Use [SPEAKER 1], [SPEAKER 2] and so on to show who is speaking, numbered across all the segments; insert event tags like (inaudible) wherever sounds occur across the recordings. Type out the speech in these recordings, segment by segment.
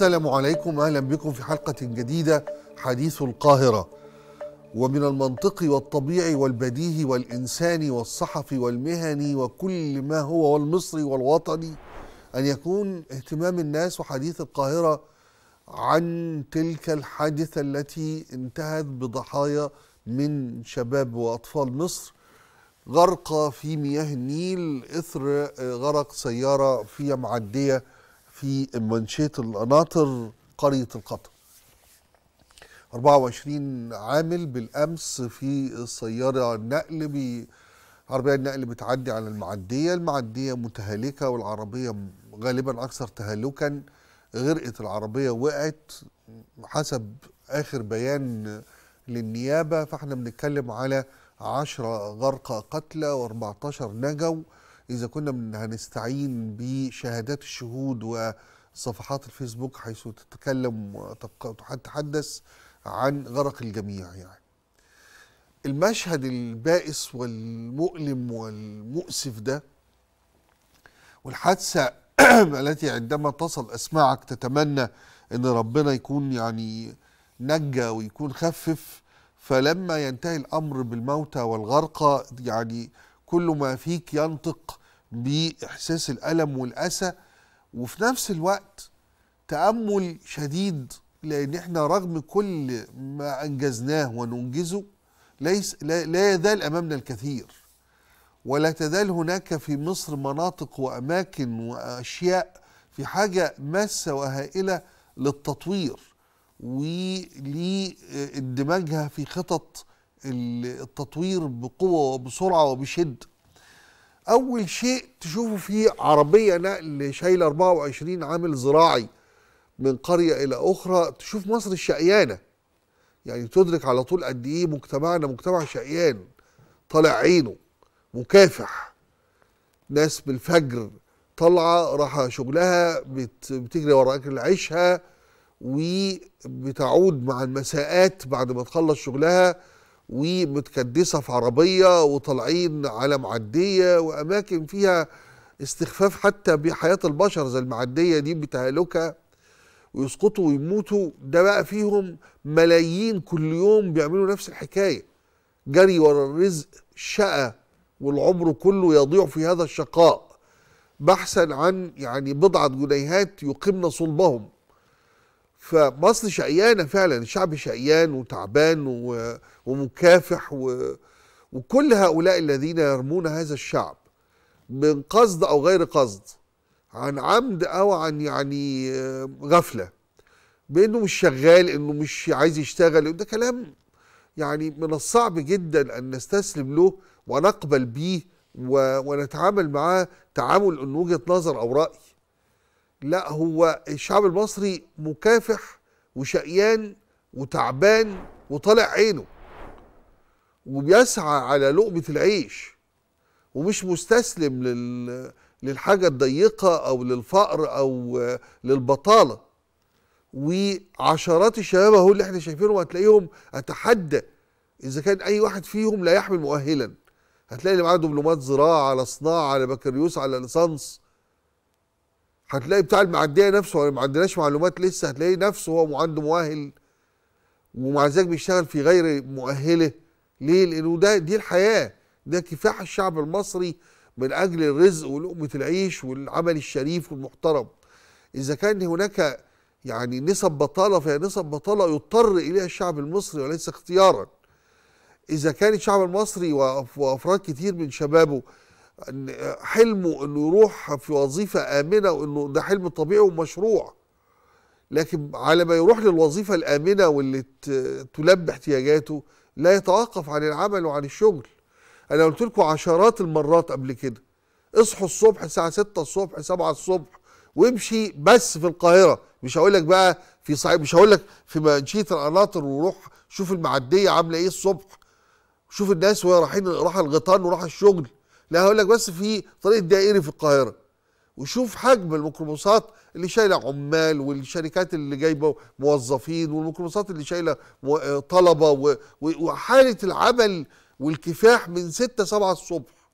[SPEAKER 1] السلام عليكم اهلا بكم في حلقه جديده حديث القاهره ومن المنطق والطبيعي والبديهي والانساني والصحفي والمهني وكل ما هو والمصري والوطني ان يكون اهتمام الناس وحديث القاهره عن تلك الحادثه التي انتهت بضحايا من شباب واطفال مصر غرق في مياه النيل اثر غرق سياره فيها معديه في منشية القناطر قرية القطر 24 عامل بالأمس في السياره النقل بي عربية النقل بتعدي على المعدية المعدية متهالكة والعربية غالبا أكثر تهالكا غرقت العربية وقعت حسب آخر بيان للنيابة فاحنا بنتكلم على 10 غرقى قتلى و14 نجوا إذا كنا هنستعين بشهادات الشهود وصفحات الفيسبوك حيث تتكلم وتتحدث عن غرق الجميع يعني المشهد البائس والمؤلم والمؤسف ده والحادثة (clears throat) التي عندما تصل أسماعك تتمنى أن ربنا يكون يعني نجى ويكون خفف فلما ينتهي الأمر بالموتى والغرقى يعني كل ما فيك ينطق باحساس الالم والاسى وفي نفس الوقت تامل شديد لان احنا رغم كل ما انجزناه وننجزه ليس لا, لا يزال امامنا الكثير ولا تزال هناك في مصر مناطق واماكن واشياء في حاجه ماسه وهائله للتطوير ولإندماجها في خطط التطوير بقوة وبسرعة وبشد اول شيء تشوفه فيه عربيه نقل شايله 24 عامل زراعي من قريه الى اخرى تشوف مصر الشقيانه يعني تدرك على طول قد ايه مجتمعنا مجتمع شقيان طالع عينه مكافح ناس بالفجر طالعه راحه شغلها بتجري ورا اكل عيشها وبتعود مع المساءات بعد ما تخلص شغلها ومتكدسه في عربيه وطالعين على معديه واماكن فيها استخفاف حتى بحياه البشر زي المعديه دي بتهالكها ويسقطوا ويموتوا ده بقى فيهم ملايين كل يوم بيعملوا نفس الحكايه جري ورا الرزق شقى والعمر كله يضيع في هذا الشقاء بحثا عن يعني بضعه جنيهات يقمن صلبهم فمصر شقيانه فعلا الشعب شقيان وتعبان ومكافح و... وكل هؤلاء الذين يرمون هذا الشعب من قصد او غير قصد عن عمد او عن يعني غفله بانه مش شغال انه مش عايز يشتغل ده كلام يعني من الصعب جدا ان نستسلم له ونقبل بيه ونتعامل معاه تعامل ان وجهه نظر او راي لا هو الشعب المصري مكافح وشقيان وتعبان وطالع عينه وبيسعى على لقمة العيش ومش مستسلم لل... للحاجة الضيقة أو للفقر أو للبطالة وعشرات الشباب اهو اللي احنا شايفينهم هتلاقيهم أتحدى إذا كان أي واحد فيهم لا يحمل مؤهلا هتلاقي اللي معاه دبلومات زراعة على صناعة على بكالوريوس على ليسانس هتلاقي بتاع المعديه نفسه ما عندناش معلومات لسه هتلاقيه نفسه هو عنده مؤهل ومع ذلك بيشتغل في غير مؤهله ليه؟ لانه ده دي الحياه ده كفاح الشعب المصري من اجل الرزق ولقمه العيش والعمل الشريف والمحترم. اذا كان هناك يعني نسب بطاله فهي نسب بطاله يضطر اليها الشعب المصري وليس اختيارا. اذا كان الشعب المصري وافراد كتير من شبابه حلمه انه يروح في وظيفه امنه وانه ده حلم طبيعي ومشروع لكن على ما يروح للوظيفه الامنه واللي تلبي احتياجاته لا يتوقف عن العمل وعن الشغل انا قلت لكم عشرات المرات قبل كده اصحوا الصبح الساعه 6 الصبح 7 الصبح وامشي بس في القاهره مش هقول لك بقى في صعيد مش هقول لك في منشيه القناطر وروح شوف المعديه عامله ايه الصبح شوف الناس وهي رايحين راح الغيطان وراح الشغل لا هقول لك بس في طريق دائري في القاهره وشوف حجم الميكروباصات اللي شايله عمال والشركات اللي جايبه موظفين والميكروباصات اللي شايله آه، طلبه وحاله العمل والكفاح من 6 7 الصبح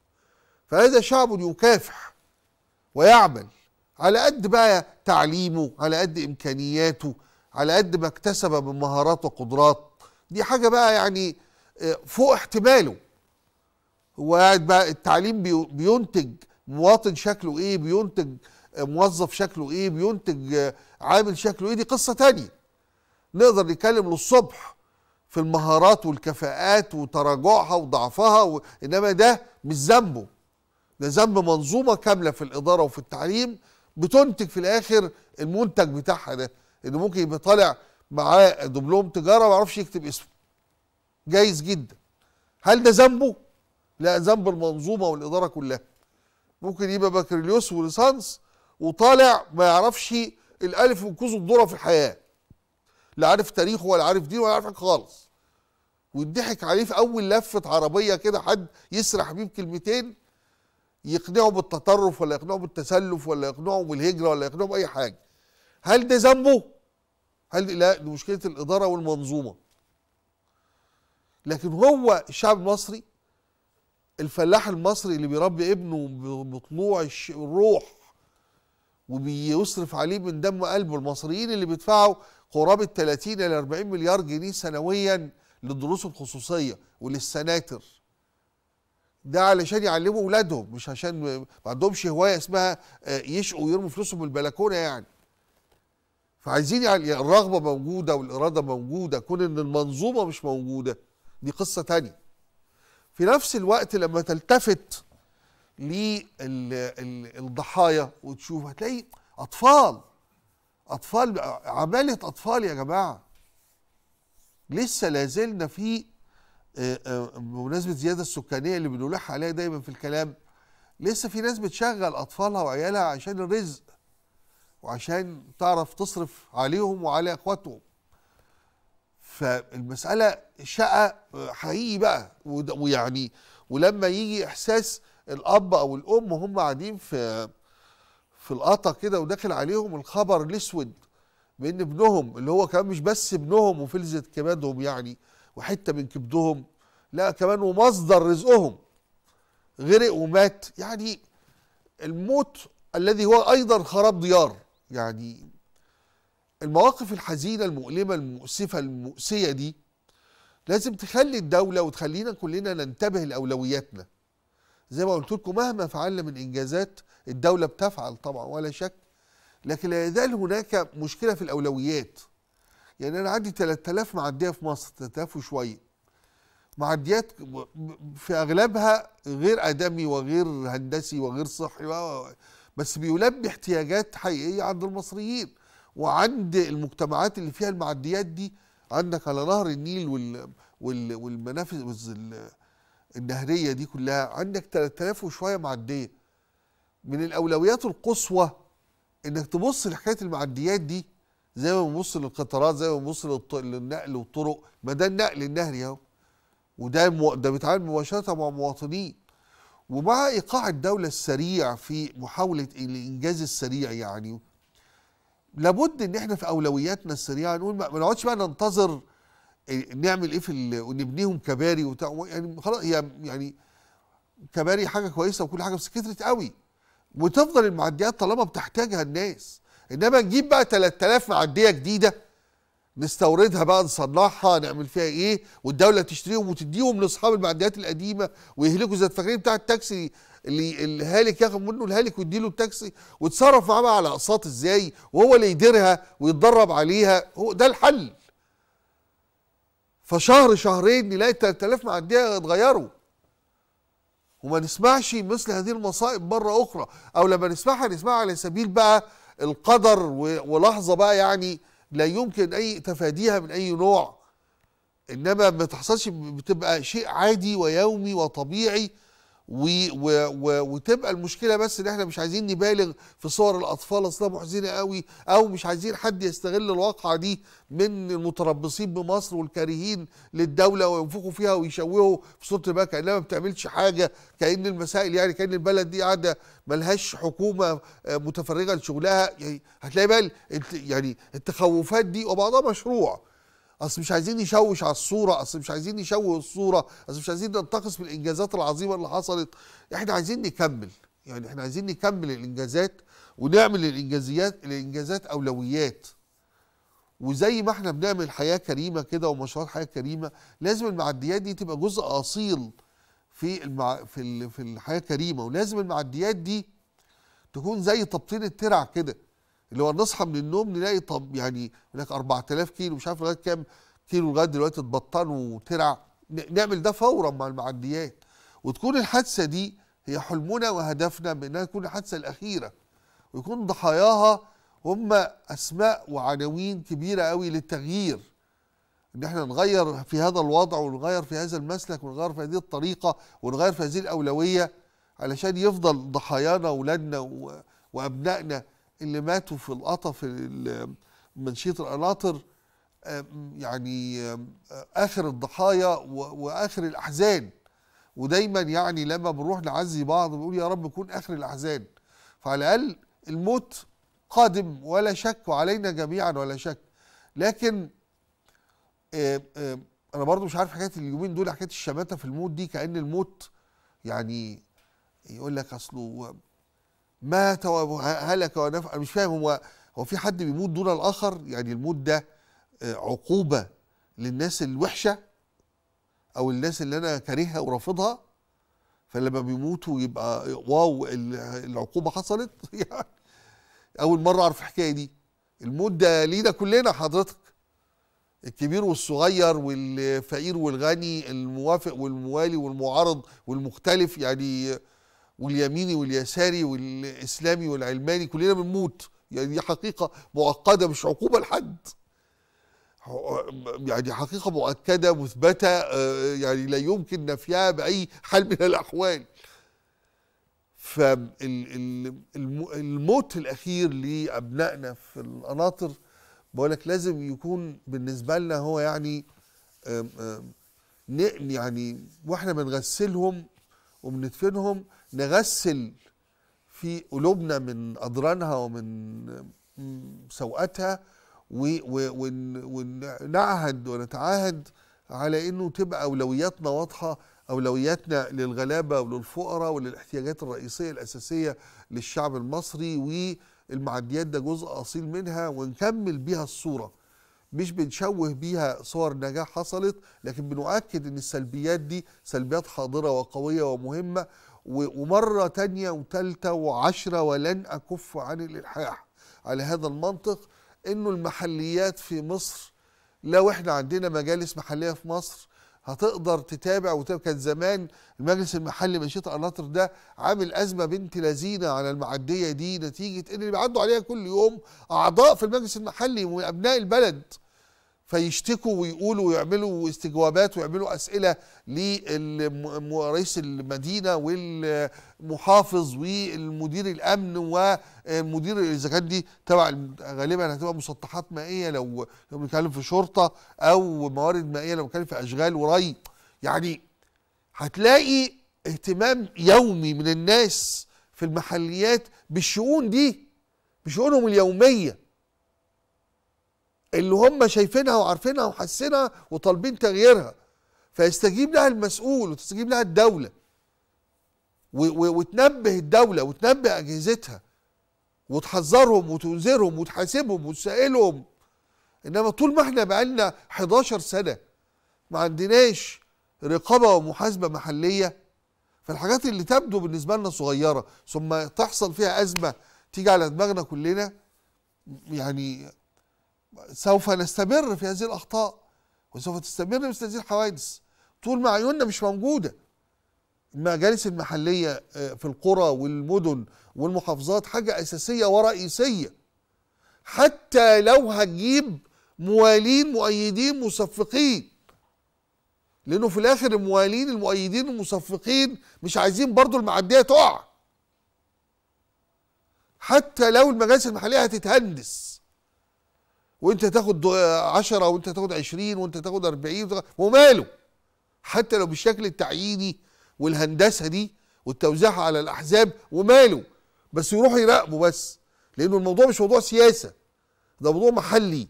[SPEAKER 1] فهذا شعب يكافح ويعمل على قد بقى تعليمه على قد امكانياته على قد ما اكتسب من مهارات وقدرات دي حاجه بقى يعني آه، فوق احتماله هو قاعد بقى التعليم بينتج مواطن شكله ايه بينتج موظف شكله ايه بينتج عامل شكله ايه دي قصه تانية نقدر نتكلم للصبح في المهارات والكفاءات وتراجعها وضعفها و... انما ده مش ذنبه ده ذنب منظومه كامله في الاداره وفي التعليم بتنتج في الاخر المنتج بتاعها ده انه ممكن يبقى طالع معاه دبلوم تجاره ما يعرفش يكتب اسمه جايز جدا هل ده ذنبه لا ذنب المنظومه والاداره كلها ممكن يبقى بكالوريوس وليسانس وطالع ما يعرفش الالف والكوز والذره في الحياه لا عارف تاريخه ولا عارف دينه ولا عارف حاجه خالص ويضحك عليه في اول لفه عربيه كده حد يسرح بيه بكلمتين يقنعه بالتطرف ولا يقنعه بالتسلف ولا يقنعه بالهجره ولا يقنعه باي حاجه هل ده ذنبه هل لا دي مشكله الاداره والمنظومه لكن هو الشعب المصري الفلاح المصري اللي بيربي ابنه بطلوع الروح وبيصرف عليه من دم قلبه المصريين اللي بيدفعوا قرابة 30 إلى 40 مليار جنيه سنويا للدروس الخصوصية وللسناتر ده علشان يعلموا أولادهم مش عشان ما عندهمش هواية اسمها آه، يشقوا ويرموا فلوسهم من البلكونة يعني فعايزين يعني الرغبة موجودة والإرادة موجودة كون إن المنظومة مش موجودة دي قصة تانية في نفس الوقت لما تلتفت للضحايا وتشوف هتلاقي اطفال اطفال عماله اطفال يا جماعه لسه لازلنا في آه، آه، بمناسبه الزياده السكانيه اللي بنلح عليها دايما في الكلام لسه في ناس بتشغل اطفالها وعيالها عشان الرزق وعشان تعرف تصرف عليهم وعلى اخواتهم فالمسألة شقة حقيقي بقى ويعني ولما يجي إحساس الأب أو الأم وهم قاعدين في في القطا كده وداخل عليهم الخبر الأسود بإن ابنهم اللي هو كمان مش بس ابنهم وفلزة كبدهم يعني وحتة من كبدهم لا كمان ومصدر رزقهم غرق ومات يعني الموت الذي هو أيضا خراب ديار يعني المواقف الحزينه المؤلمه المؤسفه المؤسيه دي لازم تخلي الدوله وتخلينا كلنا ننتبه لاولوياتنا زي ما قلت لكم مهما فعلنا من انجازات الدوله بتفعل طبعا ولا شك لكن لا يزال هناك مشكله في الاولويات يعني انا عندي 3000 معديه في مصر 3000 وشويه معديات في اغلبها غير ادمي وغير هندسي وغير صحي بس بيلبي احتياجات حقيقيه عند المصريين وعند المجتمعات اللي فيها المعديات دي عندك على نهر النيل وال وال والمنافذ النهريه دي كلها عندك 3000 وشويه معديه من الاولويات القصوى انك تبص لحكايه المعديات دي زي ما بنبص للقطارات زي ما بنبص للنقل والطرق ما ده النقل النهري اهو وده مو... ده بيتعامل مباشره مع مواطنين ومع ايقاع الدوله السريع في محاوله الانجاز السريع يعني لابد ان احنا في اولوياتنا السريعه نقول ما نقعدش بقى ننتظر إيه، نعمل ايه في ونبنيهم كباري وبتاع يعني خلاص هي يعني كباري حاجه كويسه وكل حاجه بس كترت قوي وتفضل المعديات طالما بتحتاجها الناس انما نجيب بقى 3000 معديه جديده نستوردها بقى نصنعها نعمل فيها ايه والدوله تشتريهم وتديهم لاصحاب المعديات القديمه ويهلكوا زي فاكرين بتاع التاكسي اللي الهالك ياخد منه الهالك ويديله التاكسي ويتصرف معاه بقى على اقساط ازاي وهو اللي يديرها ويتدرب عليها هو ده الحل فشهر شهرين نلاقي 3000 معديه اتغيروا وما نسمعش مثل هذه المصائب مره اخرى او لما نسمعها نسمعها على سبيل بقى القدر ولحظه بقى يعني لا يمكن اي تفاديها من اي نوع انما ما تحصلش بتبقى شيء عادي ويومي وطبيعي و و و وتبقى المشكله بس ان احنا مش عايزين نبالغ في صور الاطفال اصلها محزنه قوي او مش عايزين حد يستغل الواقعه دي من المتربصين بمصر والكارهين للدوله وينفخوا فيها ويشوهوا في صوره بقى كانها ما بتعملش حاجه كان المسائل يعني كان البلد دي قاعده ملهاش حكومه آه، متفرغه لشغلها يعني هتلاقي بقى يعني التخوفات دي وبعضها مشروع اصل مش عايزين نشوش على الصوره اصل مش عايزين نشوه الصوره اصل مش عايزين ننتقص الانجازات العظيمه اللي حصلت احنا عايزين نكمل يعني احنا عايزين نكمل الانجازات ونعمل الانجازيات الانجازات اولويات وزي ما احنا بنعمل حياه كريمه كده ومشروعات حياه كريمه لازم المعديات دي تبقى جزء اصيل في المع... في ال... في الحياه الكريمه ولازم المعديات دي تكون زي تبطين الترع كده اللي هو نصحى من النوم نلاقي طب يعني هناك 4000 كيلو مش عارف لغايه كام كيلو لغايه دلوقتي اتبطن وترع نعمل ده فورا مع المعديات وتكون الحادثه دي هي حلمنا وهدفنا بانها تكون الحادثه الاخيره ويكون ضحاياها هم اسماء وعناوين كبيره قوي للتغيير ان احنا نغير في هذا الوضع ونغير في هذا المسلك ونغير في هذه الطريقه ونغير في هذه الاولويه علشان يفضل ضحايانا اولادنا وابنائنا اللي ماتوا في القطف منشيط القناطر يعني آخر الضحايا وآخر الأحزان ودايما يعني لما بنروح نعزي بعض بنقول يا رب يكون آخر الأحزان فعلى الأقل الموت قادم ولا شك وعلينا جميعا ولا شك لكن انا برضو مش عارف حكايه اليومين دول حكايه الشماته في الموت دي كان الموت يعني يقول لك اصله مات وهلك ونفع انا مش فاهم هو هو في حد بيموت دون الاخر يعني الموت ده آه، عقوبه للناس الوحشه او الناس اللي انا كارهها ورافضها فلما بيموتوا يبقى واو العقوبه حصلت (laughs) يعني اول مره اعرف الحكايه دي الموت ده لينا كلنا حضرتك الكبير والصغير والفقير والغني الموافق والموالي والمعارض والمختلف يعني واليميني واليساري والاسلامي والعلماني كلنا بنموت يعني دي حقيقه معقده مش عقوبه لحد يعني حقيقه مؤكده مثبته آه، يعني لا يمكن نفيها باي حال من الاحوال فالموت الاخير لابنائنا في القناطر بقول لك لازم يكون بالنسبه لنا هو يعني يعني واحنا بنغسلهم وبندفنهم نغسل في قلوبنا من أضرانها ومن سوءتها ونعهد ونتعاهد على انه تبقى اولوياتنا واضحه اولوياتنا للغلابه وللفقراء وللاحتياجات الرئيسيه الاساسيه للشعب المصري والمعديات ده جزء اصيل منها ونكمل بيها الصوره مش بنشوه بيها صور نجاح حصلت لكن بنؤكد ان السلبيات دي سلبيات حاضره وقويه ومهمه ومرة تانية وتالتة وعشرة ولن أكف عن الإلحاح على هذا المنطق إنه المحليات في مصر لو إحنا عندنا مجالس محلية في مصر هتقدر تتابع وتابع كان زمان المجلس المحلي مشيط قناطر ده عامل ازمه بنت لذينه على المعديه دي نتيجه ان اللي بيعدوا عليها كل يوم اعضاء في المجلس المحلي وابناء البلد فيشتكوا ويقولوا ويعملوا استجوابات ويعملوا اسئله لرئيس المدينه والمحافظ والمدير الامن والمدير اذا كان دي تبع غالبا هتبقى مسطحات مائيه لو لو بنتكلم في شرطه او موارد مائيه لو بنتكلم في اشغال وري يعني هتلاقي اهتمام يومي من الناس في المحليات بالشؤون دي بشؤونهم اليوميه اللي هم شايفينها وعارفينها وحاسينها وطالبين تغييرها فيستجيب لها المسؤول وتستجيب لها الدوله وتنبه الدوله وتنبه اجهزتها وتحذرهم وتنذرهم وتحاسبهم وتسائلهم انما طول ما احنا بقالنا 11 سنه ما عندناش رقابه ومحاسبه محليه فالحاجات اللي تبدو بالنسبه لنا صغيره ثم تحصل فيها ازمه تيجي على دماغنا كلنا يعني سوف نستمر في هذه الأخطاء وسوف تستمر مثل هذه الحوادث طول ما عيوننا مش موجودة المجالس المحلية آه، في القرى والمدن والمحافظات حاجة أساسية ورئيسية حتى لو هتجيب موالين مؤيدين مصفقين لأنه في الآخر الموالين المؤيدين المصفقين مش عايزين برضو المعدية تقع حتى لو المجالس المحلية هتتهندس وانت تاخد 10 وانت تاخد 20 وانت تاخد 40 وماله حتى لو بالشكل التعييني والهندسه دي والتوزيع على الاحزاب وماله بس يروحوا يراقبوا بس لانه الموضوع مش موضوع سياسه ده موضوع محلي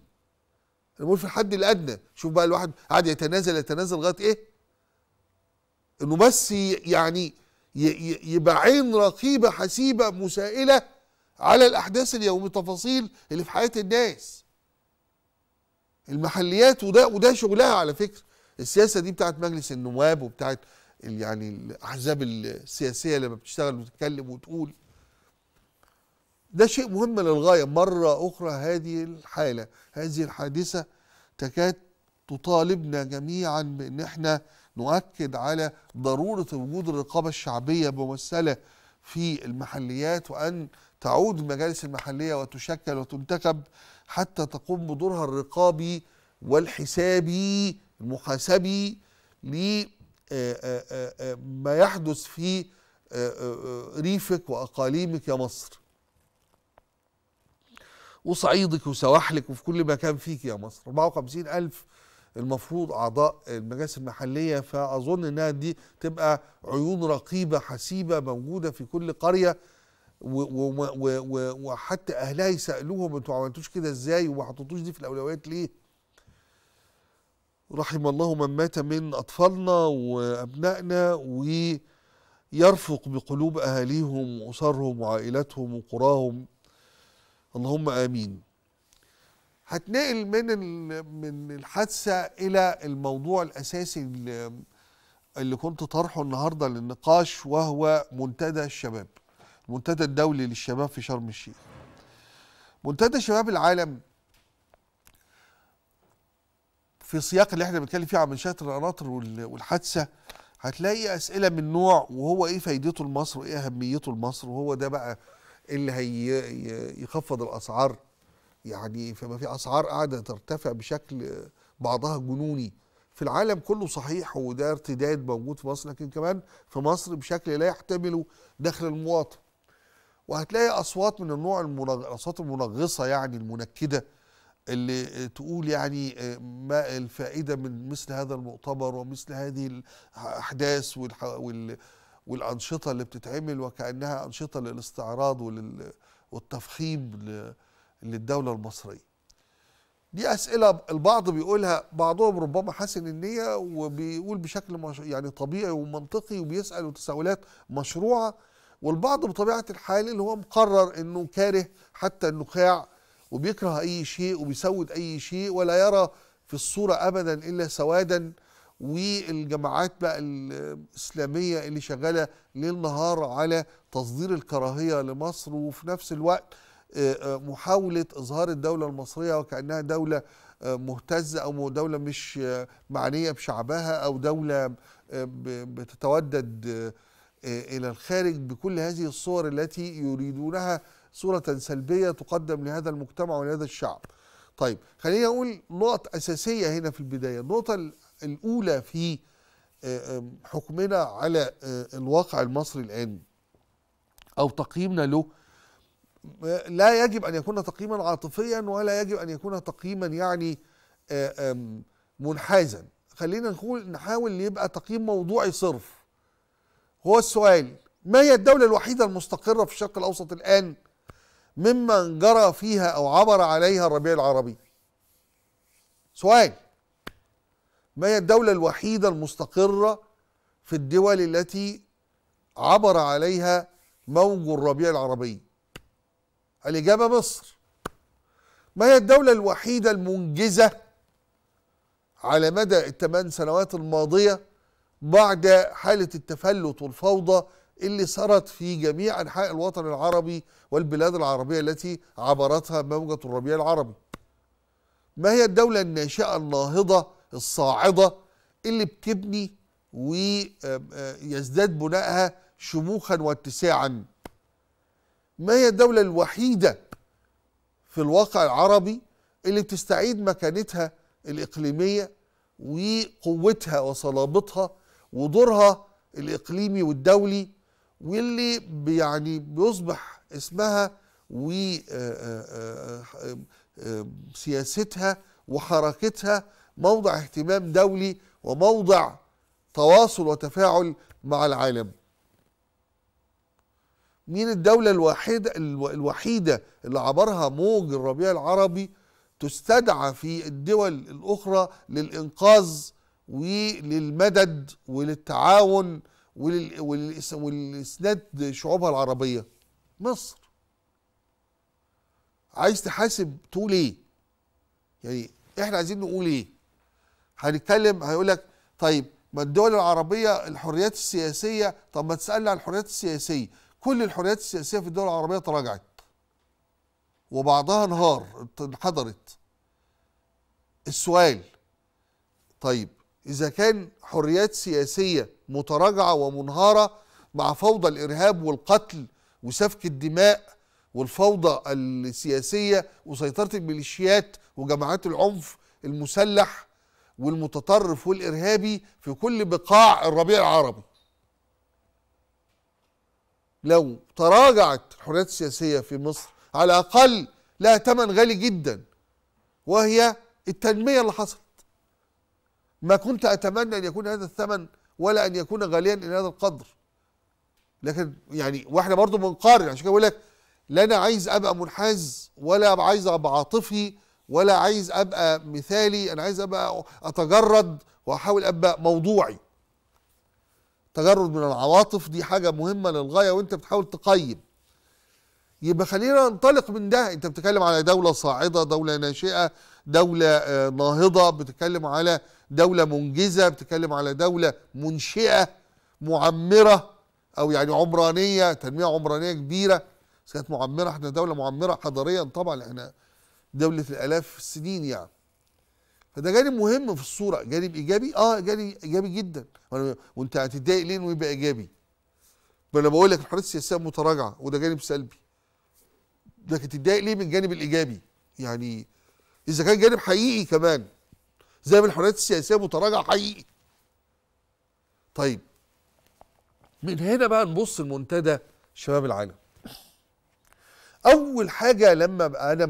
[SPEAKER 1] المهم في الحد الادنى شوف بقى الواحد قاعد يتنازل يتنازل لغايه ايه انه بس يعني يبقى عين رقيبه حسيبه مسائله على الاحداث اليوميه التفاصيل اللي في حياه الناس المحليات وده وده شغلها على فكره السياسه دي بتاعت مجلس النواب وبتاعت يعني الاحزاب السياسيه لما بتشتغل وتتكلم وتقول ده شيء مهم للغايه مره اخرى هذه الحاله هذه الحادثه تكاد تطالبنا جميعا بان احنا نؤكد على ضروره وجود الرقابه الشعبيه ممثله في المحليات وان تعود المجالس المحليه وتشكل وتنتخب حتى تقوم بدورها الرقابي والحسابي المحاسبي لما آه، آه، آه، يحدث في ريفك واقاليمك يا مصر وصعيدك وسواحلك وفي كل مكان فيك يا مصر 54 ألف المفروض أعضاء المجالس المحلية فأظن إنها دي تبقى عيون رقيبة حسيبة موجودة في كل قرية وحتى اهلها يسالوهم انتوا ما عملتوش كده ازاي وما حطيتوش دي في الاولويات ليه رحم الله من مات من اطفالنا وابنائنا ويرفق بقلوب اهاليهم واسرهم وعائلاتهم وقراهم اللهم امين هتنقل من من الحادثه الى الموضوع الاساسي اللي كنت طرحه النهارده للنقاش وهو منتدى الشباب المنتدى الدولي للشباب في شرم الشيخ منتدى شباب العالم في سياق اللي احنا بنتكلم فيه عن منشات القناطر والحادثه هتلاقي اسئله من نوع وهو ايه فايدته لمصر وايه اهميته لمصر وهو ده بقى اللي هي يخفض الاسعار يعني فما في اسعار قاعده ترتفع بشكل بعضها جنوني في العالم كله صحيح وده ارتداد موجود في مصر لكن كمان في مصر بشكل لا يحتمله دخل المواطن وهتلاقي اصوات من النوع الاصوات المنغصه يعني المنكده اللي تقول يعني آه، ما الفائده من مثل هذا المؤتمر ومثل هذه الاحداث وال والانشطه اللي بتتعمل وكانها انشطه للاستعراض والتفخيم للدوله المصريه. دي اسئله البعض بيقولها بعضهم ربما حسن النيه وبيقول بشكل يعني طبيعي ومنطقي وبيسال تساؤلات مشروعه والبعض بطبيعه الحال اللي هو مقرر انه كاره حتى النخاع وبيكره اي شيء وبيسود اي شيء ولا يرى في الصوره ابدا الا سوادا والجماعات بقى الاسلاميه اللي شغاله ليل نهار على تصدير الكراهيه لمصر وفي نفس الوقت آه، آه، محاوله اظهار الدوله المصريه وكانها دوله آه، مهتزه او دوله مش معنيه بشعبها او دوله بتتودد الى الخارج بكل هذه الصور التي يريدونها صوره سلبيه تقدم لهذا المجتمع ولهذا الشعب. طيب خليني اقول نقط اساسيه هنا في البدايه، النقطه الاولى في حكمنا على الواقع المصري الان او تقييمنا له لا يجب ان يكون تقييما عاطفيا ولا يجب ان يكون تقييما يعني منحازا خلينا نقول نحاول يبقى تقييم موضوعي صرف هو السؤال ما هي الدولة الوحيدة المستقرة في الشرق الأوسط الآن ممن جرى فيها أو عبر عليها الربيع العربي سؤال ما هي الدولة الوحيدة المستقرة في الدول التي عبر عليها موج الربيع العربي الإجابة مصر ما هي الدولة الوحيدة المنجزة على مدى الثمان سنوات الماضية بعد حالة التفلت والفوضى اللي صارت في جميع أنحاء الوطن العربي والبلاد العربية التي عبرتها موجة الربيع العربي ما هي الدولة الناشئة الناهضة الصاعدة اللي بتبني ويزداد بنائها شموخا واتساعا ما هي الدولة الوحيدة في الواقع العربي اللي بتستعيد مكانتها الإقليمية وقوتها وصلابتها ودورها الاقليمي والدولي واللي يعني بيصبح اسمها وسياستها آه، آه، آه، وحركتها موضع اهتمام دولي وموضع تواصل وتفاعل مع العالم مين الدولة الوحيدة, الوحيدة اللي عبرها موج الربيع العربي تستدعى في الدول الأخرى للإنقاذ وللمدد وللتعاون وللاسناد شعوبها العربيه مصر عايز تحاسب تقول ايه يعني احنا عايزين نقول ايه هنتكلم هيقول لك طيب ما الدول العربيه الحريات السياسيه طب ما تسالني عن الحريات السياسيه كل الحريات السياسيه في الدول العربيه تراجعت وبعضها انهار انحدرت السؤال طيب إذا كان حريات سياسية متراجعة ومنهارة مع فوضى الإرهاب والقتل وسفك الدماء والفوضى السياسية وسيطرة الميليشيات وجماعات العنف المسلح والمتطرف والإرهابي في كل بقاع الربيع العربي لو تراجعت الحريات السياسية في مصر على الأقل لها ثمن غالي جدا وهي التنمية اللي حصلت ما كنت أتمنى أن يكون هذا الثمن ولا أن يكون غاليا إلى هذا القدر لكن يعني واحنا برضه بنقارن عشان كده بقول لك لا انا عايز ابقى منحاز ولا عايز ابقى عاطفي ولا عايز ابقى مثالي انا عايز ابقى اتجرد واحاول ابقى موضوعي تجرد من العواطف دي حاجه مهمه للغايه وانت بتحاول تقيم يبقى خلينا ننطلق من ده انت بتتكلم على دوله صاعده دوله ناشئه دولة آه، ناهضة بتتكلم على دولة منجزة بتتكلم على دولة منشئة معمرة أو يعني عمرانية تنمية عمرانية كبيرة بس كانت معمرة احنا دولة معمرة حضاريا طبعا احنا دولة الآلاف السنين يعني فده جانب مهم في الصورة جانب إيجابي اه جانب إيجابي جدا وأنت هتتضايق ليه إنه يبقى إيجابي ما أنا بقول لك الحرية السياسية متراجعة وده جانب سلبي لكن تتضايق ليه من الجانب الإيجابي يعني اذا كان جانب حقيقي كمان زي ما الحريات السياسيه متراجعه حقيقي طيب من هنا بقى نبص لمنتدى شباب العالم اول حاجه لما انا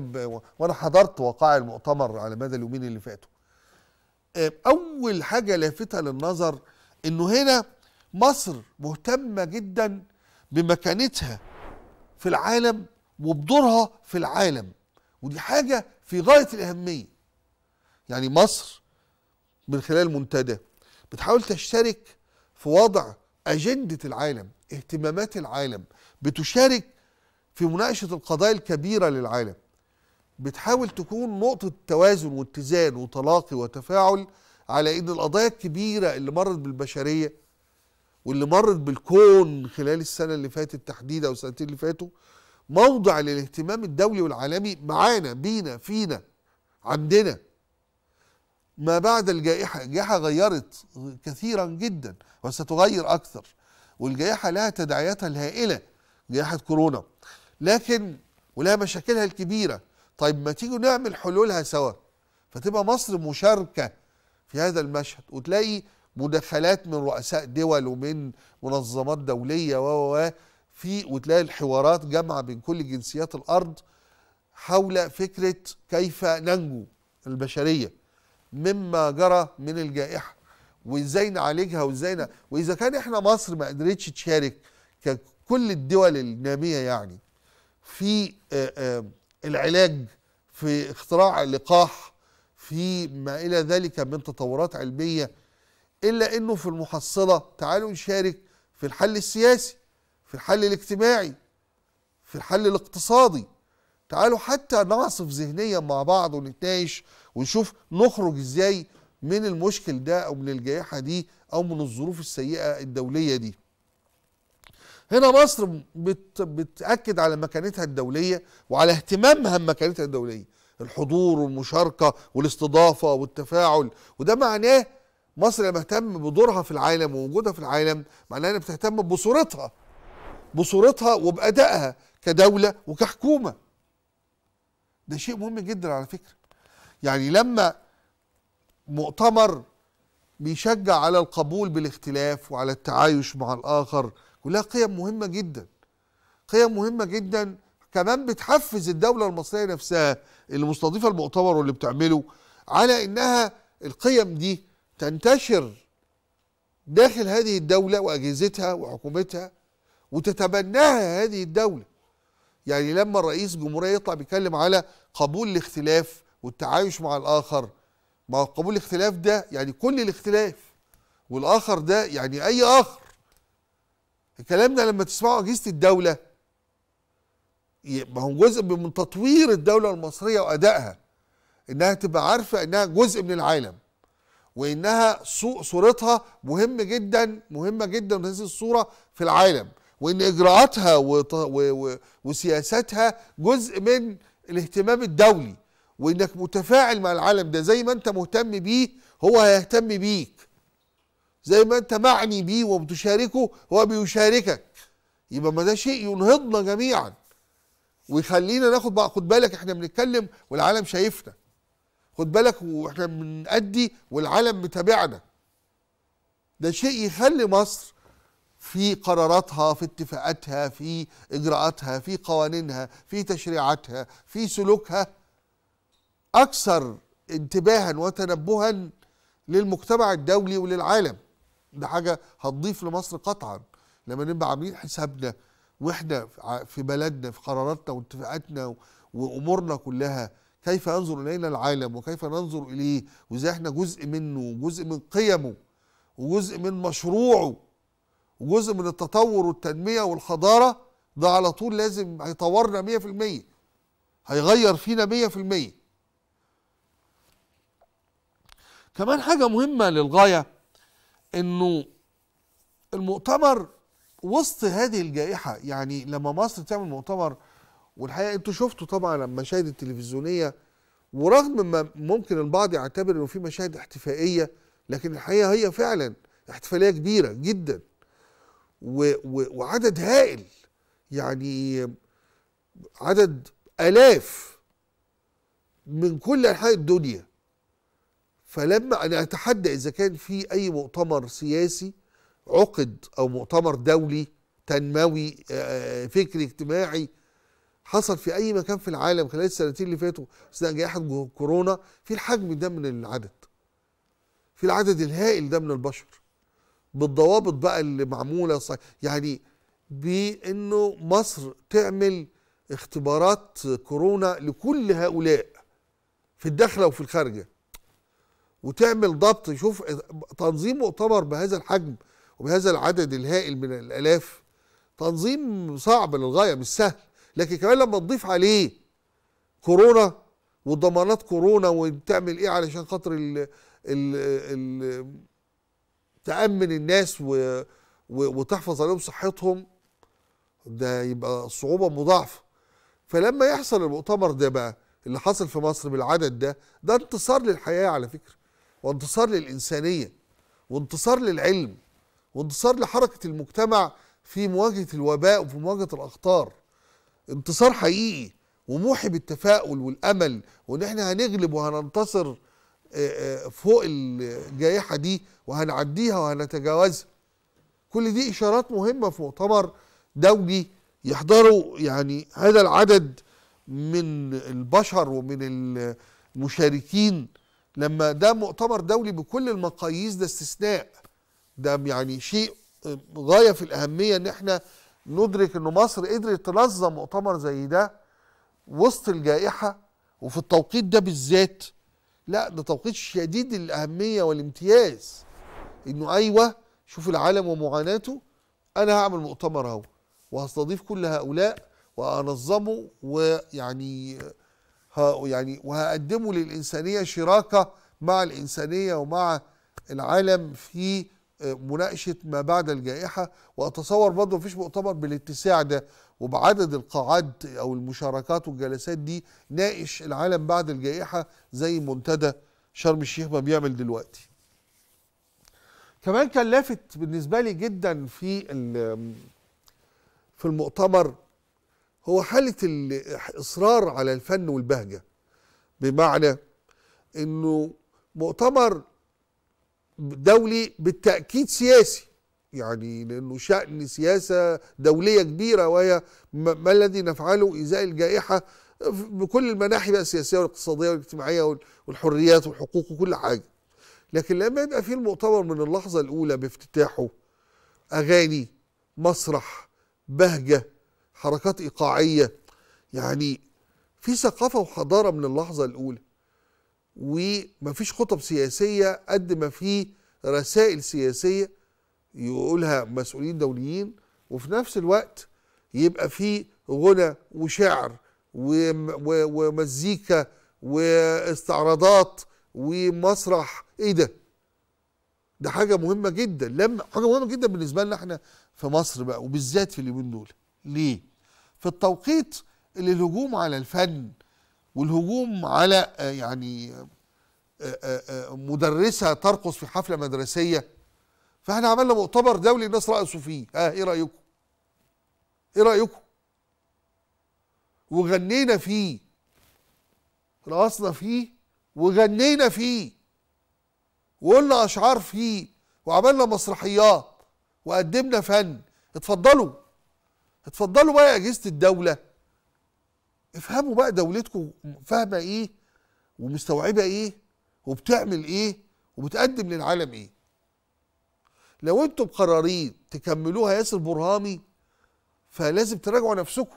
[SPEAKER 1] وانا حضرت وقائع المؤتمر على مدى اليومين اللي فاتوا آه، اول حاجه لافتة للنظر انه هنا مصر مهتمه جدا بمكانتها في العالم وبدورها في العالم ودي حاجة في غاية الأهمية يعني مصر من خلال منتدى بتحاول تشترك في وضع أجندة العالم اهتمامات العالم بتشارك في مناقشة القضايا الكبيرة للعالم بتحاول تكون نقطة توازن واتزان وتلاقي وتفاعل على ان القضايا الكبيرة اللي مرت بالبشرية واللي مرت بالكون خلال السنة اللي فاتت تحديدا او السنتين اللي فاتوا موضع للاهتمام الدولي والعالمي معانا بينا فينا عندنا ما بعد الجائحة الجائحة غيرت كثيرا جدا وستغير أكثر والجائحة لها تداعياتها الهائلة جائحة كورونا لكن ولها مشاكلها الكبيرة طيب ما تيجوا نعمل حلولها سوا فتبقى مصر مشاركة في هذا المشهد وتلاقي مداخلات من رؤساء دول ومن منظمات دولية و في وتلاقي الحوارات جمع بين كل جنسيات الارض حول فكره كيف ننجو البشريه مما جرى من الجائحه وازاي نعالجها وازاي ن... واذا كان احنا مصر ما قدرتش تشارك ككل الدول الناميه يعني في العلاج في اختراع اللقاح في ما الى ذلك من تطورات علميه الا انه في المحصله تعالوا نشارك في الحل السياسي في الحل الاجتماعي في الحل الاقتصادي تعالوا حتى نعصف ذهنيا مع بعض ونتناقش ونشوف نخرج ازاي من المشكل ده او من الجائحه دي او من الظروف السيئه الدوليه دي هنا مصر بتاكد على مكانتها الدوليه وعلى اهتمامها بمكانتها الدوليه الحضور والمشاركه والاستضافه والتفاعل وده معناه مصر لما اهتم بدورها في العالم ووجودها في العالم معناه انها بتهتم بصورتها بصورتها وبأدائها كدولة وكحكومة ده شيء مهم جدا على فكرة يعني لما مؤتمر بيشجع على القبول بالاختلاف وعلى التعايش مع الآخر كلها قيم مهمة جدا قيم مهمة جدا كمان بتحفز الدولة المصرية نفسها اللي مستضيفة المؤتمر واللي بتعمله على إنها القيم دي تنتشر داخل هذه الدولة وأجهزتها وحكومتها وتتبناها هذه الدولة يعني لما الرئيس جمهورية يطلع بيتكلم على قبول الاختلاف والتعايش مع الآخر ما قبول الاختلاف ده يعني كل الاختلاف والآخر ده يعني أي آخر الكلام ده لما تسمعه أجهزة الدولة ما هو جزء من تطوير الدولة المصرية وأدائها إنها تبقى عارفة إنها جزء من العالم وإنها صورتها مهم جدا مهمة جدا هذه الصورة في العالم وان اجراءاتها وسياساتها جزء من الاهتمام الدولي وانك متفاعل مع العالم ده زي ما انت مهتم بيه هو هيهتم بيك زي ما انت معني بيه وبتشاركه هو بيشاركك يبقى ما ده شيء ينهضنا جميعا ويخلينا ناخد بقى خد بالك احنا بنتكلم والعالم شايفنا خد بالك واحنا بنأدي والعالم متابعنا ده شيء يخلي مصر في قراراتها في اتفاقاتها في اجراءاتها في قوانينها في تشريعاتها في سلوكها اكثر انتباها وتنبها للمجتمع الدولي وللعالم ده حاجه هتضيف لمصر قطعا لما نبقى عاملين حسابنا واحنا في بلدنا في قراراتنا واتفاقاتنا وامورنا كلها كيف ينظر الينا العالم وكيف ننظر اليه وازاي احنا جزء منه وجزء من قيمه وجزء من مشروعه وجزء من التطور والتنميه والحضاره ده على طول لازم هيطورنا 100% هيغير فينا 100% كمان حاجه مهمه للغايه انه المؤتمر وسط هذه الجائحه يعني لما مصر تعمل مؤتمر والحقيقه انتوا شفتوا طبعا المشاهد التلفزيونيه ورغم ما ممكن البعض يعتبر انه في مشاهد احتفائيه لكن الحقيقه هي فعلا احتفاليه كبيره جدا و و وعدد هائل يعني عدد آلاف من كل أنحاء الدنيا فلما أنا أتحدى إذا كان في أي مؤتمر سياسي عقد أو مؤتمر دولي تنموي فكري اجتماعي حصل في أي مكان في العالم خلال السنتين اللي فاتوا أثناء جائحة كورونا في الحجم ده من العدد في العدد الهائل ده من البشر بالضوابط بقى اللي معموله يعني بانه مصر تعمل اختبارات كورونا لكل هؤلاء في الداخله وفي الخارجه وتعمل ضبط شوف تنظيم مؤتمر بهذا الحجم وبهذا العدد الهائل من الالاف تنظيم صعب للغايه مش سهل لكن كمان لما تضيف عليه كورونا وضمانات كورونا وتعمل ايه علشان خاطر ال ال ال تامن الناس و... و... وتحفظ عليهم صحتهم ده يبقى صعوبه مضاعفه فلما يحصل المؤتمر ده بقى اللي حصل في مصر بالعدد ده ده انتصار للحياه على فكره وانتصار للانسانيه وانتصار للعلم وانتصار لحركه المجتمع في مواجهه الوباء وفي مواجهه الاخطار انتصار حقيقي وموحي بالتفاؤل والامل وان احنا هنغلب وهننتصر آه، آه، فوق الجائحه دي وهنعديها وهنتجاوزها كل دي اشارات مهمه في مؤتمر دولي يحضروا يعني هذا العدد من البشر ومن المشاركين لما ده مؤتمر دولي بكل المقاييس ده استثناء ده يعني شيء آه، غايه في الاهميه ان احنا ندرك ان مصر قدرت تنظم مؤتمر زي ده وسط الجائحه وفي التوقيت ده بالذات لا ده توقيت شديد الأهمية والامتياز إنه أيوة شوف العالم ومعاناته أنا هعمل مؤتمر أهو وهستضيف كل هؤلاء وأنظمه ويعني ها يعني وهقدمه للإنسانية شراكة مع الإنسانية ومع العالم في آه، مناقشة ما بعد الجائحة وأتصور برضه مفيش مؤتمر بالاتساع ده وبعدد القاعات او المشاركات والجلسات دي ناقش العالم بعد الجائحه زي منتدى شرم الشيخ ما بيعمل دلوقتي. كمان كان لافت بالنسبه لي جدا في في المؤتمر هو حاله الاصرار على الفن والبهجه بمعنى انه مؤتمر دولي بالتاكيد سياسي يعني لأنه شأن سياسة دولية كبيرة وهي ما الذي نفعله إزاء الجائحة بكل المناحي بقى السياسية والاقتصادية والاجتماعية والحريات والحقوق وكل حاجة لكن لما يبقى في المؤتمر من اللحظة الأولى بافتتاحه أغاني مسرح بهجة حركات إيقاعية يعني في ثقافة وحضارة من اللحظة الأولى ومفيش خطب سياسية قد ما في رسائل سياسية يقولها مسؤولين دوليين وفي نفس الوقت يبقى في غنى وشعر ومزيكا واستعراضات ومسرح ايه ده ده حاجة مهمة جدا لما حاجة مهمة جدا بالنسبة لنا احنا في مصر بقى وبالذات في اليومين دول ليه؟ في التوقيت اللي الهجوم على الفن والهجوم على آه، يعني آه، آه، مدرسة ترقص في حفلة مدرسية فاحنا عملنا مؤتمر دولي الناس رقصوا فيه ها ايه رايكم ايه رايكم وغنينا فيه رقصنا فيه وغنينا فيه وقلنا اشعار فيه وعملنا مسرحيات وقدمنا فن اتفضلوا اتفضلوا بقى يا اجهزه الدوله افهموا بقى دولتكم فاهمه ايه ومستوعبه ايه وبتعمل ايه وبتقدم للعالم ايه لو انتوا مقررين تكملوها ياسر برهامي فلازم تراجعوا نفسكم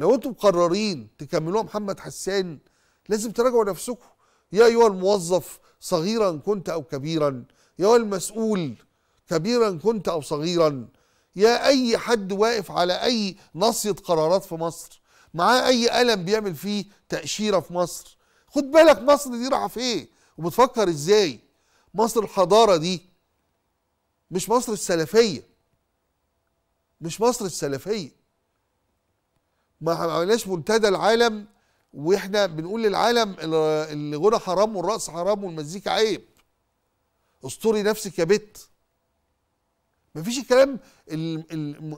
[SPEAKER 1] لو انتوا مقررين تكملوها محمد حسان لازم تراجعوا نفسكم يا ايها الموظف صغيرا كنت او كبيرا يا المسؤول كبيرا كنت او صغيرا يا اي حد واقف على اي نصية قرارات في مصر معاه اي قلم بيعمل فيه تأشيرة في مصر خد بالك مصر دي رايحة فين وبتفكر ازاي مصر الحضاره دي مش مصر السلفيه مش مصر السلفيه ما عملناش منتدى العالم واحنا بنقول للعالم الغنى حرام والرقص حرام والمزيكا عيب استوري نفسك يا بت مفيش الكلام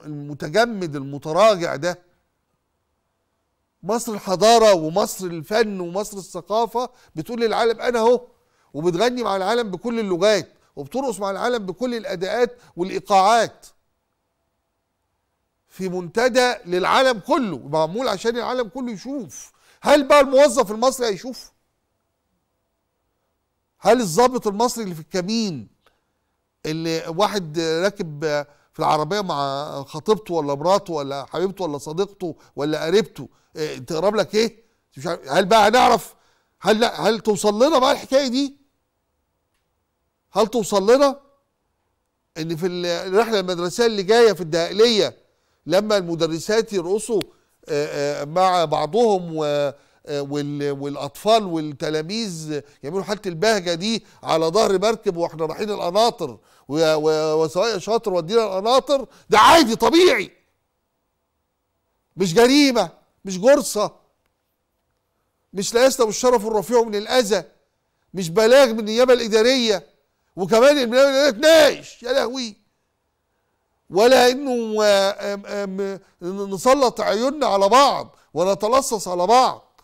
[SPEAKER 1] المتجمد المتراجع ده مصر الحضاره ومصر الفن ومصر الثقافه بتقول للعالم انا اهو وبتغني مع العالم بكل اللغات وبترقص مع العالم بكل الاداءات والايقاعات في منتدى للعالم كله معمول عشان العالم كله يشوف هل بقى الموظف المصري هيشوف هل الضابط المصري اللي في الكمين اللي واحد راكب في العربيه مع خطيبته ولا مراته ولا حبيبته ولا صديقته ولا قريبته آه، تقرب لك ايه هل بقى هنعرف هل هل توصل لنا بقى الحكايه دي هل توصل لنا ان في الرحله المدرسيه اللي جايه في الدائليه لما المدرسات يرقصوا آه، آه، مع بعضهم آه، والاطفال والتلاميذ يعملوا حاله البهجه دي على ظهر مركب واحنا رايحين القناطر وسواق شاطر ودينا القناطر ده عادي طبيعي مش جريمه مش جرصه مش لا يستوي الشرف الرفيع من الاذى مش بلاغ من النيابه الاداريه وكمان البلاوي ما تناقش يا لهوي ولا انه آه، نسلط عيوننا على بعض ونتلصص على بعض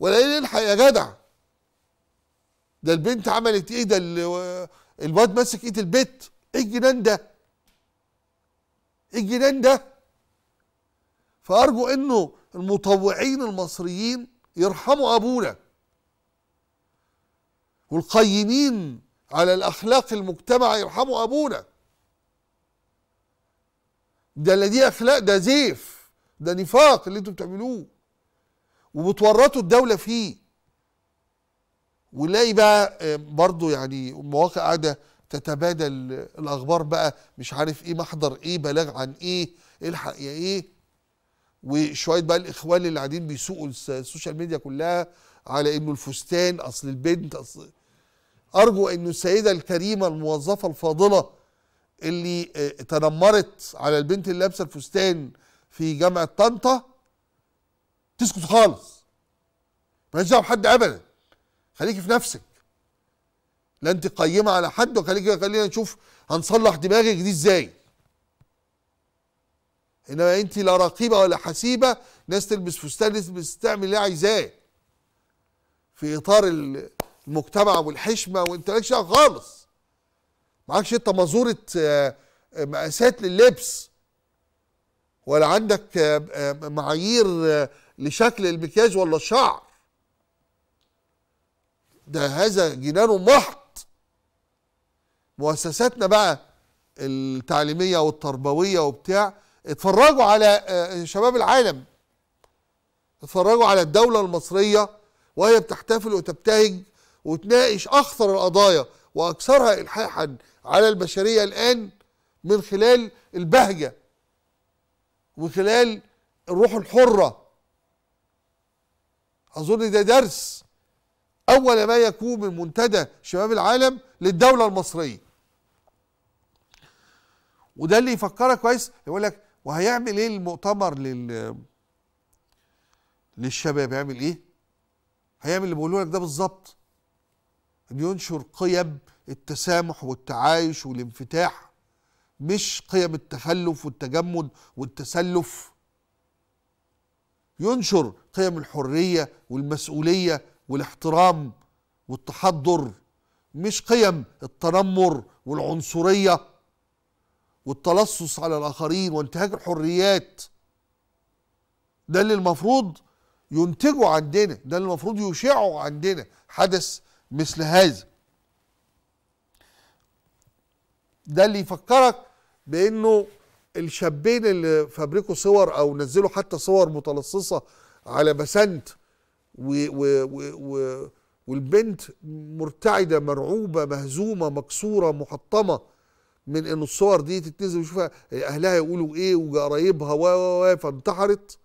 [SPEAKER 1] ولا ايه نلحق يا جدع ده البنت عملت ايه ده آه، الواد ماسك ايد البت ايه الجنان ده ايه الجنان ده فارجو انه المطوعين المصريين يرحموا ابونا والقيمين على الأخلاق المجتمع يرحموا أبونا ده اللي دي أخلاق ده زيف ده نفاق اللي انتوا بتعملوه وبتورطوا الدولة فيه ونلاقي بقى آه، برضو يعني مواقع قاعدة تتبادل الأخبار بقى مش عارف إيه محضر إيه بلاغ عن إيه, إيه الحق يا إيه وشوية بقى الإخوان اللي قاعدين بيسوقوا السوشيال ميديا كلها على إنه الفستان أصل البنت أصل أرجو أن السيدة الكريمة الموظفة الفاضلة اللي آه، تنمرت على البنت اللي لابسة الفستان في جامعة طنطا تسكت خالص مالهاش دعوة بحد أبدا خليكي في نفسك لا أنت قيمة على حد وخليكي خلينا نشوف هنصلح دماغك دي إزاي انما انت لا رقيبه ولا حسيبه ناس تلبس فستان ناس تلبس تعمل اللي عايزاه في اطار ال المجتمع والحشمه وانت مالكش دعوه خالص معكش انت مازوره آه، آه، مقاسات لللبس ولا عندك آه، معايير لشكل المكياج ولا الشعر ده هذا جنان محط مؤسساتنا بقى التعليميه والتربويه وبتاع اتفرجوا على شباب العالم اتفرجوا على الدوله المصريه وهي بتحتفل وتبتهج وتناقش أخطر القضايا وأكثرها إلحاحا على البشرية الآن من خلال البهجة ومن خلال الروح الحرة أظن ده درس أول ما يكون من منتدى شباب العالم للدولة المصرية وده اللي يفكرك كويس يقول لك وهيعمل ايه المؤتمر لل للشباب يعمل ايه؟ هيعمل اللي بقوله لك ده بالظبط أن ينشر قيم التسامح والتعايش والانفتاح مش قيم التخلف والتجمد والتسلف ينشر قيم الحرية والمسؤولية والاحترام والتحضر مش قيم التنمر والعنصرية والتلصص على الآخرين وانتهاك الحريات ده اللي المفروض ينتجه عندنا ده اللي المفروض يشيعه عندنا حدث مثل هذا ده اللي يفكرك بانه الشابين اللي فبركوا صور او نزلوا حتى صور متلصصه على بسنت و و و و والبنت مرتعده مرعوبه مهزومه مكسوره محطمه من ان الصور دي تتنزل ويشوفها اهلها يقولوا ايه وقرايبها و و فانتحرت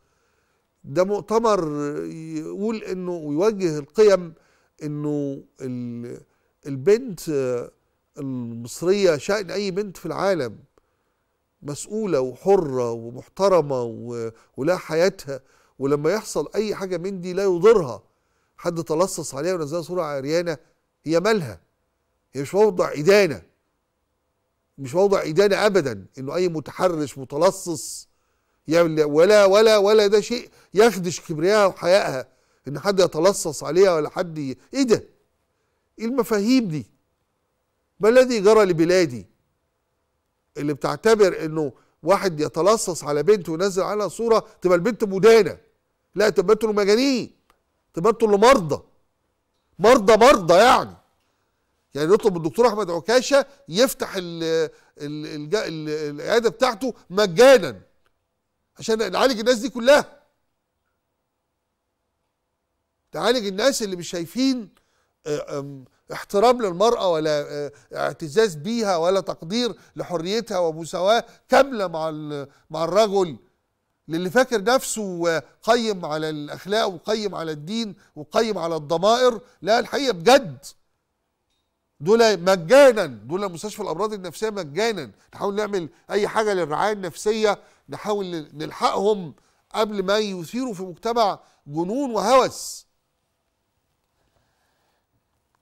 [SPEAKER 1] ده مؤتمر يقول انه ويوجه القيم انه البنت المصريه شأن اي بنت في العالم مسؤوله وحره ومحترمه ولها حياتها ولما يحصل اي حاجه من دي لا يضرها حد تلصص عليها ونزلها صوره عريانه هي مالها هي مش موضع ادانه مش موضع ادانه ابدا انه اي متحرش متلصص يعمل ولا ولا ولا ده شيء يخدش كبريائها وحيائها ان حد يتلصص عليها ولا حد ي... ايه ده ايه المفاهيم دي ما الذي جرى لبلادي اللي بتعتبر انه واحد يتلصص على بنت وينزل على صوره تبقى البنت مدانه لا تبقى انتوا مجانين تبقى انتوا مرضى مرضى مرضى يعني يعني نطلب من الدكتور احمد عكاشه يفتح العياده بتاعته مجانا عشان نعالج الناس دي كلها تعالج الناس اللي مش شايفين آه، احترام للمرأة ولا آه، اعتزاز بيها ولا تقدير لحريتها ومساواة كاملة مع مع الرجل للي فاكر نفسه قيم على الأخلاق وقيم على الدين وقيم على الضمائر لا الحقيقة بجد دول مجانا دول مستشفى الأمراض النفسية مجانا نحاول نعمل أي حاجة للرعاية النفسية نحاول نلحقهم قبل ما يثيروا في مجتمع جنون وهوس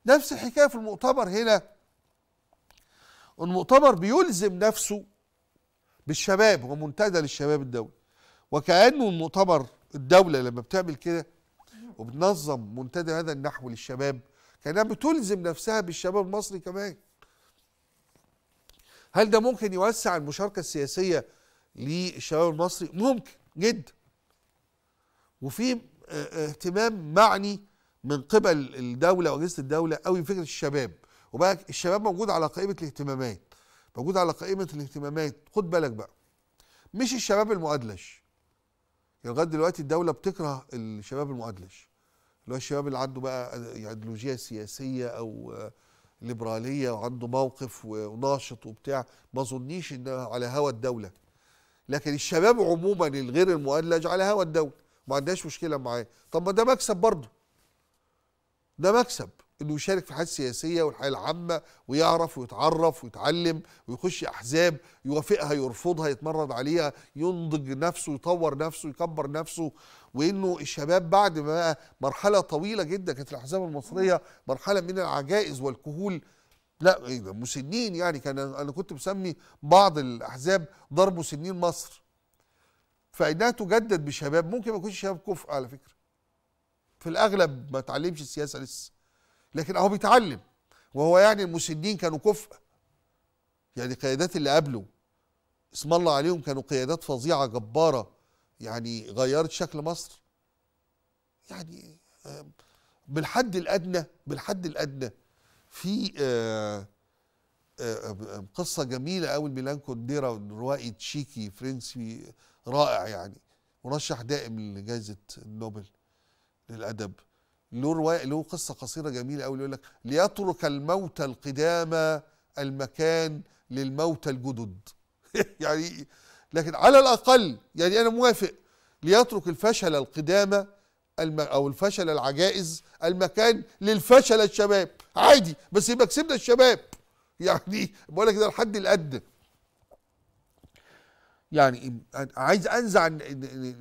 [SPEAKER 1] نفس الحكايه في المؤتمر هنا المؤتمر بيلزم نفسه بالشباب ومنتدى للشباب الدولي وكانه المؤتمر الدوله لما بتعمل كده وبتنظم منتدى هذا النحو للشباب كانها بتلزم نفسها بالشباب المصري كمان هل ده ممكن يوسع المشاركه السياسيه للشباب المصري ممكن جدا وفي اهتمام معني من قبل الدوله واجهزه الدوله قوي فكره الشباب وبقى الشباب موجود على قائمه الاهتمامات موجود على قائمه الاهتمامات خد بالك بقى مش الشباب المؤدلج يعني لغايه دلوقتي الدوله بتكره الشباب المؤدلج اللي هو الشباب اللي عنده بقى ايديولوجيه سياسيه او ليبراليه وعنده موقف وناشط وبتاع ما ظنيش انه على هوى الدوله لكن الشباب عموما الغير المؤدلج على هوى الدوله ما عندهاش مشكله معاه طب ما ده مكسب برضه ده مكسب انه يشارك في الحياه السياسيه والحياه العامه ويعرف ويتعرف ويتعلم ويخش احزاب يوافقها يرفضها يتمرد عليها ينضج نفسه يطور نفسه يكبر نفسه وانه الشباب بعد ما مرحله طويله جدا كانت الاحزاب المصريه مرحله من العجائز والكهول لا إيه مسنين يعني كان انا كنت بسمي بعض الاحزاب دار مسنين مصر فانها تجدد بشباب ممكن ما يكونش شباب كفء على فكره في الاغلب ما اتعلمش السياسه لسه لكن اهو بيتعلم وهو يعني المسنين كانوا كفء يعني قيادات اللي قبله اسم الله عليهم كانوا قيادات فظيعه جباره يعني غيرت شكل مصر يعني آه، بالحد الادنى بالحد الادنى في آه، آه، قصه جميله قوي ميلان كونديرا روائي تشيكي فرنسي رائع يعني مرشح دائم لجائزه النوبل للادب له روايه له قصه قصيره جميله قوي يقول لك ليترك الموت القدامى المكان للموتى الجدد (laughs) يعني لكن على الاقل يعني انا موافق ليترك الفشل القدامى الم... او الفشل العجائز المكان للفشل الشباب عادي بس يبقى كسبنا الشباب (laughs) يعني بقول لك ده الحد الادنى يعني عايز انزع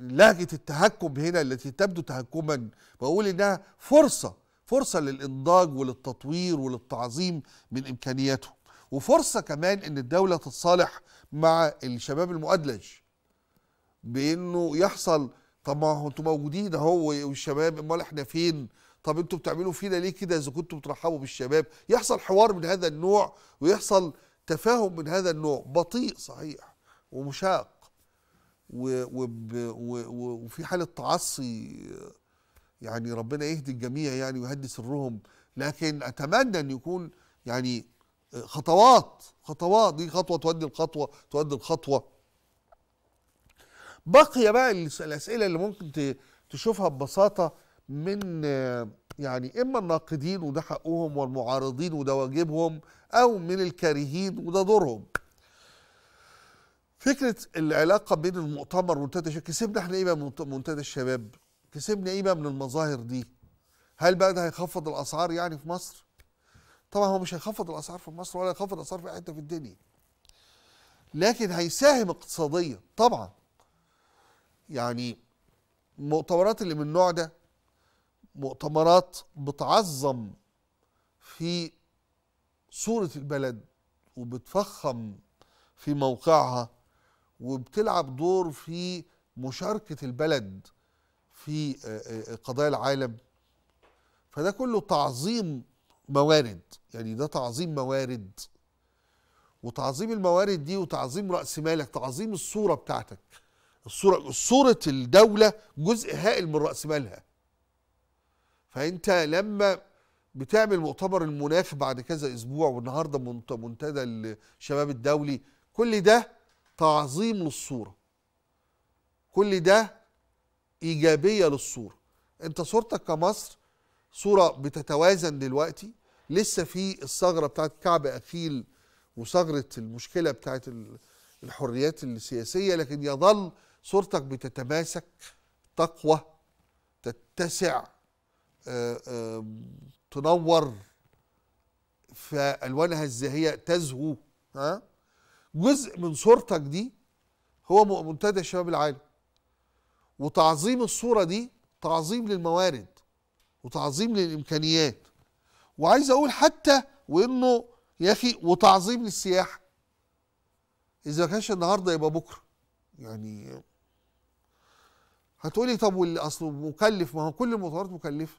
[SPEAKER 1] لهجه التهكم هنا التي تبدو تهكما واقول انها فرصه فرصه للانضاج وللتطوير وللتعظيم من امكانياته وفرصه كمان ان الدوله تتصالح مع الشباب المؤدلج بانه يحصل طب ما هو انتوا موجودين اهو والشباب امال احنا فين طب انتوا بتعملوا فينا ليه كده اذا كنتوا بترحبوا بالشباب يحصل حوار من هذا النوع ويحصل تفاهم من هذا النوع بطيء صحيح ومشاق وفي حالة تعصي يعني ربنا يهدي الجميع يعني ويهدي سرهم لكن أتمنى أن يكون يعني خطوات خطوات دي خطوة تودي الخطوة تودي الخطوة بقي بقى الأسئلة اللي ممكن تشوفها ببساطة من يعني إما الناقدين وده حقهم والمعارضين وده واجبهم أو من الكارهين وده دورهم فكره العلاقه بين المؤتمر ومنتدى الشباب كسبنا احنا ايه من منتدى الشباب؟ كسبنا ايه من المظاهر دي؟ هل بقى ده هيخفض الاسعار يعني في مصر؟ طبعا هو مش هيخفض الاسعار في مصر ولا هيخفض الاسعار في حته في الدنيا. لكن هيساهم اقتصاديا طبعا. يعني المؤتمرات اللي من النوع ده مؤتمرات بتعظم في صوره البلد وبتفخم في موقعها وبتلعب دور في مشاركة البلد في آه، آه، قضايا العالم فده كله تعظيم موارد يعني ده تعظيم موارد وتعظيم الموارد دي وتعظيم رأس مالك تعظيم الصورة بتاعتك الصورة, صورة الدولة جزء هائل من رأس مالها فأنت لما بتعمل مؤتمر المناخ بعد كذا أسبوع والنهاردة منتدى الشباب الدولي كل ده تعظيم للصورة كل ده إيجابية للصورة أنت صورتك كمصر صورة بتتوازن دلوقتي لسه في الثغرة بتاعت كعب أخيل وثغرة المشكلة بتاعت الحريات السياسية لكن يظل صورتك بتتماسك تقوى تتسع تنور آه، في تنور فألوانها الزاهية تزهو ها جزء من صورتك دي هو منتدى شباب العالم وتعظيم الصورة دي تعظيم للموارد وتعظيم للإمكانيات وعايز أقول حتى وإنه يا أخي وتعظيم للسياحة إذا ما كانش النهاردة يبقى بكرة يعني هتقولي طب اصله مكلف ما هو كل المؤتمرات مكلفة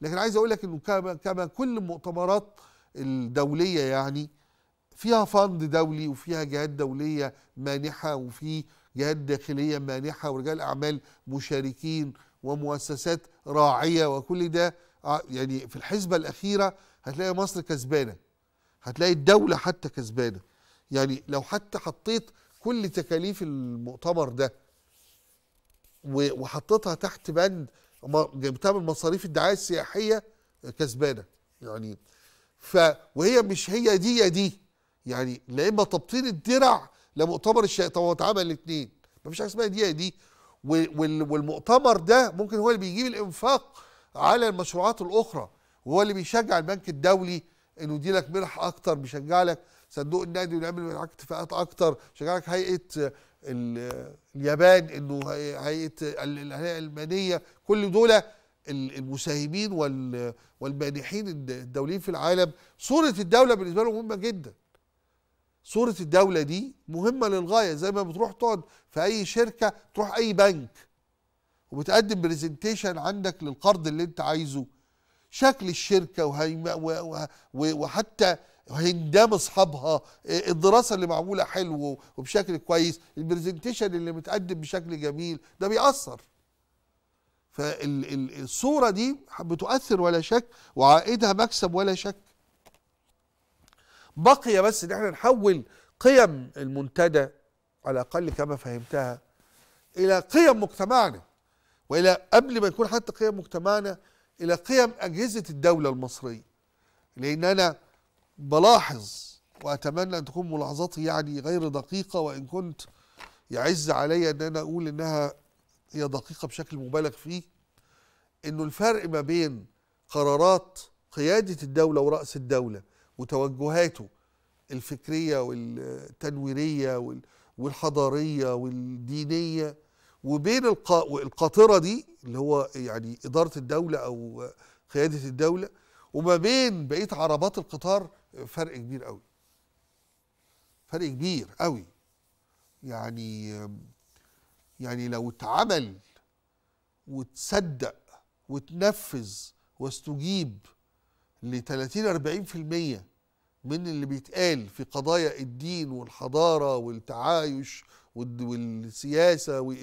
[SPEAKER 1] لكن عايز أقول لك إنه كما كل المؤتمرات الدولية يعني فيها فند دولي وفيها جهات دولية مانحة وفي جهات داخلية مانحة ورجال أعمال مشاركين ومؤسسات راعية وكل ده آه، يعني في الحسبة الأخيرة هتلاقي مصر كسبانة هتلاقي الدولة حتى كسبانة يعني لو حتى حطيت كل تكاليف المؤتمر ده وحطيتها تحت بند من مصاريف الدعاية السياحية آه، كسبانة يعني ف وهي مش هي دي يا دي يعني لما تبطين الدرع لمؤتمر الشيء طب هو اتعمل الاثنين مفيش حاجه اسمها دقيقه دي والمؤتمر ده ممكن هو اللي بيجيب الانفاق على المشروعات الاخرى وهو اللي بيشجع البنك الدولي انه يديلك منح اكتر بيشجع لك صندوق النقد ونعمل معاك اتفاقات اكتر بيشجع لك هيئه اليابان انه هيئه الهيئه الالمانيه كل دول المساهمين والمانحين الدوليين في العالم صوره الدوله بالنسبه لهم مهمه جدا صورة الدولة دي مهمة للغاية زي ما بتروح تقعد في أي شركة تروح أي بنك وبتقدم برزنتيشن عندك للقرض اللي أنت عايزه شكل الشركة وهيم و... و... وحتى هندام أصحابها الدراسة اللي معمولة حلو وبشكل كويس البرزنتيشن اللي متقدم بشكل جميل ده بيأثر فالصورة دي بتؤثر ولا شك وعائدها مكسب ولا شك بقي بس ان احنا نحول قيم المنتدى على الاقل كما فهمتها الى قيم مجتمعنا والى قبل ما يكون حتى قيم مجتمعنا الى قيم اجهزه الدوله المصريه لان انا بلاحظ واتمنى ان تكون ملاحظاتي يعني غير دقيقه وان كنت يعز علي ان انا اقول انها هي دقيقه بشكل مبالغ فيه انه الفرق ما بين قرارات قياده الدوله وراس الدوله وتوجهاته الفكريه والتنويريه والحضاريه والدينيه وبين القاطره دي اللي هو يعني اداره الدوله او قياده الدوله وما بين بقيه عربات القطار فرق كبير قوي فرق كبير قوي يعني يعني لو اتعمل وتصدق وتنفذ واستجيب ل 30 40% من اللي بيتقال في قضايا الدين والحضاره والتعايش والسياسه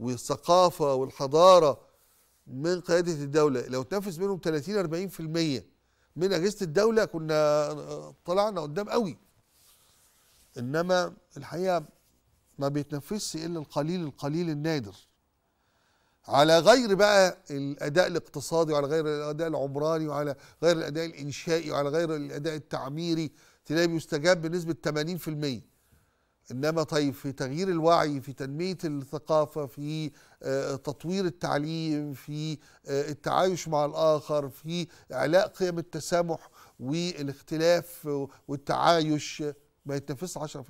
[SPEAKER 1] والثقافه والحضاره من قياده الدوله لو تنفذ منهم 30 40% من اجهزه الدوله كنا طلعنا قدام قوي انما الحقيقه ما بيتنفذش الا القليل القليل النادر على غير بقى الاداء الاقتصادي وعلى غير الاداء العمراني وعلى غير الاداء الانشائي وعلى غير الاداء التعميري تلاقي بيستجاب بنسبه 80% انما طيب في تغيير الوعي في تنميه الثقافه في آه، تطوير التعليم في آه، التعايش مع الاخر في اعلاء قيم التسامح والاختلاف والتعايش ما يتنفس 10%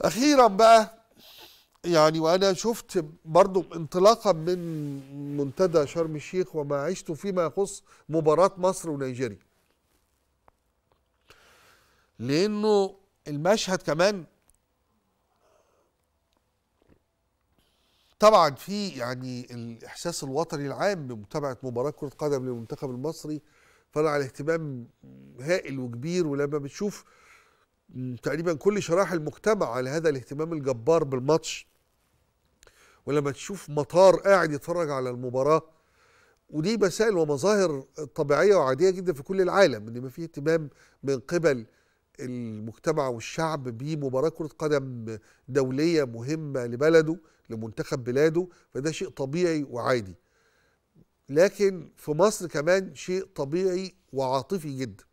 [SPEAKER 1] اخيرا بقى يعني وانا شفت برضو انطلاقا من منتدى شرم الشيخ وما عشته فيما يخص مباراه مصر ونيجيريا لانه المشهد كمان طبعا في يعني الاحساس الوطني العام بمتابعه مباراه كره قدم للمنتخب المصري طلع على اهتمام هائل وكبير ولما بتشوف تقريبا كل شرائح المجتمع على هذا الاهتمام الجبار بالماتش ولما تشوف مطار قاعد يتفرج على المباراه ودي مسائل ومظاهر طبيعيه وعاديه جدا في كل العالم ان ما في اهتمام من قبل المجتمع والشعب بمباراه كره قدم دوليه مهمه لبلده لمنتخب بلاده فده شيء طبيعي وعادي لكن في مصر كمان شيء طبيعي وعاطفي جدا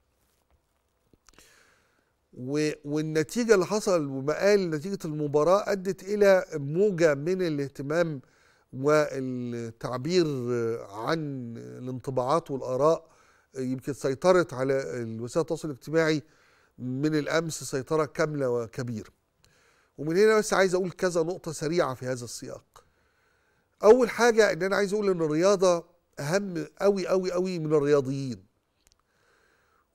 [SPEAKER 1] والنتيجة اللي حصل ومقال نتيجة المباراة أدت إلى موجة من الاهتمام والتعبير عن الانطباعات والآراء يمكن سيطرت على وسائل التواصل الاجتماعي من الأمس سيطرة كاملة وكبيرة ومن هنا بس عايز أقول كذا نقطة سريعة في هذا السياق أول حاجة إن أنا عايز أقول إن الرياضة أهم أوي أوي أوي من الرياضيين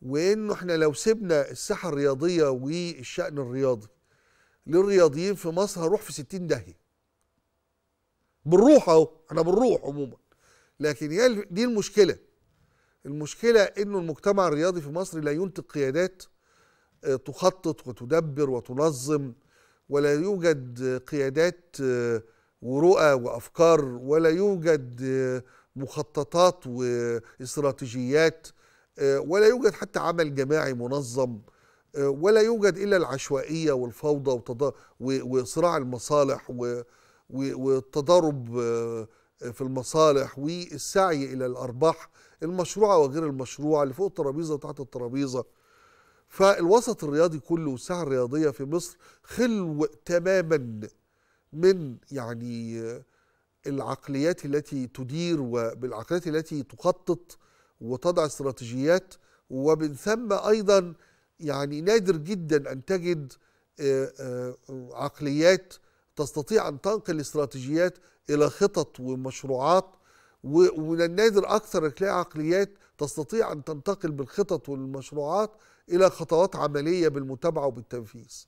[SPEAKER 1] وانه احنا لو سيبنا الساحه الرياضيه والشان الرياضي للرياضيين في مصر هروح في 60 داهيه بنروح اهو احنا بنروح عموما لكن يعني دي المشكله المشكله انه المجتمع الرياضي في مصر لا ينتج قيادات آه، تخطط وتدبر وتنظم ولا يوجد قيادات آه، ورؤى وافكار ولا يوجد آه، مخططات واستراتيجيات آه، ولا يوجد حتى عمل جماعي منظم آه، ولا يوجد الا العشوائيه والفوضى وصراع المصالح والتضارب آه، في المصالح والسعي الى الارباح المشروعه وغير المشروعه اللي فوق الترابيزه وتحت الترابيزه فالوسط الرياضي كله والساحه الرياضيه في مصر خلو تماما من يعني العقليات التي تدير وبالعقليات التي تخطط وتضع استراتيجيات ومن ثم ايضا يعني نادر جدا ان تجد آه، آه، عقليات تستطيع ان تنقل استراتيجيات الى خطط ومشروعات ومن النادر اكثر تلاقي عقليات تستطيع ان تنتقل بالخطط والمشروعات الى خطوات عمليه بالمتابعه وبالتنفيذ.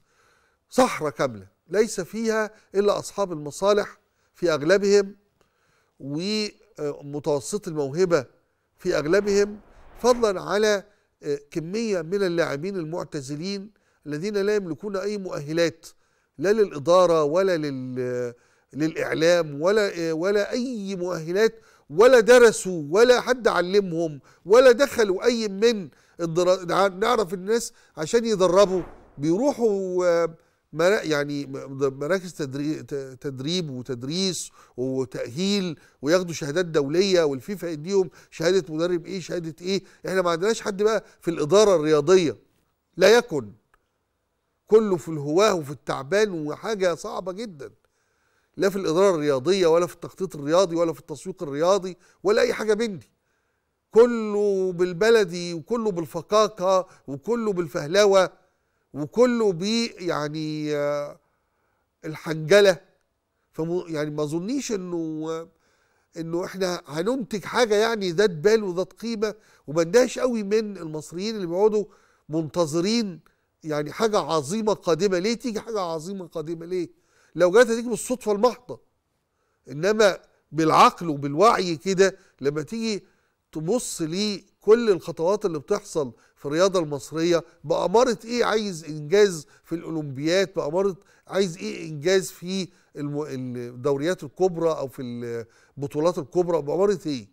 [SPEAKER 1] صحراء كامله ليس فيها الا اصحاب المصالح في اغلبهم ومتوسط الموهبه في أغلبهم فضلا على آه، كمية من اللاعبين المعتزلين الذين لا يملكون أي مؤهلات لا للإدارة ولا لل آه، للإعلام ولا آه، ولا أي مؤهلات ولا درسوا ولا حد علمهم ولا دخلوا أي من الدرا... نعرف الناس عشان يدربوا بيروحوا يعني مراكز تدريب وتدريس وتأهيل وياخدوا شهادات دولية والفيفا يديهم شهادة مدرب ايه شهادة ايه احنا ما عندناش حد بقى في الإدارة الرياضية لا يكن كله في الهواه وفي التعبان وحاجة صعبة جدا لا في الإدارة الرياضية ولا في التخطيط الرياضي ولا في التسويق الرياضي ولا أي حاجة من دي كله بالبلدي وكله بالفقاقة وكله بالفهلوة وكله بي يعني آه، الحنجله فم يعني ما اظنيش انه آه، انه احنا هننتج حاجه يعني ذات بال وذات قيمه وما ندهش قوي من المصريين اللي بيقعدوا منتظرين يعني حاجه عظيمه قادمه ليه تيجي حاجه عظيمه قادمه ليه لو جت هتيجي بالصدفه المحضه انما بالعقل وبالوعي كده لما تيجي تبص لكل الخطوات اللي بتحصل في الرياضة المصرية بأمارة إيه عايز إنجاز في الأولمبيات بأمارة عايز إيه إنجاز في الدوريات الكبرى أو في البطولات الكبرى بأمارة إيه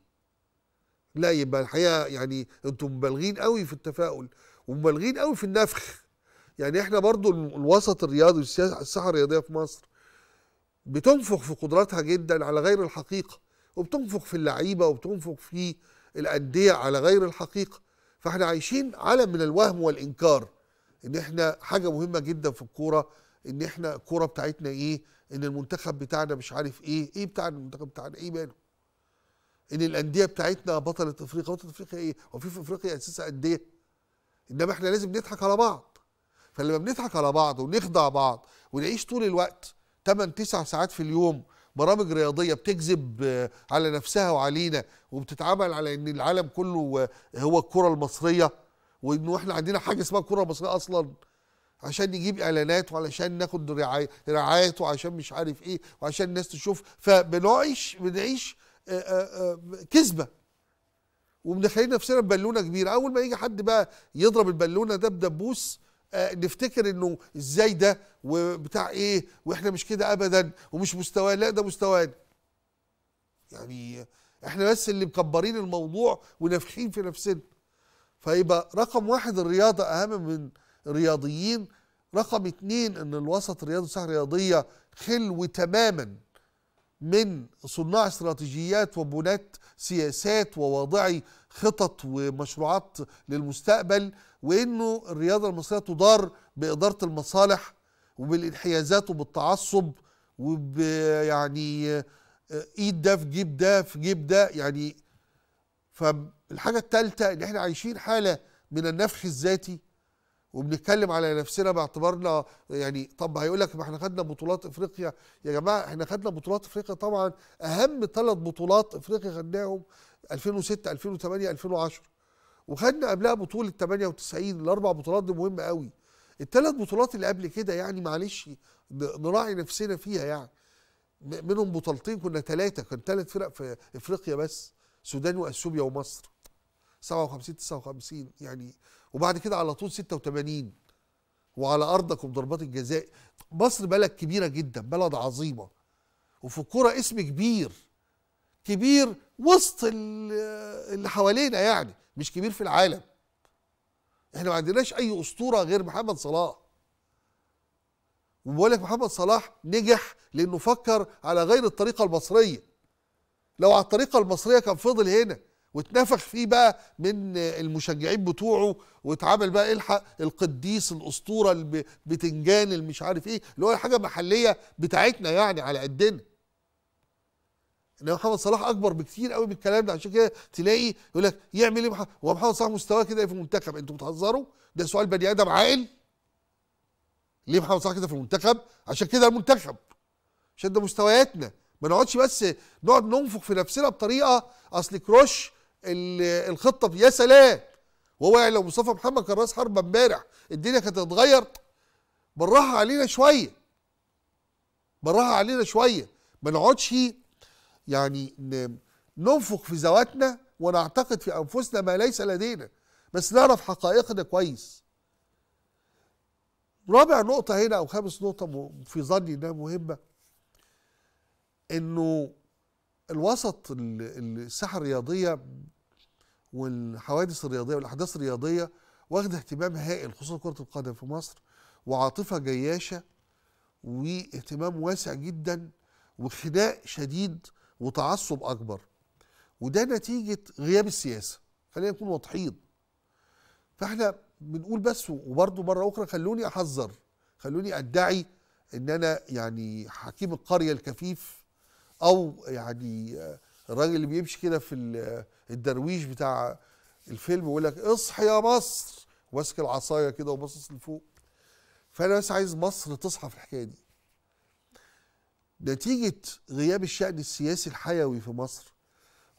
[SPEAKER 1] لا يبقى الحقيقة يعني أنتم مبالغين قوي في التفاؤل ومبالغين قوي في النفخ يعني إحنا برضو الوسط الرياضي الساحة الرياضية في مصر بتنفخ في قدراتها جدا على غير الحقيقة وبتنفخ في اللعيبة وبتنفخ في الأندية على غير الحقيقة فاحنا عايشين عالم من الوهم والانكار ان احنا حاجه مهمه جدا في الكوره ان احنا الكوره بتاعتنا ايه ان المنتخب بتاعنا مش عارف ايه ايه بتاع المنتخب بتاعنا ايه ماله ان الانديه بتاعتنا بطله افريقيا بطله افريقيا ايه هو في في افريقيا اساسا انديه انما احنا لازم نضحك على بعض فلما بنضحك على بعض ونخدع بعض ونعيش طول الوقت 8 9 ساعات في اليوم برامج رياضيه بتكذب آه، على نفسها وعلينا وبتتعمل على ان العالم كله آه، هو الكره المصريه وانه احنا عندنا حاجه اسمها الكره المصريه اصلا عشان نجيب اعلانات وعلشان ناخد رعايات وعشان مش عارف ايه وعشان الناس تشوف فبنعيش بنعيش آه، كذبه وبنخلي نفسنا ببالونه كبيره اول ما يجي حد بقى يضرب البالونه ده بدبوس آه، نفتكر انه ازاي ده وبتاع ايه واحنا مش كده ابدا ومش مستواه لا ده مستوانا يعني احنا بس اللي مكبرين الموضوع ونافخين في نفسنا فيبقى رقم واحد الرياضة اهم من الرياضيين رقم اتنين ان الوسط الرياضي والساحة الرياضية خلو تماما من صناع استراتيجيات وبناة سياسات وواضعي خطط ومشروعات للمستقبل وانه الرياضه المصريه تدار باداره المصالح وبالانحيازات وبالتعصب وب يعني آه، ايد ده في جيب ده في جيب ده يعني فالحاجه الثالثه ان احنا عايشين حاله من النفخ الذاتي وبنتكلم على نفسنا باعتبارنا يعني طب هيقول لك ما احنا خدنا بطولات افريقيا يا جماعه احنا خدنا بطولات افريقيا طبعا اهم ثلاث بطولات افريقيا خدناهم 2006 2008 2010 وخدنا قبلها بطوله 98 الاربع بطولات دي مهمه قوي الثلاث بطولات اللي قبل كده يعني معلش نراعي نفسنا فيها يعني منهم بطولتين كنا ثلاثه كان ثلاث فرق في افريقيا بس السودان واثيوبيا ومصر 57 59 يعني وبعد كده على طول 86 وعلى ارضكم ضربات الجزاء مصر بلد كبيره جدا بلد عظيمه وفي الكوره اسم كبير كبير وسط اللي حوالينا يعني مش كبير في العالم احنا ما عندناش اي اسطوره غير محمد صلاح وبقول لك محمد صلاح نجح لانه فكر على غير الطريقه المصريه لو على الطريقه المصريه كان فضل هنا واتنفخ فيه بقى من المشجعين بتوعه واتعمل بقى الحق القديس الاسطوره البتنجان المش عارف ايه اللي هو حاجه محليه بتاعتنا يعني على قدنا انما محمد صلاح اكبر بكتير قوي بالكلام ده عشان كده تلاقي يقول لك يعمل ايه هو محمد صلاح مستواه كده في المنتخب انتوا بتهزروا ده سؤال بني ادم عاقل ليه محمد صلاح كده في المنتخب عشان كده المنتخب عشان ده مستوياتنا ما نقعدش بس نقعد ننفخ في نفسنا بطريقه اصل كروش الخطه يا سلام وهو يعني لو مصطفى محمد كان راس حرب امبارح الدنيا كانت هتتغير بالراحه علينا شويه بالراحه علينا شويه ما نقعدش يعني ننفق في ذواتنا ونعتقد في انفسنا ما ليس لدينا بس نعرف حقائقنا كويس رابع نقطه هنا او خامس نقطه في ظني انها مهمه انه الوسط الساحه الرياضيه والحوادث الرياضيه والاحداث الرياضيه واخده اهتمام هائل خصوصا كره القدم في مصر وعاطفه جياشه واهتمام واسع جدا وخناق شديد وتعصب اكبر وده نتيجه غياب السياسه خلينا نكون واضحين فاحنا بنقول بس وبرضه مره اخرى خلوني احذر خلوني ادعي ان انا يعني حكيم القريه الكفيف او يعني الراجل اللي بيمشي كده في الدرويش بتاع الفيلم ويقول لك اصحي يا مصر واسك العصايه كده وباصص لفوق فانا بس عايز مصر تصحى في الحكايه دي نتيجة غياب الشأن السياسي الحيوي في مصر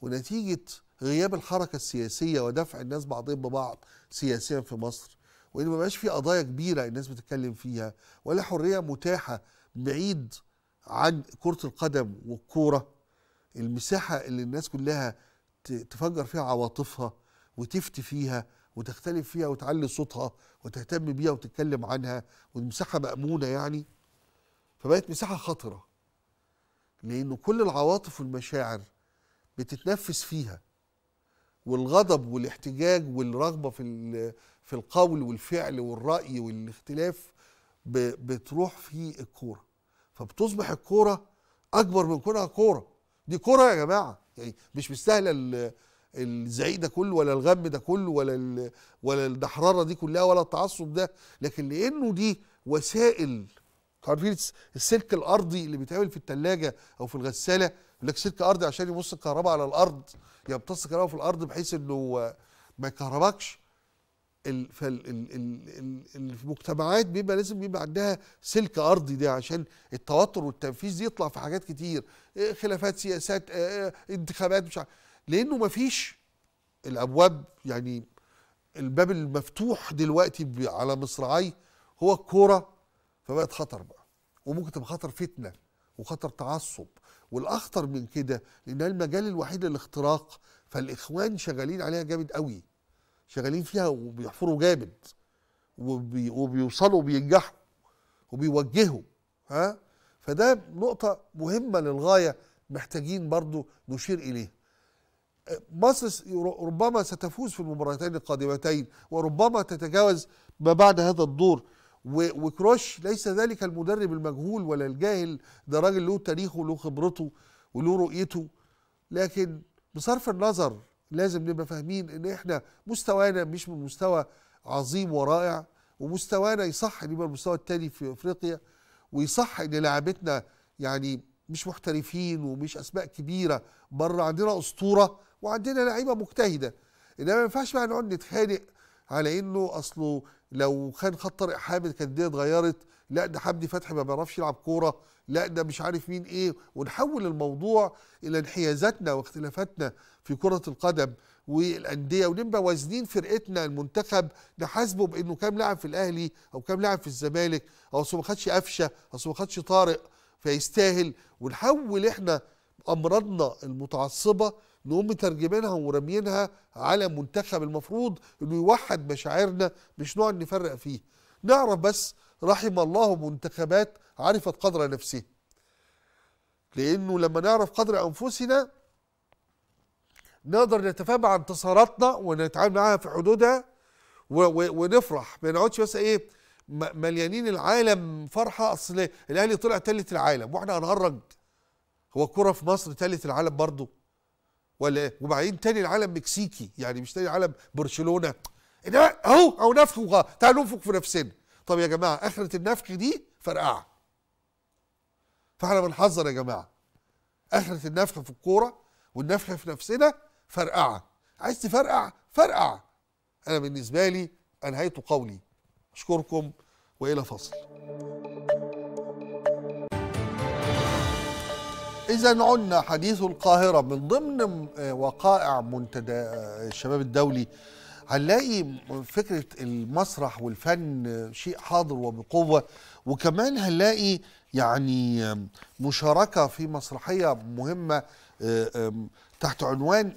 [SPEAKER 1] ونتيجة غياب الحركة السياسية ودفع الناس بعضهم ببعض سياسيا في مصر وإن ما بقاش في قضايا كبيرة الناس بتتكلم فيها ولا حرية متاحة بعيد عن كرة القدم والكورة المساحة اللي الناس كلها تفجر فيها عواطفها وتفتي فيها وتختلف فيها وتعلي صوتها وتهتم بيها وتتكلم عنها والمساحة مأمونة يعني فبقت مساحة خطرة لأنه كل العواطف والمشاعر بتتنفس فيها والغضب والاحتجاج والرغبة في في القول والفعل والرأي والاختلاف بتروح في الكورة فبتصبح الكورة أكبر من كونها كورة دي كورة يا جماعة يعني مش مستاهلة الزعيق ده كله ولا الغم ده كله ولا ولا الدحرره دي كلها ولا التعصب ده لكن لانه دي وسائل عارفين طيب، السلك الارضي اللي بيتعمل في الثلاجه او في الغساله يقول لك سلك ارضي عشان يمص الكهرباء على الارض يمتص الكهرباء في الارض بحيث انه ما يكهربكش المجتمعات بيبقى لازم بيبقى عندها سلك ارضي ده عشان التوتر والتنفيذ يطلع في حاجات كتير آه، خلافات سياسات آه، آه، انتخابات مش عارف لانه ما فيش الابواب يعني الباب المفتوح دلوقتي على مصراعيه هو الكوره فبقت خطر بقى وممكن تبقى خطر فتنه وخطر تعصب والاخطر من كده لانها المجال الوحيد للاختراق فالاخوان شغالين عليها جامد قوي شغالين فيها وبيحفروا جامد وبي وبيوصلوا وبينجحوا وبيوجهوا ها فده نقطة مهمة للغاية محتاجين برضو نشير إليها مصر ربما ستفوز في المباراتين القادمتين وربما تتجاوز ما بعد هذا الدور وكروش ليس ذلك المدرب المجهول ولا الجاهل ده راجل له تاريخه وله خبرته وله رؤيته لكن بصرف النظر لازم نبقى فاهمين ان احنا مستوانا مش من مستوى عظيم ورائع ومستوانا يصح ان يبقى المستوى التاني في افريقيا ويصح ان لعبتنا يعني مش محترفين ومش اسماء كبيره بره عندنا اسطوره وعندنا لعيبه مجتهده انما ما ينفعش بقى نقعد نتخانق على انه اصله لو كان خد طارق حامد كانت الدنيا اتغيرت لا ده حمدي فتحي ما بيعرفش يلعب كوره لا ده مش عارف مين ايه ونحول الموضوع الى انحيازاتنا واختلافاتنا في كره القدم والانديه ونبقى وازنين فرقتنا المنتخب نحاسبه بانه كام لاعب في الاهلي او كام لاعب في الزمالك او اصل ما خدش قفشه اصل ما خدش طارق فيستاهل ونحول احنا امراضنا المتعصبه نقوم مترجمينها وراميينها على منتخب المفروض انه يوحد مشاعرنا مش نوع نفرق فيه نعرف بس رحم الله منتخبات عرفت قدر نفسها لانه لما نعرف قدر انفسنا نقدر نتفاهم مع انتصاراتنا ونتعامل معاها في حدودها ونفرح ما نقعدش بس ايه مليانين العالم فرحه اصل الاهلي طلع ثالث العالم واحنا هنهرج هو الكوره في مصر ثالث العالم برضه ولا وبعدين تاني العالم مكسيكي يعني مش تاني العالم برشلونه انما اهو اهو وغا تعالوا ننفخ في نفسنا طب يا جماعه اخره النفخ دي فرقعه فاحنا بنحذر يا جماعه اخره النفخ في الكوره والنفخ في نفسنا فرقعه عايز تفرقع فرقع انا بالنسبه لي انهيت قولي اشكركم والى فصل إذا عدنا حديث القاهرة من ضمن آه، وقائع منتدى آه، الشباب الدولي هنلاقي فكرة المسرح والفن آه، شيء حاضر وبقوة وكمان هنلاقي يعني مشاركة في مسرحية مهمة تحت عنوان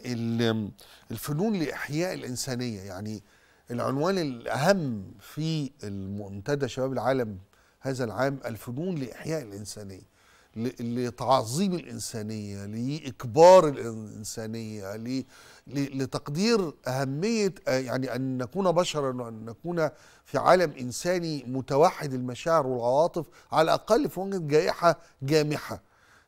[SPEAKER 1] الفنون لإحياء الإنسانية يعني العنوان الأهم في المنتدى شباب العالم هذا العام الفنون لإحياء الإنسانية لتعظيم الإنسانية لإكبار الإنسانية لتقدير أهمية يعني أن نكون بشرا وأن نكون في عالم إنساني متوحد المشاعر والعواطف على الأقل في وجهة جائحة جامحة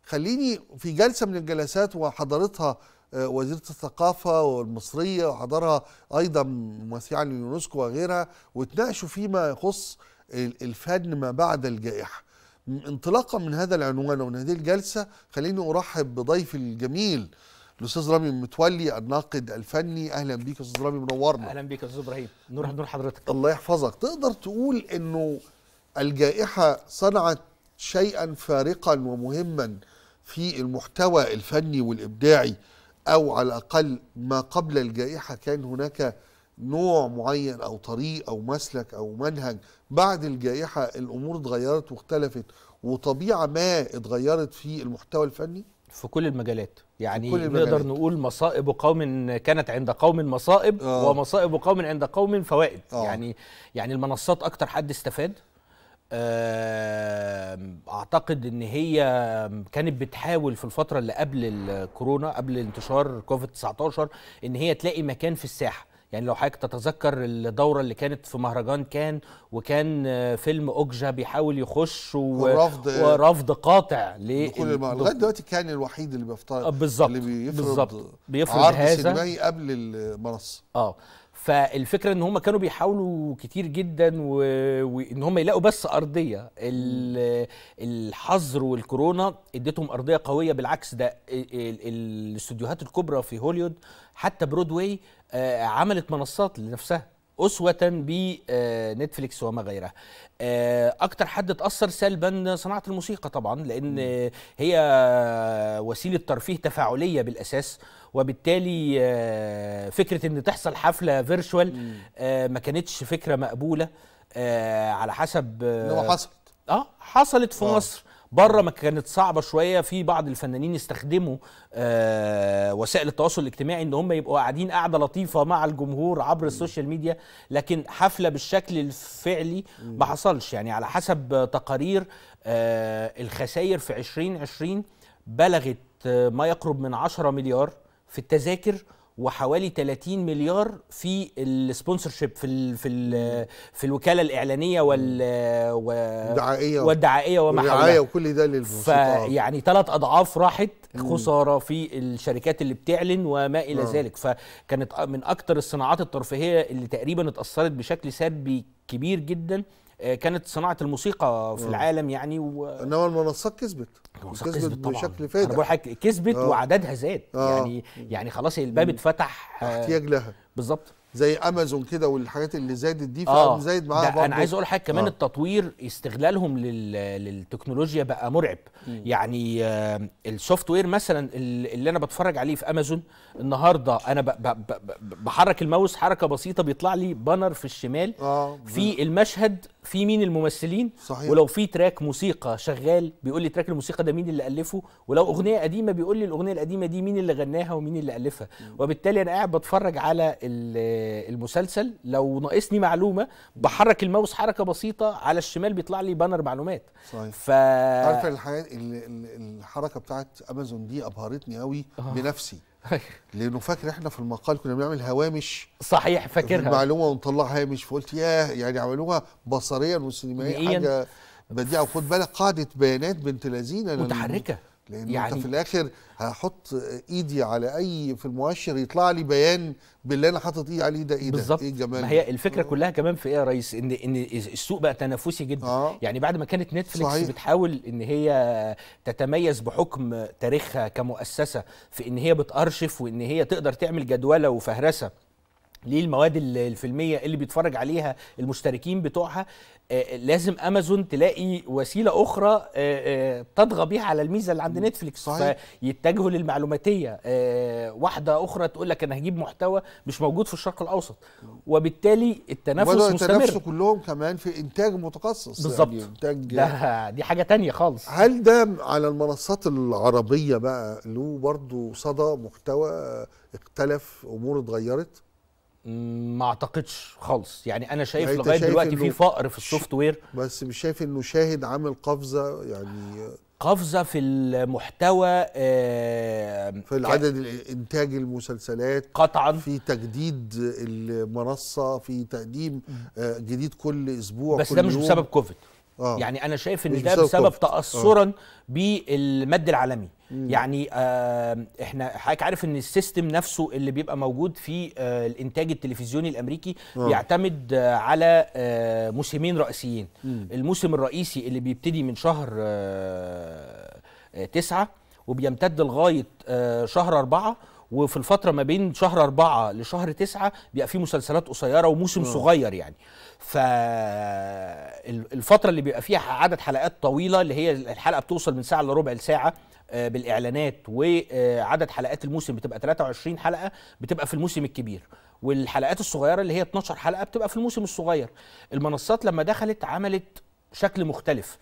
[SPEAKER 1] خليني في جلسة من الجلسات وحضرتها آه، وزيرة الثقافة والمصرية وحضرها أيضا ممثلة اليونسكو وغيرها وتناقشوا فيما يخص الفن ما بعد الجائحة انطلاقا من هذا العنوان ومن هذه الجلسه خليني ارحب بضيفي الجميل الاستاذ رامي متولي الناقد الفني اهلا بيك يا استاذ رامي منورنا اهلا بيك يا استاذ ابراهيم نور نور حضرتك الله يحفظك تقدر تقول انه الجائحه صنعت شيئا فارقا ومهما في المحتوى الفني والابداعي او على الاقل ما قبل الجائحه كان هناك نوع معين او طريق او مسلك او منهج بعد الجائحه الامور اتغيرت واختلفت وطبيعه ما اتغيرت في المحتوى الفني في كل المجالات يعني كل المجالات. نقدر
[SPEAKER 2] نقول مصائب قوم كانت عند قوم مصائب آه. ومصائب قوم عند قوم فوائد آه. يعني يعني المنصات اكتر حد استفاد اعتقد ان هي كانت بتحاول في الفتره اللي قبل الكورونا قبل انتشار كوفيد 19 ان هي تلاقي مكان في الساحه يعني لو حضرتك تتذكر الدوره اللي كانت في مهرجان كان وكان آه، فيلم اوجا بيحاول يخش و... ورفض آه، ورفض قاطع لكل لغايه
[SPEAKER 1] دلوقتي كان الوحيد اللي بيفترض آه، بالظبط اللي بيفرض بالزبط. بيفرض عرض هذا سينمائي قبل المنصه
[SPEAKER 2] اه فالفكره ان هم كانوا بيحاولوا كتير جدا وان هم يلاقوا بس ارضيه الحظر والكورونا اديتهم ارضيه قويه بالعكس ده الاستوديوهات الكبرى في هوليوود حتى برودواي آه، عملت منصات لنفسها اسوه بنتفليكس آه، وما غيرها آه، اكتر حد تأثر سلبا صناعه الموسيقى طبعا لان هي وسيله ترفيه تفاعليه بالاساس وبالتالي آه، فكره ان تحصل حفله فيرشوال آه، ما كانتش فكره مقبوله آه، على حسب هو حصلت اه حصلت في مصر بره ما كانت صعبه شويه في بعض الفنانين استخدموا آه وسائل التواصل الاجتماعي ان هم يبقوا قاعدين قاعده لطيفه مع الجمهور عبر السوشيال ميديا لكن حفله بالشكل الفعلي ما حصلش يعني على حسب تقارير آه الخسائر في 2020 بلغت ما يقرب من 10 مليار في التذاكر وحوالي 30 مليار في السبونسرشيب في الـ في الـ في الوكاله الاعلانيه وال والدعائيه والدعائيه وما حولها وكل
[SPEAKER 1] ده للموسيقى فيعني
[SPEAKER 2] ثلاث اضعاف راحت خساره في الشركات اللي بتعلن وما الى آه. ذلك فكانت من اكثر الصناعات الترفيهيه اللي تقريبا اتاثرت بشكل سلبي كبير جدا كانت صناعه الموسيقى في أوه. العالم
[SPEAKER 1] يعني و... انما المنصات كسبت المنصات كسبت, طبعا. بشكل فادح انا بقول حاجة كسبت أوه. وعددها زاد أوه. يعني
[SPEAKER 2] يعني خلاص الباب اتفتح آه، احتياج
[SPEAKER 1] لها بالظبط زي امازون كده والحاجات اللي زادت دي آه. فقام زايد معاها انا عايز اقول حاجه كمان آه.
[SPEAKER 2] التطوير استغلالهم لل... للتكنولوجيا بقى مرعب يعني آه، السوفت وير مثلا اللي انا بتفرج عليه في امازون النهارده انا بحرك الماوس حركه بسيطه بيطلع لي بانر في الشمال آه في المشهد في مين الممثلين صحيح. ولو في تراك موسيقى شغال بيقول لي تراك الموسيقى ده مين اللي الفه ولو اغنيه قديمه بيقول لي الاغنيه القديمه دي مين اللي غناها ومين اللي الفها وبالتالي انا قاعد بتفرج على المسلسل لو ناقصني معلومه بحرك الماوس حركه بسيطه على الشمال بيطلع لي بانر معلومات صحيح ف عارف
[SPEAKER 1] الحاجات الحركه بتاعت امازون دي ابهرتني قوي آه. بنفسي (laughs) لانه فاكر احنا في المقال كنا بنعمل هوامش صحيح فاكرها معلومه ونطلع هامش فقلت ياه يعني عملوها بصريا وسينمائيا حاجه بديعه وخد بالك قاعده بيانات بنت لذينه متحركه لان يعني انت في الاخر هحط ايدي على اي في المؤشر يطلع لي بيان باللي انا حاطط ايدي عليه ده ايه بالظبط إيه ما هي الفكره آه. كلها كمان في ايه يا ريس ان ان السوق بقى تنافسي جدا
[SPEAKER 2] آه. يعني بعد ما كانت نتفليكس صحيح. بتحاول ان هي تتميز بحكم تاريخها كمؤسسه في ان هي بتارشف وان هي تقدر تعمل جدوله وفهرسه للمواد الفيلميه اللي بيتفرج عليها المشتركين بتوعها آه، لازم امازون تلاقي وسيله اخرى آه، آه، تطغى بيها على الميزه اللي عند نتفليكس صحيح. فيتجهوا للمعلوماتيه واحده اخرى تقول لك انا هجيب محتوى مش موجود في الشرق الاوسط وبالتالي التنافس مستمر التنافس
[SPEAKER 1] كلهم كمان في انتاج متخصص يعني بالظبط يعني انتاج ده دي
[SPEAKER 2] حاجه تانية خالص
[SPEAKER 1] هل ده على المنصات العربيه بقى له برضه صدى محتوى اختلف امور اتغيرت ما
[SPEAKER 2] اعتقدش
[SPEAKER 1] خالص يعني
[SPEAKER 2] انا شايف يعني لغايه دلوقتي في
[SPEAKER 1] فقر في السوفت وير بس مش شايف انه شاهد عامل قفزه يعني قفزه في المحتوى آه، في العدد انتاج المسلسلات قطعا في تجديد المنصه في تقديم آه، جديد كل اسبوع بس كل ده مش بسبب كوفيد أوه. يعني انا شايف ان ده بسبب آه. تاثرا
[SPEAKER 2] بالمد العالمي مم. يعني آه احنا حضرتك عارف ان السيستم نفسه اللي بيبقى موجود في آه الانتاج التلفزيوني الامريكي أوه. بيعتمد آه على آه موسمين رئيسيين مم. الموسم الرئيسي اللي بيبتدي من شهر آه تسعة وبيمتد لغايه آه شهر أربعة وفي الفترة ما بين شهر أربعة لشهر تسعة بيبقى فيه مسلسلات قصيرة وموسم أوه. صغير يعني فالفترة اللي بيبقى فيها عدد حلقات طويلة اللي هي الحلقة بتوصل من ساعة لربع لساعة آه، بالإعلانات وعدد حلقات الموسم بتبقى 23 حلقة بتبقى في الموسم الكبير والحلقات الصغيرة اللي هي 12 حلقة بتبقى في الموسم الصغير المنصات لما دخلت عملت شكل مختلف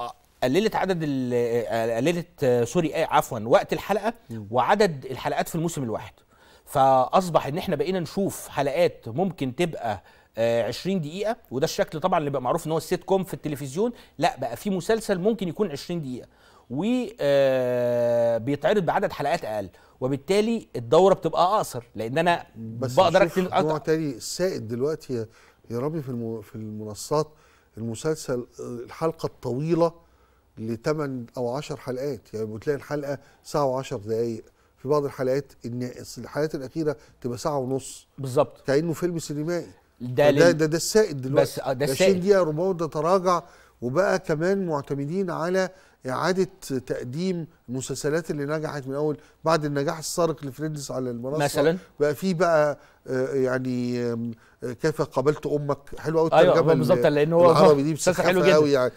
[SPEAKER 2] آه، قللت عدد آه، قللت سوري عفوا وقت الحلقه وعدد الحلقات في الموسم الواحد فاصبح ان احنا بقينا نشوف حلقات ممكن تبقى 20 آه، دقيقه وده الشكل طبعا اللي بقى معروف ان هو السيت كوم في التلفزيون لا بقى في مسلسل ممكن يكون 20 دقيقه وبيتعرض آه، بعدد حلقات اقل وبالتالي الدوره بتبقى اقصر لان انا بس بقدر اكتب نوع
[SPEAKER 1] تاني سائد دلوقتي يا رامي في في المنصات المسلسل آه، الحلقه الطويله ل 8 او 10 حلقات يعني بتلاقي الحلقه ساعه و10 دقائق في بعض الحلقات ان الحلقات الاخيره تبقى ساعه ونص بالظبط كانه فيلم سينمائي ده ده, ده ده السائد دلوقتي بس آه، ده السائد 20 دقيقه تراجع وبقى كمان معتمدين على اعاده تقديم المسلسلات اللي نجحت من اول بعد النجاح السارق لفريندز على المنصه مثلا بقى في بقى آه، يعني كيف قابلت امك حلوة قوي أيوة، الترجمه ايوه بالظبط لان هو العربي دي حلو جدا قوي يعني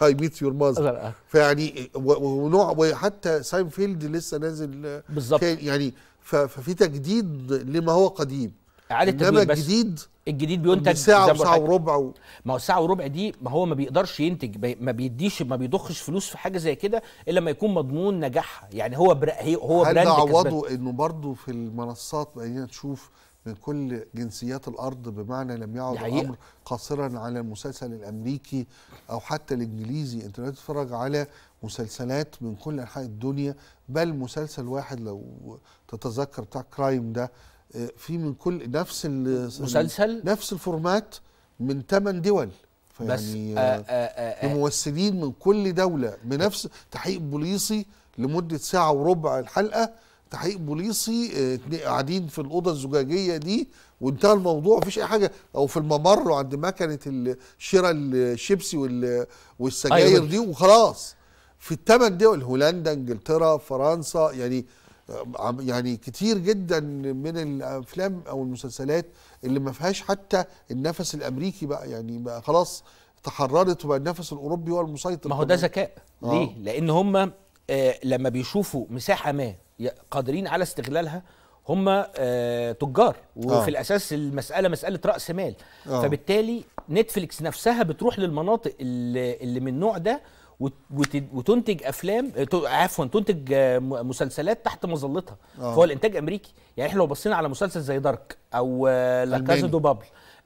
[SPEAKER 1] هاي ميت يور ماذر فيعني ونوع وحتى ساينفيلد لسه نازل بالظبط يعني ففي تجديد لما هو قديم اعاده تدوير بس الجديد الجديد بينتج ساعه وساعه وربع و... ما هو ساعة وربع دي
[SPEAKER 2] ما هو ما بيقدرش ينتج بي... ما بيديش ما بيضخش فلوس في حاجه زي كده الا لما يكون مضمون نجاحها يعني هو بر... هي... هو براند عوضوا
[SPEAKER 1] انه برضه في المنصات بقينا نشوف من كل جنسيات الارض بمعنى لم يعد الامر قاصرا على المسلسل الامريكي او حتى الانجليزي انت تتفرج على مسلسلات من كل انحاء الدنيا بل مسلسل واحد لو تتذكر بتاع كرايم ده في من كل نفس المسلسل نفس الفورمات من ثمان دول بس آه، آه، آه، ممثلين من كل دوله بنفس تحقيق بوليسي لمده ساعه وربع الحلقه تحقيق بوليسي قاعدين في الاوضه الزجاجيه دي وانتهى الموضوع مفيش اي حاجه او في الممر عند مكنه شراء الشيبسي والسجاير أيوة. دي وخلاص في الثمان دول هولندا انجلترا فرنسا يعني يعني كتير جدا من الافلام او المسلسلات اللي ما فيهاش حتى النفس الامريكي بقى يعني بقى خلاص تحررت وبقى النفس الاوروبي هو المسيطر ما هو ده ذكاء آه. ليه؟ لان هم آه لما
[SPEAKER 2] بيشوفوا مساحه ما قادرين على استغلالها هم آه تجار وفي آه. الاساس المساله مساله راس مال آه. فبالتالي نتفليكس نفسها بتروح للمناطق اللي, اللي من النوع ده وتنتج افلام آه، عفوا تنتج آه، مسلسلات تحت مظلتها آه. فهو الانتاج امريكي يعني احنا لو بصينا على مسلسل زي دارك او لا كازا دو بابل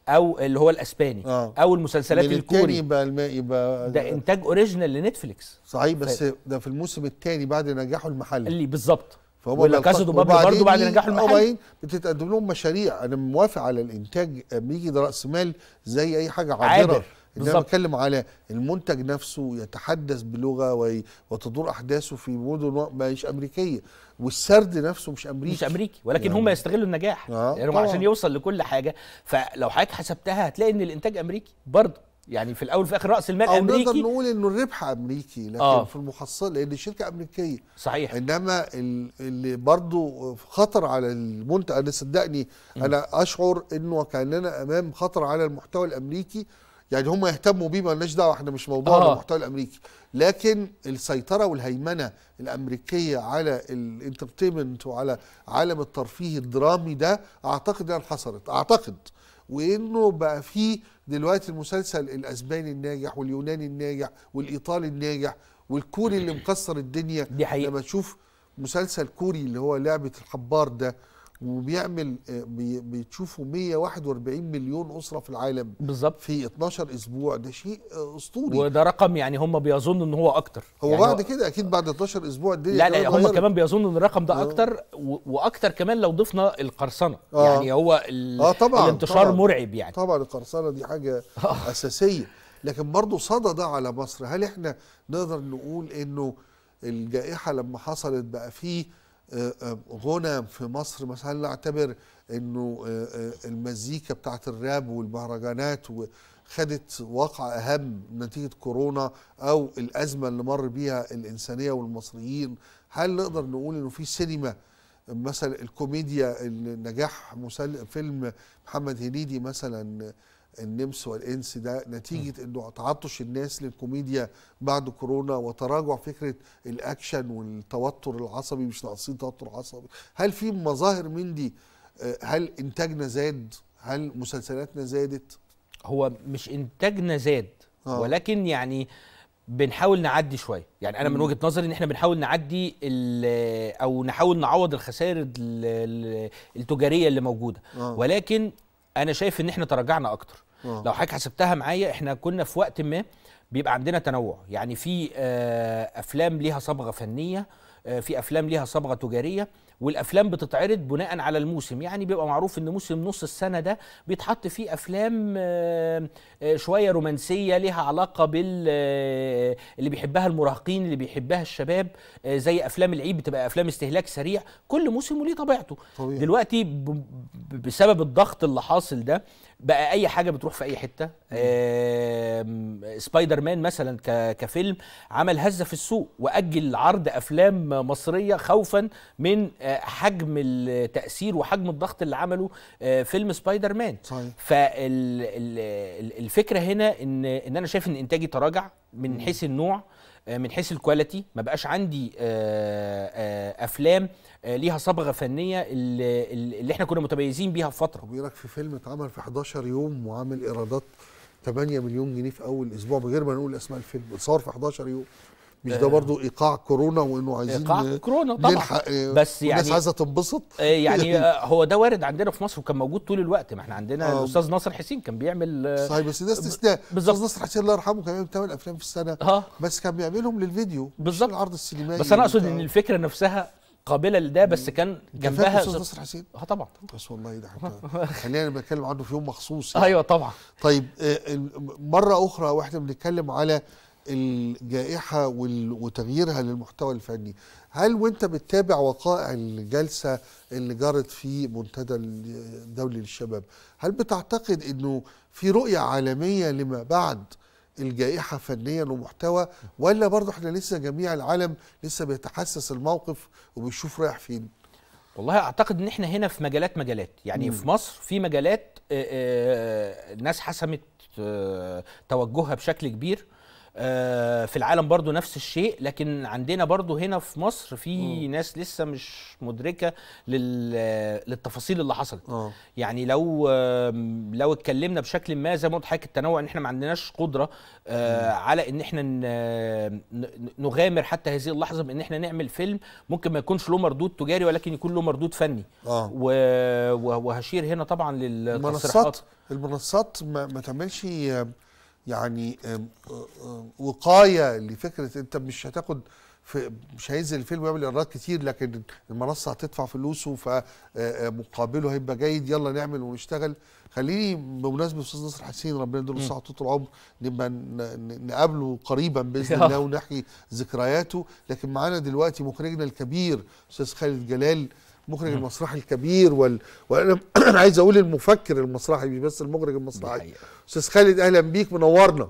[SPEAKER 2] او اللي هو الاسباني آه. او المسلسلات الكوري يبقى
[SPEAKER 1] الم... يبقى ده انتاج اوريجينال لنتفليكس صحيح بس ف... ده في الموسم الثاني بعد نجاحه المحلي اللي بالظبط فهم ولا دو بابل برضه بعد نجاحه المحلي بتتقدم لهم مشاريع انا موافق على الانتاج امريكي ده راس مال زي اي حاجه عابره عادر. انا بتكلم على المنتج نفسه يتحدث بلغه وي... وتدور احداثه في مدن مش امريكيه والسرد نفسه مش امريكي مش امريكي ولكن يعني هم
[SPEAKER 2] يستغلوا النجاح آه يعني عشان يوصل لكل حاجه فلو حضرتك حسبتها هتلاقي ان الانتاج امريكي برضه يعني في الاول في اخر راس المال أو امريكي نقدر نقول
[SPEAKER 1] انه الربح امريكي لكن آه. في المحصله لان الشركه امريكيه صحيح انما اللي برضه خطر على المنتج انا صدقني انا اشعر انه كاننا امام خطر على المحتوى الامريكي يعني هم يهتموا بيه مالناش دعوه احنا مش موضوع آه. المحتوى الامريكي لكن السيطره والهيمنه الامريكيه على الانترتينمنت وعلى عالم الترفيه الدرامي ده اعتقد انها حصلت اعتقد وانه بقى في دلوقتي المسلسل الاسباني الناجح واليوناني الناجح والايطالي الناجح والكوري اللي مكسر الدنيا دي حقيقة. لما تشوف مسلسل كوري اللي هو لعبه الحبار ده وبيعمل آه، بتشوفوا 141 مليون اسره في العالم بالظبط في 12 اسبوع ده شيء آه، اسطوري
[SPEAKER 2] وده رقم يعني هم بيظنوا ان هو اكتر هو يعني بعد
[SPEAKER 1] كده اكيد بعد 12 اسبوع الدنيا لا لا هم كمان
[SPEAKER 2] بيظنوا ان الرقم ده آه. اكتر واكتر كمان لو ضفنا القرصنه آه. يعني هو
[SPEAKER 3] آه طبعًا الانتشار طبعًا مرعب يعني
[SPEAKER 1] طبعا القرصنه دي حاجه آه. اساسيه لكن برضه صدى ده على مصر هل احنا نقدر نقول انه الجائحه لما حصلت بقى فيه غنى آه، آه، في مصر مثلا اعتبر انه آه، المزيكا بتاعت الراب والمهرجانات خدت واقع اهم نتيجه كورونا او الازمه اللي مر بيها الانسانيه والمصريين هل نقدر نقول انه في سينما مثلا الكوميديا النجاح فيلم محمد هنيدي مثلا النمس والانس ده نتيجه انه تعطش الناس للكوميديا بعد كورونا وتراجع فكره الاكشن والتوتر العصبي مش ناقصين توتر عصبي هل في مظاهر من دي آه، هل انتاجنا زاد هل مسلسلاتنا زادت هو مش انتاجنا زاد آه.
[SPEAKER 2] ولكن يعني بنحاول نعدي شويه يعني انا من وجهه نظري ان احنا بنحاول نعدي او نحاول نعوض الخسائر التجاريه اللي موجوده آه. ولكن انا شايف ان احنا تراجعنا اكتر أوه. لو حضرتك حسبتها معايا احنا كنا في وقت ما بيبقى عندنا تنوع يعني في آه، افلام ليها صبغه فنيه آه، في افلام ليها صبغه تجاريه والافلام بتتعرض بناء على الموسم يعني بيبقى معروف ان موسم نص السنه ده بيتحط فيه افلام آه، شويه رومانسيه ليها علاقه بال اللي بيحبها المراهقين اللي بيحبها الشباب زي افلام العيد بتبقى افلام استهلاك سريع كل موسم وليه طبيعته طبيعي. دلوقتي بسبب الضغط اللي حاصل ده بقى اي حاجه بتروح في اي حته سبايدر مان مثلا كفيلم عمل هزه في السوق واجل عرض افلام مصريه خوفا من آه، حجم التاثير وحجم الضغط اللي عمله آه، فيلم سبايدر مان صحيح. فالفكره هنا ان ان انا شايف ان انتاجي تراجع من حيث النوع آه، من حيث الكواليتي ما بقاش عندي آه، آه، افلام ليها صبغه فنيه اللي, احنا كنا متميزين بيها في فتره
[SPEAKER 1] بيقول في فيلم اتعمل في 11 يوم وعامل ايرادات 8 مليون جنيه في اول اسبوع من غير ما نقول اسماء الفيلم اتصور في 11 يوم مش آه. ده برضو ايقاع كورونا وانه عايزين ايقاع كورونا طبعا
[SPEAKER 2] آه، بس يعني الناس عايزه
[SPEAKER 1] تنبسط آه، يعني (laughs) هو ده وارد عندنا في مصر وكان موجود
[SPEAKER 2] طول الوقت ما احنا عندنا آه الاستاذ ناصر حسين كان بيعمل صحيح بس ده استثناء الاستاذ ناصر حسين الله يرحمه كان بيعمل ثمان افلام في السنه آه بس كان بيعملهم للفيديو بالظبط العرض السينمائي بس انا اقصد ان الفكره
[SPEAKER 1] نفسها قابله لده بس كان جنبها استاذ نصر حسين اه طبعا بس والله ده (laughs) خلينا بنتكلم عنه في يوم مخصوص يعني. ايوه طبعا طيب مره اخرى واحنا بنتكلم على الجائحة وتغييرها للمحتوى الفني هل وانت بتتابع وقائع الجلسة اللي جرت في منتدى الدولي للشباب هل بتعتقد انه في رؤية عالمية لما بعد الجائحة فنيا ومحتوى ولا برضه احنا لسه جميع العالم لسه بيتحسس الموقف وبيشوف رايح فين
[SPEAKER 2] والله اعتقد ان احنا هنا في مجالات مجالات يعني مم. في مصر في مجالات الناس حسمت توجهها بشكل كبير آه، في العالم برضو نفس الشيء لكن عندنا برضو هنا في مصر في ناس لسه مش مدركه للتفاصيل اللي حصلت أوه. يعني لو لو اتكلمنا بشكل ما زي ما حضرتك التنوع ان احنا ما عندناش قدره آه، على ان احنا نغامر حتى هذه اللحظه بان احنا نعمل فيلم ممكن ما يكونش له مردود تجاري ولكن يكون له مردود فني أوه. وهشير هنا
[SPEAKER 1] طبعا للتصريحات المنصات المنصات ما, ما تعملش يعني وقايه لفكره انت مش هتاخد في مش هينزل الفيلم ويعمل ايرادات كتير لكن المنصه هتدفع فلوسه فمقابله آه، آه، هيبقى جيد يلا نعمل ونشتغل خليني بمناسبه استاذ نصر حسين ربنا يديله الصحه طول العمر نبقى نقابله قريبا باذن الله ونحيي ذكرياته لكن معانا دلوقتي مخرجنا الكبير استاذ خالد جلال مخرج المسرحي الكبير وال... وانا (clears throat) عايز اقول المفكر المسرحي مش بس المخرج المسرحي استاذ خالد اهلا بيك منورنا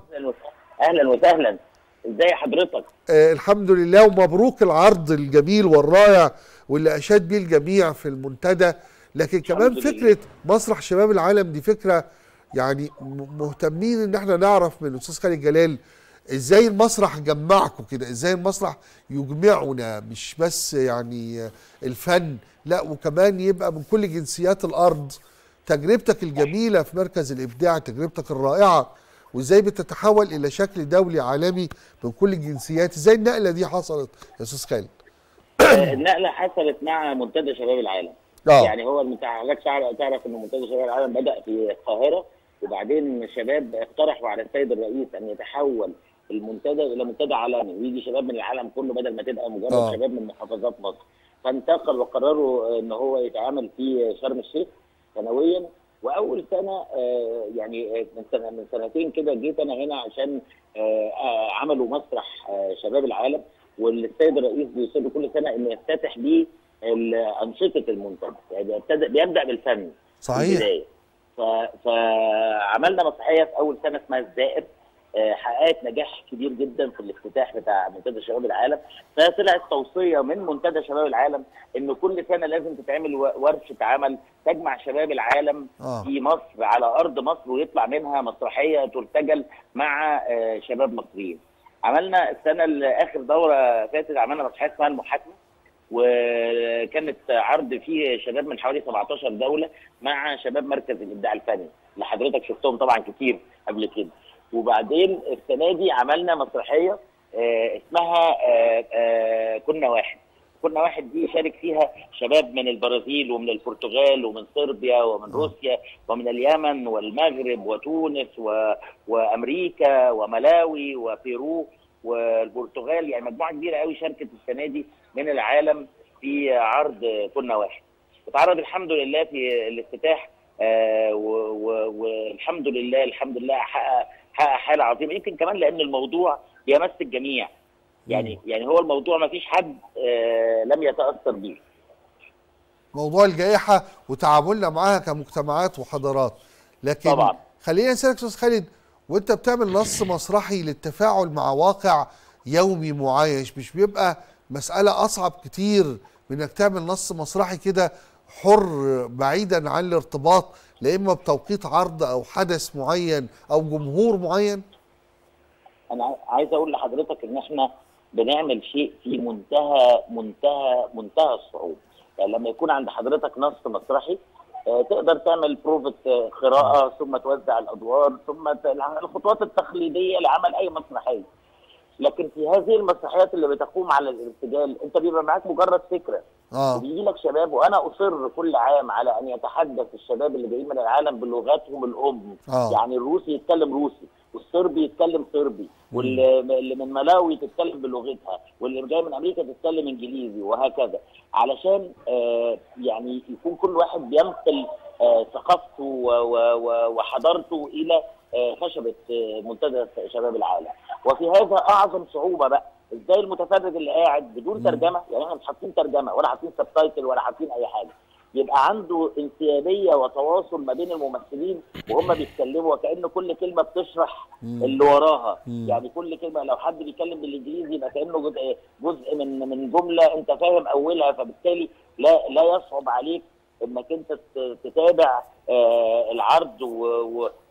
[SPEAKER 3] اهلا وسهلا ازي حضرتك
[SPEAKER 1] آه الحمد لله ومبروك العرض الجميل والرائع واللي اشاد بيه الجميع في المنتدى لكن كمان فكره مسرح شباب العالم دي فكره يعني مهتمين ان احنا نعرف من الاستاذ خالد جلال ازاي المسرح جمعكم كده ازاي المسرح يجمعنا مش بس يعني الفن لا وكمان يبقى من كل جنسيات الارض تجربتك الجميله في مركز الابداع تجربتك الرائعه وازاي بتتحول الى شكل دولي عالمي من كل الجنسيات ازاي النقله دي حصلت يا استاذ خالد
[SPEAKER 3] آه، النقله حصلت مع منتدى شباب العالم أوه. يعني هو حضرتك تعرف ان منتدى شباب العالم بدا في القاهره وبعدين الشباب اقترحوا على السيد الرئيس ان يتحول المنتدى الى منتدى عالمي ويجي شباب من العالم كله بدل ما تبقى مجرد أوه. شباب من محافظات مصر فانتقل وقرروا ان هو يتعامل في شرم الشيخ سنويا واول سنه آه، يعني آه، من سنه من سنتين كده جيت انا هنا عشان آه، عملوا مسرح شباب العالم والسيد الرئيس بيصر كل سنه انه يفتتح بيه انشطه المنتدى يعني بيبدا بيبدا بالفن صحيح فعملنا مسرحيه في اول سنه اسمها الزائر حققت نجاح كبير جدا في الافتتاح بتاع منتدى شباب العالم فطلعت توصيه من منتدى شباب العالم ان كل سنه لازم تتعمل ورشه عمل تجمع شباب العالم آه. في مصر على ارض مصر ويطلع منها مسرحيه ترتجل مع آه، شباب مصريين عملنا السنه اخر دوره فاتت عملنا مسرحيه اسمها المحاكمه وكانت عرض فيه شباب من حوالي 17 دوله مع شباب مركز الابداع الفني اللي حضرتك شفتهم طبعا كتير قبل كده وبعدين السنه دي عملنا مسرحيه آه، اسمها آه، آه، كنا واحد كنا واحد دي شارك فيها شباب من البرازيل ومن البرتغال ومن صربيا ومن روسيا ومن اليمن والمغرب وتونس و... وامريكا وملاوي وبيرو والبرتغال يعني مجموعه كبيره قوي شاركت السنه دي من العالم في عرض كنا واحد اتعرض الحمد لله في الافتتاح آه والحمد لله الحمد لله حقق حقق حاله عظيمه يمكن كمان لان الموضوع بيمس الجميع يعني يعني هو الموضوع ما فيش حد آه، لم يتاثر بيه
[SPEAKER 1] موضوع الجائحه وتعاملنا معاها كمجتمعات وحضارات لكن طبعا خلينا نسالك استاذ خالد وانت بتعمل نص (clears throat) مسرحي للتفاعل مع واقع يومي معايش مش بيبقى مساله اصعب كتير من انك تعمل نص مسرحي كده حر بعيدا عن الارتباط لا اما بتوقيت عرض او حدث معين او جمهور معين
[SPEAKER 3] انا عايز اقول لحضرتك ان احنا بنعمل شيء في منتهى منتهى منتهى الصعوبه يعني لما يكون عند حضرتك نص مسرحي آه، تقدر تعمل بروفة قراءة ثم توزع الأدوار ثم الخطوات التقليدية لعمل أي مسرحية لكن في هذه المسرحيات اللي بتقوم على الارتجال أنت بيبقى معاك مجرد فكرة اه وبيجي لك شباب وانا اصر كل عام على ان يتحدث الشباب اللي جايين من العالم بلغتهم الام آه. يعني الروسي يتكلم روسي والصربي يتكلم صربي واللي من ملاوي تتكلم بلغتها واللي جاي من امريكا تتكلم انجليزي وهكذا علشان آه يعني يكون كل واحد بينقل آه ثقافته وحضارته الى آه خشبه آه، منتدى شباب العالم وفي هذا اعظم صعوبه بقى ازاي المتفرج اللي قاعد بدون ترجمه يعني احنا مش حاطين ترجمه ولا حاطين سبتايتل ولا حاطين اي حاجه يبقى عنده انسيابيه وتواصل ما بين الممثلين وهم بيتكلموا وكان كل كلمه بتشرح
[SPEAKER 1] اللي وراها يعني
[SPEAKER 3] كل كلمه لو حد بيتكلم بالانجليزي يبقى كانه جزء جزء من من جمله انت فاهم اولها فبالتالي لا لا يصعب عليك انك انت تتابع آه، العرض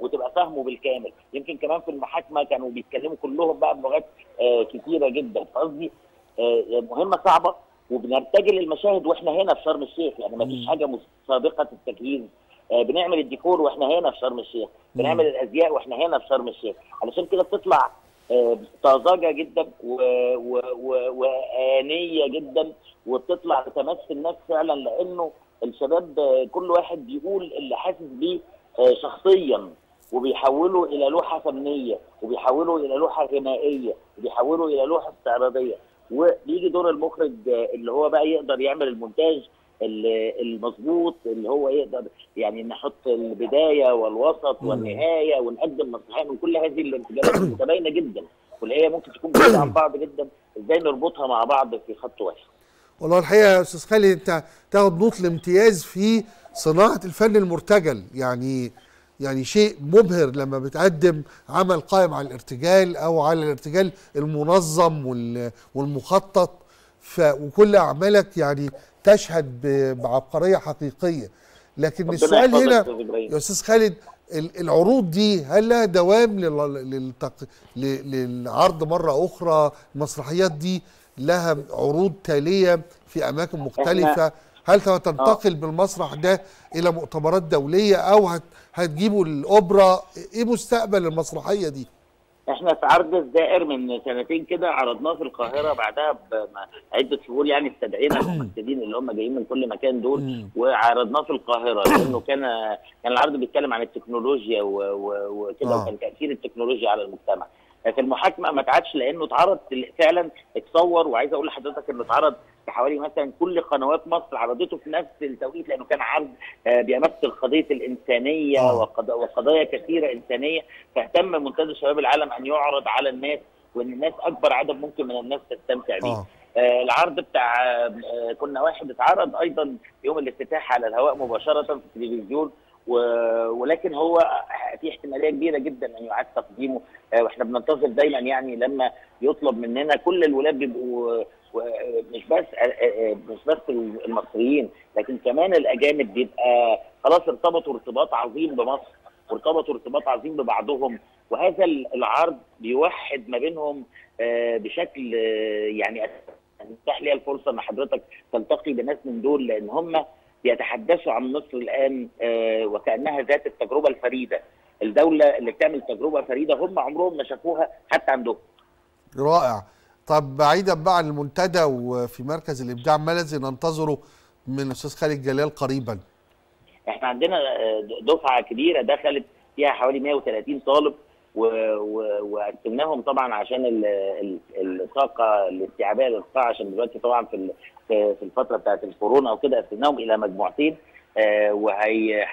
[SPEAKER 3] وتبقى فاهمه بالكامل يمكن كمان في المحاكمه كانوا بيتكلموا كلهم بقى بلغات آه، كثيره جدا فقصدي آه، مهمه صعبه وبنرتجل المشاهد واحنا هنا في شرم الشيخ يعني ما فيش حاجه سابقه التجهيز بنعمل الديكور واحنا هنا في شرم الشيخ بنعمل الازياء واحنا هنا في شرم الشيخ علشان كده بتطلع طازجه جدا وانيه جدا وبتطلع بتمثل الناس فعلا لانه الشباب كل واحد بيقول اللي حاسس بيه آه، شخصيا وبيحوله الى لوحه فنيه وبيحوله الى لوحه غنائيه وبيحوله الى لوحه استعراضيه وبيجي دور المخرج آه، اللي هو بقى يقدر يعمل المونتاج المظبوط اللي هو يقدر يعني نحط البدايه والوسط والنهايه ونقدم مسرحيه من كل هذه الانفجارات متباينه جدا واللي هي ممكن تكون بعيده عن (coughs) بعض جدا ازاي نربطها مع بعض في خط واحد
[SPEAKER 1] والله الحقيقه يا استاذ خالد انت تاخد نوط الامتياز في صناعه الفن المرتجل يعني يعني شيء مبهر لما بتقدم عمل قائم على الارتجال او على الارتجال المنظم والمخطط ف وكل اعمالك يعني تشهد بعبقريه حقيقيه لكن السؤال هنا يا استاذ خالد العروض دي هل لها دوام للعرض مره اخرى المسرحيات دي لها عروض تاليه في اماكن مختلفه هل ستنتقل آه. بالمسرح ده الى مؤتمرات دوليه او هتجيبوا الاوبرا ايه مستقبل المسرحيه دي؟ احنا في عرض
[SPEAKER 3] الزائر من سنتين كده عرضناه في القاهره بعدها بعده شهور يعني استدعينا (coughs) الممثلين اللي هم جايين من كل مكان دول وعرضناه في القاهره (coughs) لانه كان كان العرض بيتكلم عن التكنولوجيا وكده آه. وكان تاثير التكنولوجيا على المجتمع لكن المحاكمه ما تعادش لانه اتعرض فعلا اتصور وعايز اقول لحضرتك انه اتعرض حوالي مثلا كل قنوات مصر عرضته في نفس التوقيت لانه كان عرض آه، بيمثل قضيه الانسانيه آه. وقضايا كثيره انسانيه فاهتم منتدى شباب العالم ان يعرض على الناس وان الناس اكبر عدد ممكن من الناس تستمتع بيه. آه. آه العرض بتاع آه كنا واحد اتعرض ايضا يوم الافتتاح على الهواء مباشره في التلفزيون ولكن هو في احتماليه كبيره جدا ان يعاد تقديمه آه، واحنا بننتظر دايما يعني لما يطلب مننا كل الولاد بيبقوا مش بس آه، آه، مش بس المصريين لكن كمان الاجانب بيبقى خلاص ارتبطوا ارتباط عظيم بمصر وارتبطوا ارتباط عظيم ببعضهم وهذا العرض بيوحد ما بينهم بشكل يعني اتاح يعني لي الفرصه ان حضرتك تلتقي بناس من دول لان هم يتحدثوا عن مصر الان آه، وكانها ذات التجربه الفريده الدوله اللي بتعمل تجربه فريده هم عمرهم ما شافوها حتى
[SPEAKER 1] عندهم رائع طب بعيدا بقى عن المنتدى وفي مركز الابداع ما الذي ننتظره من الاستاذ خالد جلال قريبا
[SPEAKER 3] احنا عندنا آه، دفعه كبيره دخلت فيها حوالي 130 طالب وقسمناهم طبعا عشان الطاقه الاستيعابيه للقطاع عشان دلوقتي طبعا في في الفتره بتاعت الكورونا وكده قسمناهم الى مجموعتين آه، وهي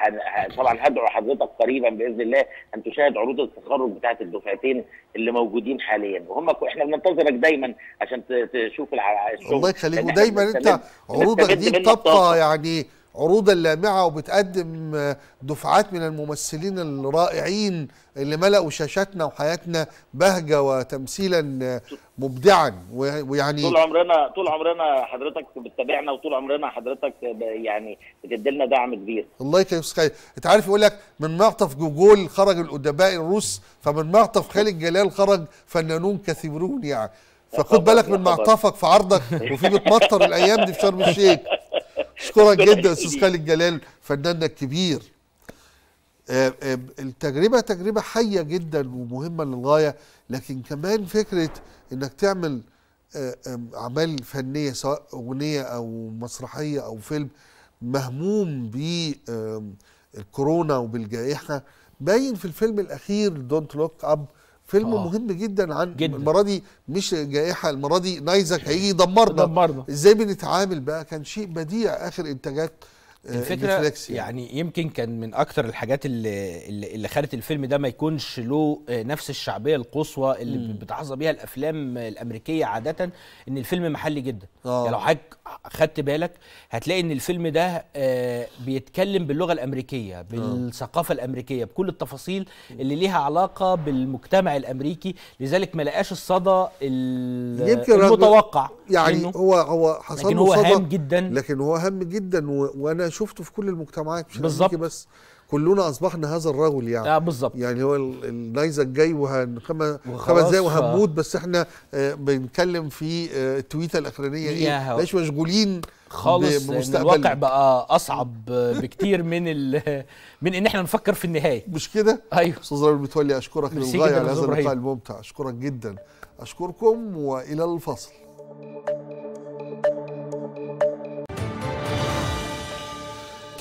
[SPEAKER 3] طبعا هدعو حضرتك قريبا باذن الله ان تشاهد عروض التخرج بتاعه الدفعتين اللي موجودين حاليا وهم احنا بننتظرك دايما عشان تشوف الشغل الله يخليك ودايما انت عروضك دي بتبقى
[SPEAKER 1] يعني عروضا لامعه وبتقدم دفعات من الممثلين الرائعين اللي ملأوا شاشاتنا وحياتنا بهجه وتمثيلا مبدعا ويعني طول عمرنا
[SPEAKER 3] طول عمرنا حضرتك بتتابعنا وطول عمرنا حضرتك يعني بتدلنا دعم كبير
[SPEAKER 1] الله يكرمك خير انت عارف يقول لك من معطف جوجول خرج الادباء الروس فمن معطف خالد جلال خرج فنانون كثيرون يعني فخد بالك من معطفك في عرضك وفي بتمطر الايام دي في شرم الشيخ اشكرك جدا استاذ خالد جلال فناننا الكبير آه، آه، التجربه تجربه حيه جدا ومهمه للغايه لكن كمان فكره انك تعمل آه، اعمال فنيه سواء اغنيه او مسرحيه او فيلم مهموم بالكورونا وبالجائحه باين في الفيلم الاخير دونت لوك اب فيلم آه. مهم جدا عن جداً. المره دي مش جائحه المره دي نايزك هيجي يدمرنا ازاي بنتعامل بقى كان شيء بديع اخر انتاجات آه، الفكره يعني. يعني
[SPEAKER 2] يمكن كان من اكثر الحاجات اللي اللي خلت الفيلم ده ما يكونش له آه، نفس الشعبيه القصوى اللي م. بتحظى بيها الافلام الامريكيه عاده ان الفيلم محلي جدا آه. يعني لو حضرتك خدت بالك هتلاقي ان الفيلم ده بيتكلم باللغه الامريكيه بالثقافه الامريكيه بكل التفاصيل اللي ليها علاقه بالمجتمع الامريكي لذلك ما لقاش الصدى المتوقع يعني هو هو حصل لكن هو هام
[SPEAKER 1] جدا لكن هو هام جدا وانا شفته في كل المجتمعات مش بالظبط بس كلنا اصبحنا هذا الرجل يعني آه بالظبط يعني هو النيزك جاي خمس دقايق وهنموت بس احنا آه بنتكلم في آه التويته الاخرانيه ايه مش مشغولين
[SPEAKER 2] خالص بمستقبل الواقع بقى اصعب بكتير من من ان احنا
[SPEAKER 1] نفكر في النهايه مش كده ايوه استاذ رامي المتولي اشكرك للغايه على هذا اللقاء الممتع اشكرك جدا اشكركم والى الفصل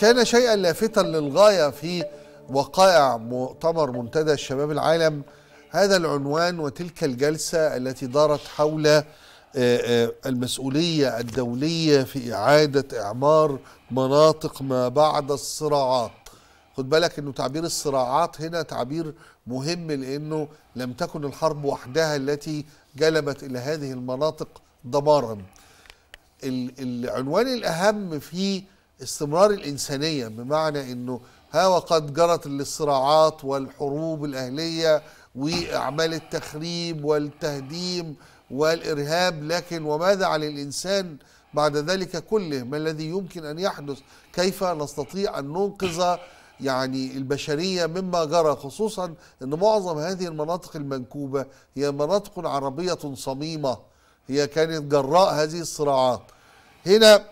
[SPEAKER 1] كان شيئا لافتا للغاية في وقائع مؤتمر منتدى الشباب العالم هذا العنوان وتلك الجلسة التي دارت حول آه، آه، المسؤولية الدولية في إعادة إعمار مناطق ما بعد الصراعات خد بالك انه تعبير الصراعات هنا تعبير مهم لانه لم تكن الحرب وحدها التي جلبت الى هذه المناطق دمارا العنوان الاهم في استمرار الإنسانية بمعنى أنه ها وقد جرت الصراعات والحروب الأهلية وأعمال التخريب والتهديم والإرهاب لكن وماذا عن الإنسان بعد ذلك كله ما الذي يمكن أن يحدث كيف نستطيع أن ننقذ يعني البشرية مما جرى خصوصا أن معظم هذه المناطق المنكوبة هي مناطق عربية صميمة هي كانت جراء هذه الصراعات هنا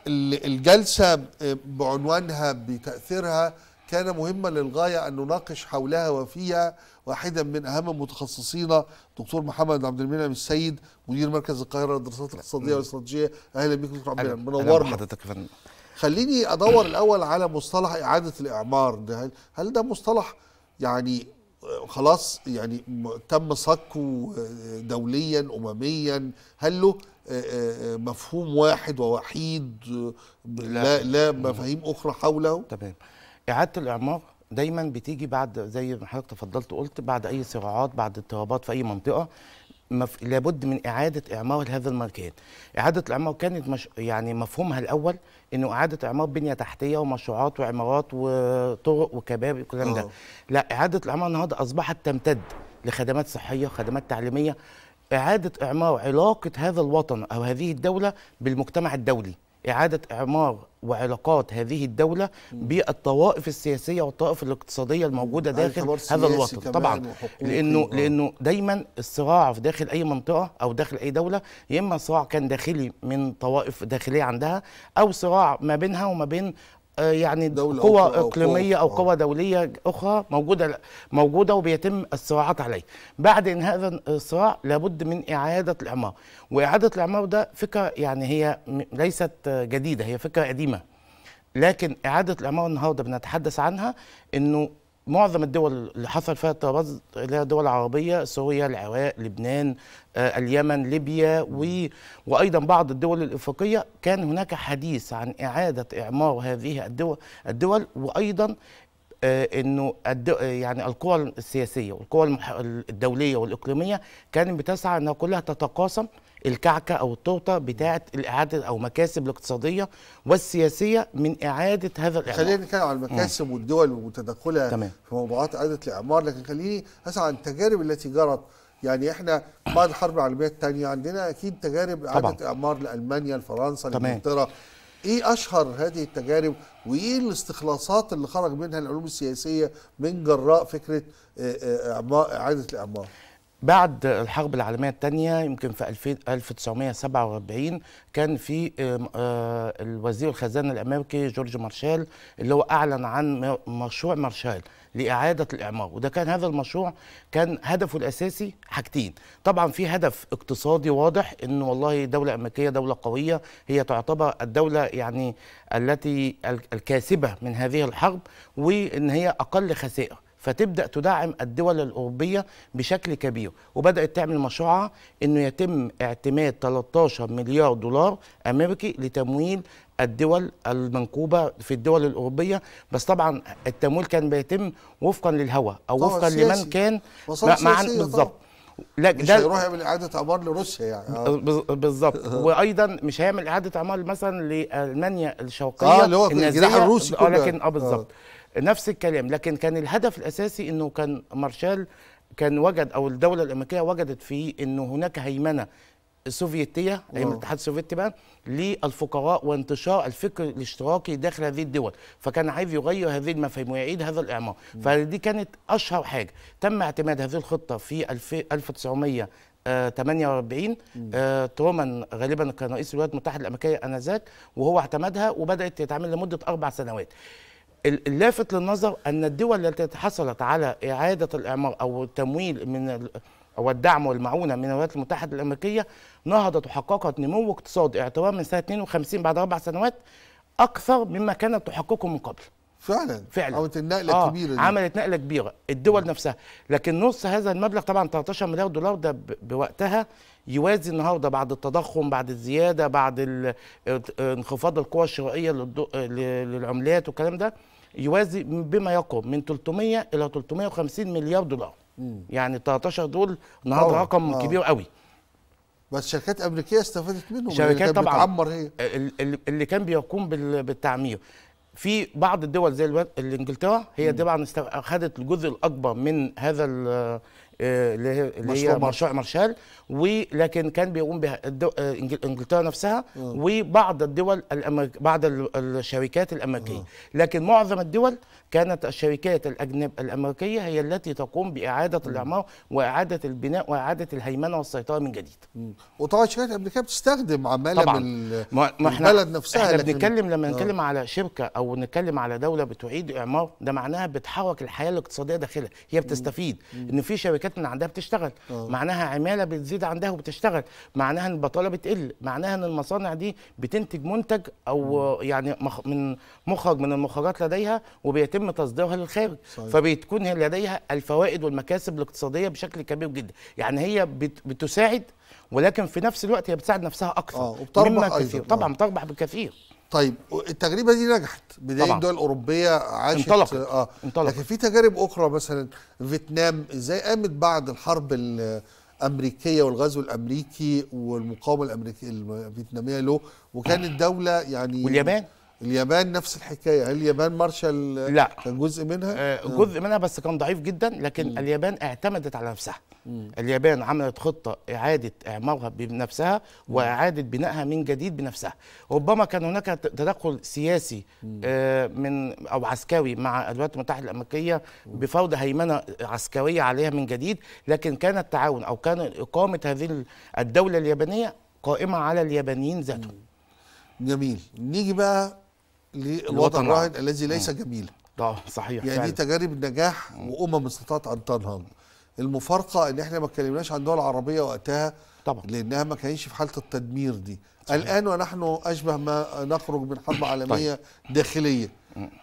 [SPEAKER 1] الجلسة بعنوانها بتأثيرها كان مهما للغاية أن نناقش حولها وفيها واحدا من أهم متخصصينا دكتور محمد عبد المنعم السيد مدير مركز القاهرة للدراسات الاقتصادية والاستراتيجية أهلا بك دكتور عبد المنعم منورنا حضرتك فن... خليني أدور الأول على مصطلح إعادة الإعمار ده هل ده مصطلح يعني خلاص يعني تم صكه دوليا أمميا هل له آه، آه، آه، مفهوم واحد ووحيد لا, لا مفاهيم اخرى حوله تمام اعاده الاعمار دايما
[SPEAKER 4] بتيجي بعد زي ما حضرتك تفضلت قلت بعد اي صراعات بعد اضطرابات في اي منطقه مف... لابد من اعاده اعمار هذا المكان. اعاده الاعمار كانت مش... يعني مفهومها الاول انه اعاده اعمار بنيه تحتيه ومشروعات وعمارات وطرق وكباب وكلام ده. لا اعاده الاعمار النهارده اصبحت تمتد لخدمات صحيه، خدمات تعليميه، إعادة إعمار علاقة هذا الوطن أو هذه الدولة بالمجتمع الدولي إعادة إعمار وعلاقات هذه الدولة بالطوائف السياسية والطوائف الاقتصادية الموجودة داخل هذا الوطن طبعا لأنه, لأنه دايما الصراع في داخل أي منطقة أو داخل أي دولة يا إما صراع كان داخلي من طوائف داخلية عندها أو صراع ما بينها وما بين يعني دولة قوى أو اقليميه او قوى دوليه اخرى موجوده موجوده وبيتم الصراعات عليه بعد انهاء هذا الصراع لابد من اعاده الاعمار واعاده الاعمار ده فكره يعني هي ليست جديده هي فكره قديمه لكن اعاده الاعمار النهارده بنتحدث عنها انه معظم الدول اللي حصل فيها الطراز اللي هي دول عربيه سوريا العراق لبنان آه اليمن ليبيا و... وايضا بعض الدول الافريقيه كان هناك حديث عن اعاده اعمار هذه الدول الدول وايضا آه انه الدو... يعني القوى السياسيه والقوى المح... الدوليه والاقليميه كانت بتسعى انها كلها تتقاسم الكعكه او التوطه بتاعه الاعاده او مكاسب الاقتصاديه
[SPEAKER 1] والسياسيه من اعاده هذا الاعمار خلينا نتكلم عن المكاسب مم. والدول وتدخلها تمام. في موضوعات اعاده الاعمار لكن خليني اسال عن التجارب التي جرت يعني احنا بعد الحرب العالميه الثانيه عندنا اكيد تجارب اعاده اعمار لالمانيا لفرنسا لانجلترا ايه اشهر هذه التجارب وايه الاستخلاصات اللي خرج منها العلوم السياسيه من جراء فكره آه، آه، اعاده الاعمار
[SPEAKER 4] بعد الحرب العالمية الثانية يمكن في 1947 كان في آه، الوزير الخزانة الأمريكي جورج مارشال اللي هو أعلن عن مشروع مارشال لإعادة الإعمار وده كان هذا المشروع كان هدفه الأساسي حاجتين طبعا في هدف اقتصادي واضح إن والله دولة أمريكية دولة قوية هي تعتبر الدولة يعني التي الكاسبة من هذه الحرب وإن هي أقل خسائر فتبدا تدعم الدول الاوروبيه بشكل كبير وبدات تعمل مشروعها انه يتم اعتماد 13 مليار دولار امريكي لتمويل الدول المنكوبه في الدول الاوروبيه بس طبعا التمويل كان بيتم وفقا للهوى او وفقا سياسي. لمن كان مع بالظبط لا مش هيروح يعمل
[SPEAKER 1] اعاده اعمار لروسيا يعني آه. أه،
[SPEAKER 4] بالظبط (laughs) وايضا مش هيعمل اعاده اعمار مثلا لالمانيا الشرقيه اه اللي هو الجناح الروسي اه لكن اه بالظبط آه. نفس الكلام لكن كان الهدف الاساسي انه كان مارشال كان وجد او الدوله الامريكيه وجدت في انه هناك هيمنه السوفيتيه ايام الاتحاد السوفيتي بقى للفقراء وانتشار الفكر الاشتراكي داخل هذه الدول فكان عايز يغير هذه المفاهيم ويعيد هذا الاعمار فدي كانت اشهر حاجه تم اعتماد هذه الخطه في 1900 48 ترومان غالبا كان رئيس الولايات المتحده الامريكيه انذاك وهو اعتمدها وبدات تتعمل لمده اربع سنوات. اللافت للنظر ان الدول التي حصلت على اعاده الاعمار او التمويل من والدعم والمعونه من الولايات المتحده الامريكيه نهضت وحققت نمو اقتصادي اعتبار من سنه 52 بعد اربع سنوات اكثر مما كانت تحققه من قبل فعلا فعلا عملت النقله آه الكبيره دي. عملت نقله كبيره الدول م. نفسها لكن نص هذا المبلغ طبعا 13 مليار دولار ده بوقتها يوازي النهارده بعد التضخم بعد الزياده بعد انخفاض القوى الشرائيه للعملات والكلام ده يوازي بما يقرب من 300 الى 350 مليار دولار مم. يعني 13 دول النهارده رقم آه. كبير قوي
[SPEAKER 1] بس شركات امريكيه استفادت منهم شركات يعني طبعا بتعمر
[SPEAKER 4] هي آه، اللي كان بيقوم بالتعمير في بعض الدول زي انجلترا هي طبعا اخذت الجزء الاكبر من هذا آه، اللي هي مشروع مارشال ولكن كان بيقوم بها آه، انجلترا نفسها وبعض الدول بعض الشركات الامريكيه لكن معظم الدول كانت الشركات الأجنب الأمريكية هي التي تقوم بإعادة الإعمار وإعادة البناء وإعادة الهيمنة والسيطرة من جديد وطبعا الشركات الأمريكية بتستخدم عمالة من
[SPEAKER 1] ما احنا البلد نفسها احنا بنتكلم لما آه. نتكلم
[SPEAKER 4] على شركة أو نتكلم على دولة بتعيد إعمار ده معناها بتحرك الحياة الاقتصادية داخلها هي بتستفيد مم. إن في شركات من عندها بتشتغل أوه. معناها عمالة بتزيد عندها وبتشتغل معناها إن البطالة بتقل معناها إن المصانع دي بتنتج منتج أو مم. يعني من مخرج من المخرجات لديها وبيتم يتم تصديرها للخارج صحيح. فبتكون لديها الفوائد والمكاسب الاقتصاديه بشكل كبير جدا يعني هي بتساعد ولكن في نفس الوقت هي بتساعد نفسها اكثر اه وبتربح كثير طبعا بتربح بكثير
[SPEAKER 1] طيب التجربه دي نجحت بدايه الدول الاوروبيه عاشت انطلقت. اه انطلقت. لكن في تجارب اخرى مثلا فيتنام ازاي قامت بعد الحرب الامريكيه والغزو الامريكي والمقاومه الامريكيه الفيتناميه له وكانت آه. دوله يعني واليابان اليابان نفس الحكايه اليابان مارشال لا كان جزء منها آه، آه. جزء
[SPEAKER 4] منها بس كان ضعيف جدا لكن م. اليابان اعتمدت على نفسها م. اليابان عملت خطه اعاده اعمارها بنفسها واعاده بنائها من جديد بنفسها ربما كان هناك تدخل سياسي آه، من او عسكري مع الولايات المتحده الامريكيه بفرض هيمنه عسكريه عليها من جديد لكن كان التعاون او كان اقامه هذه الدوله اليابانيه قائمه على اليابانيين ذاتهم جميل نيجي
[SPEAKER 1] بقى للوطن الراهن الذي ليس جميلا
[SPEAKER 4] اه صحيح يعني دي
[SPEAKER 1] تجارب نجاح وامم استطاعت ان تنهض المفارقه ان احنا ما اتكلمناش عن الدول العربيه وقتها طبعا لانها ما كانتش في حاله التدمير دي صحيح. الان ونحن اشبه ما نخرج من حرب طيب. عالميه طيب. داخليه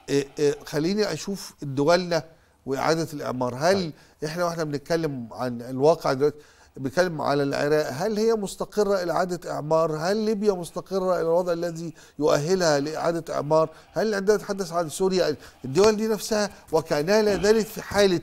[SPEAKER 1] إيه إيه خليني اشوف دولنا واعاده الاعمار هل طيب. احنا واحنا بنتكلم عن الواقع دلوقتي بيتكلم على العراق هل هي مستقرة إلى إعادة إعمار هل ليبيا مستقرة إلى الوضع الذي يؤهلها لإعادة إعمار هل عندنا نتحدث عن سوريا الدول دي نفسها وكأنها لا زالت في حالة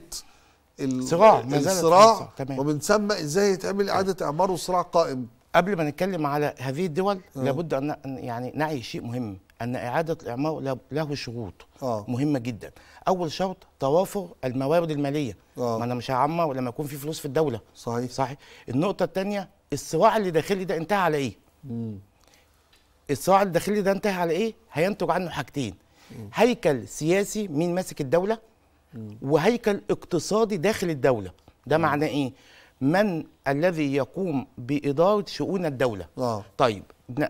[SPEAKER 1] الصراع الصراع ومن ثم ازاي يتعمل اعاده اعمار
[SPEAKER 4] وصراع قائم قبل ما نتكلم على هذه الدول م. آه. لابد ان يعني نعي شيء مهم ان اعاده الاعمار له شروط آه. مهمه جدا اول شرط توافر الموارد الماليه آه. ما انا مش هعمر لما يكون في فلوس في الدوله صحيح صحيح النقطه الثانيه الصراع اللي داخلي ده انتهى على ايه م. الصراع الداخلي ده انتهى على ايه هينتج عنه حاجتين م. هيكل سياسي مين ماسك الدوله م. وهيكل اقتصادي داخل الدوله ده معناه ايه من الذي يقوم بإدارة شؤون الدولة آه. طيب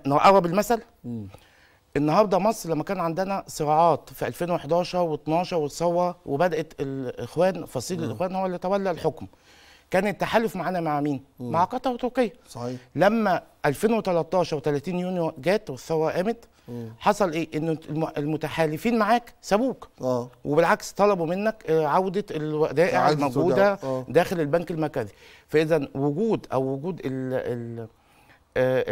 [SPEAKER 4] نقرب المثل م. النهارده مصر لما كان عندنا صراعات في 2011 و12 والثوره وبدات الاخوان فصيل آه. الاخوان هو اللي تولى الحكم كان التحالف معانا مع مين؟ مم. مع قطر وتركيا صحيح لما 2013 و30 يونيو جت والثوره قامت حصل ايه؟ ان المتحالفين معاك سابوك اه وبالعكس طلبوا منك آه، عوده الودائع الموجوده آه. داخل البنك المركزي فاذا وجود او وجود ال ال آه،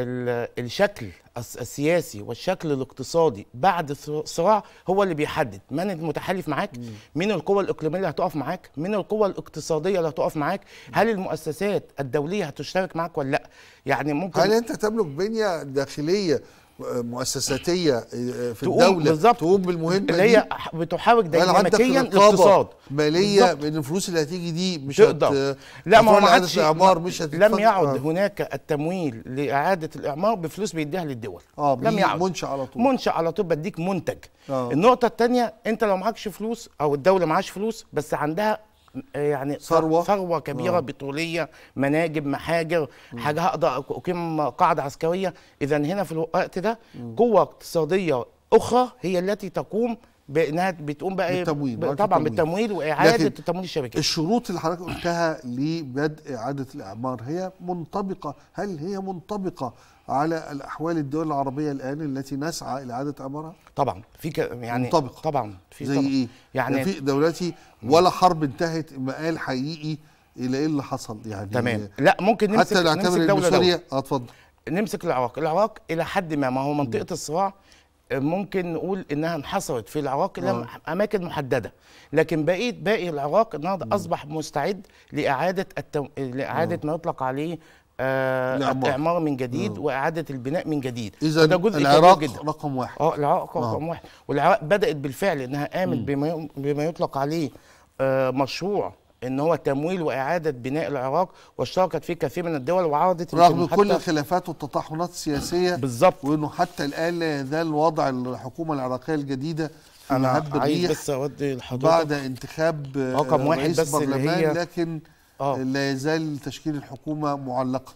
[SPEAKER 4] الشكل السياسي والشكل الاقتصادي بعد الصراع هو اللي بيحدد من المتحالف معاك من القوى الاقليميه اللي هتقف معاك من القوى الاقتصاديه اللي هتقف معاك هل المؤسسات الدوليه هتشترك معاك ولا
[SPEAKER 1] لا يعني ممكن هل انت تملك بنيه داخليه مؤسساتيه آه، آه، في الدوله بالزبط. تقوم بالمهمه اللي هي بتحاول ديناميكيا الاقتصاد ماليه من الفلوس اللي هتيجي دي مش تقدر هت... لا ما هو ما عادش مش هتتفضل. لم يعد آه.
[SPEAKER 4] هناك التمويل لاعاده الاعمار بفلوس بيديها للدول اه لم يعد منشا على طول منشا على طول بديك منتج آه. النقطه الثانيه انت لو معكش فلوس او الدوله معهاش فلوس بس عندها يعني ثروه ثروه كبيره أوه. بطولية مناجم محاجر مم. حاجه هقدر اقيم قاعده عسكريه اذا هنا في الوقت ده قوه اقتصاديه اخرى
[SPEAKER 1] هي التي تقوم
[SPEAKER 4] بانها بتقوم بقى بالتمويل طبعا التمويل. بالتمويل واعاده
[SPEAKER 1] تمويل الشركات الشروط اللي حضرتك قلتها لبدء اعاده الاعمار هي منطبقه هل هي منطبقه على الأحوال الدول العربية الآن التي نسعى إلى إعادة أمرها؟ طبعا في ك... يعني منطبق. طبعا في زي طبعا. إيه؟ يعني, يعني في دولتي ولا حرب انتهت مقال حقيقي إلى إيه اللي حصل يعني تمام لا ممكن نمسك حتى نعتبر نمسك دولة سوريا آه، اتفضل
[SPEAKER 4] نمسك العراق، العراق إلى حد ما ما هو منطقة الصراع آه، ممكن نقول انها انحصرت في العراق الى آه. اماكن محدده لكن بقيه باقي العراق النهارده اصبح مستعد لاعاده التو... لاعاده ما يطلق عليه الاعمار آه، من جديد مم. آه. واعاده البناء من جديد اذا العراق جداً. رقم واحد اه العراق رقم واحد والعراق بدات بالفعل انها قامت بما, بما يطلق عليه آه مشروع ان هو تمويل واعاده بناء العراق واشتركت فيه كثير من الدول وعرضت رغم كل
[SPEAKER 1] الخلافات والتطاحنات السياسيه بالظبط وانه حتى الان لا يزال وضع الحكومه العراقيه الجديده انا عايز بس اودي لحضرتك بعد انتخاب رقم آه، واحد بس اللي هي لكن آه. لا يزال تشكيل الحكومه معلقا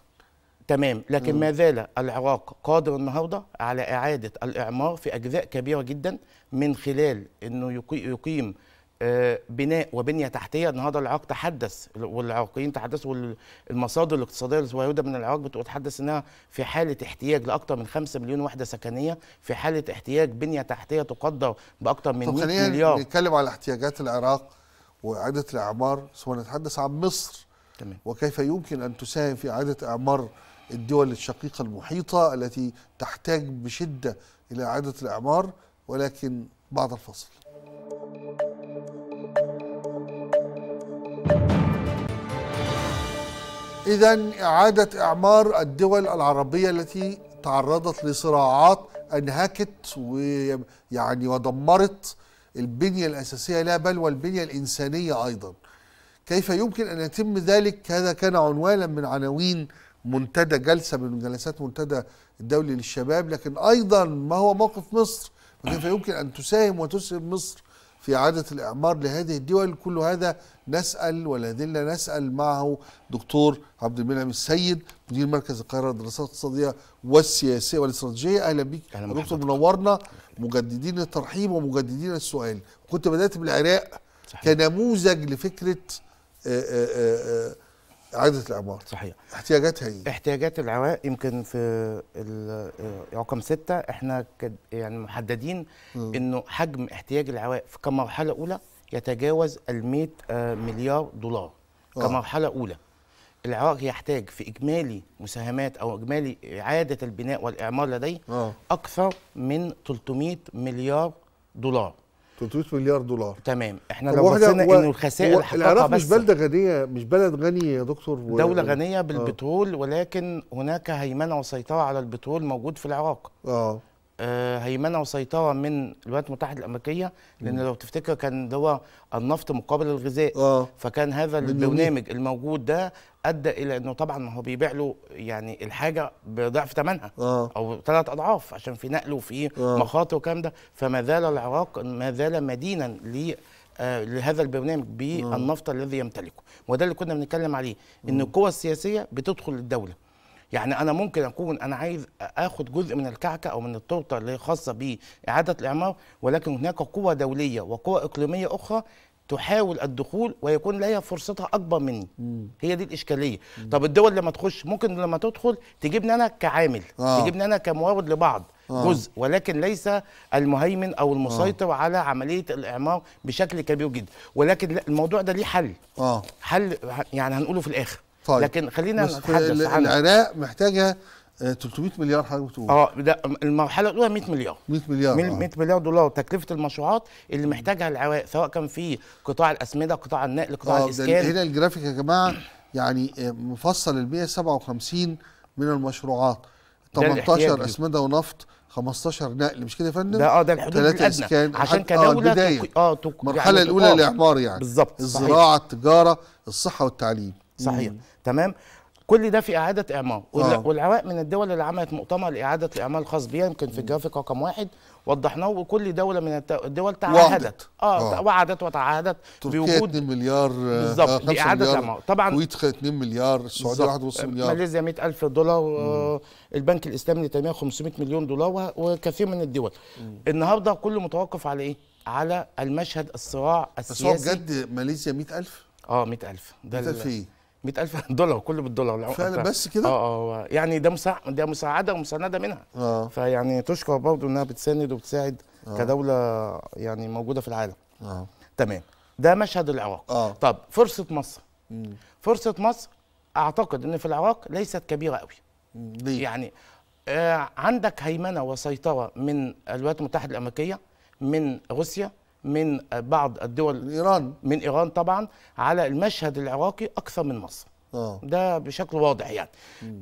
[SPEAKER 4] تمام لكن ما زال العراق قادر النهارده على اعاده الاعمار في اجزاء كبيره جدا من خلال انه يقيم آه، بناء وبنيه تحتيه النهارده العراق تحدث والعراقيين تحدثوا والمصادر الاقتصاديه السويده من العراق بتتحدث تحدث انها في حاله احتياج لاكثر من 5 مليون وحده سكنيه في حاله احتياج بنيه تحتيه تقدر باكثر من 100 مليار خلينا
[SPEAKER 1] نتكلم على احتياجات العراق وإعادة الإعمار سوف نتحدث عن مصر تمام. وكيف يمكن أن تساهم في إعادة إعمار الدول الشقيقة المحيطة التي تحتاج بشدة إلى إعادة الإعمار ولكن بعد الفصل إذا إعادة إعمار الدول العربية التي تعرضت لصراعات أنهكت ويعني ودمرت البنية الأساسية لا بل والبنية الإنسانية أيضا كيف يمكن أن يتم ذلك هذا كان عنوانا من عناوين منتدى جلسة من جلسات منتدى الدولي للشباب لكن أيضا ما هو موقف مصر وكيف يمكن أن تساهم وتسهم مصر في إعادة الإعمار لهذه الدول كل هذا نسأل ولا زلنا نسأل معه دكتور عبد المنعم السيد مدير مركز القاهرة للدراسات الاقتصادية والسياسية والاستراتيجية أهلا بك دكتور منورنا مجددين الترحيب ومجددين السؤال كنت بدأت بالعراق صحيح. كنموذج لفكرة إعادة آه، آه، آه، الإعمار صحيح احتياجاتها إيه؟
[SPEAKER 4] احتياجات العراق يمكن في رقم ستة إحنا يعني محددين م. إنه حجم احتياج العراق كمرحلة أولى يتجاوز ال 100 مليار دولار كمرحلة أولى العراق يحتاج في اجمالي مساهمات او اجمالي اعاده البناء والاعمار لديه أوه. اكثر من 300 مليار دولار 300 مليار دولار تمام احنا لو بصينا و... انه الخسائر و... العراق مش بلده
[SPEAKER 1] غنيه مش بلد غني يا دكتور و... دوله آه. غنيه بالبترول
[SPEAKER 4] أوه. ولكن هناك هيمنه وسيطره على البترول موجود في العراق اه, آه، هيمنه وسيطره من الولايات المتحده الامريكيه لان لو تفتكر كان ده النفط مقابل الغذاء آه. فكان هذا البرنامج الموجود ده ادى الى انه طبعا ما هو بيبيع له يعني الحاجه بضعف ثمنها آه. او ثلاث اضعاف عشان في نقل وفي آه. مخاطر والكلام ده فما زال العراق ما زال مدينا ل آه، لهذا البرنامج بالنفط آه. الذي يمتلكه وده اللي كنا بنتكلم عليه ان القوى السياسيه بتدخل الدوله يعني انا ممكن اكون انا عايز اخد جزء من الكعكه او من التورته اللي خاصه باعاده الاعمار ولكن هناك قوى دوليه وقوى اقليميه اخرى تحاول الدخول ويكون لها فرصتها اكبر مني مم. هي دي الاشكاليه مم. طب الدول لما تخش ممكن لما تدخل تجيبني انا كعامل آه. تجيبني انا كمورد لبعض آه. جزء ولكن ليس المهيمن او المسيطر آه. على عمليه الاعمار بشكل كبير جدا ولكن الموضوع ده ليه حل آه. حل يعني هنقوله في الاخر طيب. لكن خلينا نتحدث عنه العراق
[SPEAKER 1] محتاجه 300 آه، مليار حضرتك بتقول اه
[SPEAKER 4] ده المرحله الاولى 100 مليار
[SPEAKER 1] 100 مليار 100
[SPEAKER 4] آه. مليار دولار تكلفه المشروعات اللي محتاجها العوائق سواء كان في قطاع الاسمده قطاع
[SPEAKER 1] النقل قطاع آه، الاسكان هنا الجرافيك يا جماعه يعني مفصل ال 157 من المشروعات 18 اسمده ونفط 15 نقل مش كده يا فندم؟ ده اه ده الحدود الادنى عشان كدوله اه, تك... آه تك... المرحله يعني الاولى الاعمار يعني
[SPEAKER 4] بالظبط الزراعه صحيح. التجاره الصحه والتعليم صحيح مم. تمام كل ده في اعاده اعمار آه. والعراق من الدول اللي عملت مؤتمر لاعاده الاعمال الخاص بيها يمكن في الجرافيك رقم واحد وضحناه وكل دوله من الدول تعهدت اه, آه.
[SPEAKER 1] وعدت وتعهدت بوجود 2 مليار آه، بالظبط لاعاده اعمار طبعا الكويت 2 مليار السعوديه 1.5 آه، مليار ماليزيا
[SPEAKER 4] 100000 دولار آه البنك الاسلامي للتنميه 500 مليون دولار وكثير من الدول مم. النهارده كله متوقف على ايه؟ على المشهد الصراع السياسي بس هو
[SPEAKER 1] بجد ماليزيا 100000
[SPEAKER 4] اه 100000 ده 100000 ايه؟ 100000 (laughs) دولار كله بالدولار فعلا بس كده اه اه يعني ده مساعده ده مساعده ومسانده منها اه فيعني تشكر برضه انها بتساند وبتساعد آه. كدوله يعني موجوده في العالم اه تمام ده مشهد العراق آه. طب فرصه مصر مم. فرصه مصر اعتقد ان في العراق ليست كبيره قوي ليه؟ يعني آه عندك هيمنه وسيطره من الولايات المتحده الامريكيه من روسيا من بعض الدول من ايران من ايران طبعا على المشهد العراقي اكثر من مصر أوه. ده بشكل واضح يعني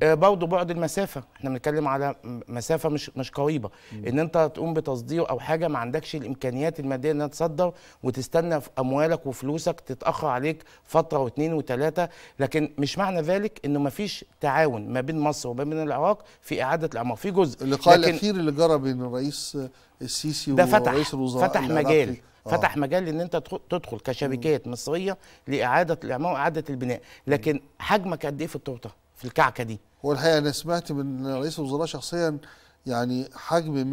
[SPEAKER 4] آه برضه بعد المسافه احنا بنتكلم على مسافه مش مش قريبه مم. ان انت تقوم بتصدير او حاجه ما عندكش الامكانيات الماديه انها تصدر وتستنى في اموالك وفلوسك تتاخر عليك فتره واثنين وثلاثه لكن مش معنى ذلك انه ما فيش تعاون ما بين مصر وما بين العراق في اعاده الاعمار في جزء اللقاء الاخير
[SPEAKER 1] اللي جرى بين الرئيس السيسي ورئيس الوزراء ده فتح فتح مجال فتح
[SPEAKER 4] آه. مجال ان انت تدخل كشبكات مصريه لاعاده الاعمار واعاده البناء لكن حجمك قد ايه في التورته في الكعكه دي هو الحقيقه
[SPEAKER 1] انا سمعت من رئيس الوزراء شخصيا يعني حجم من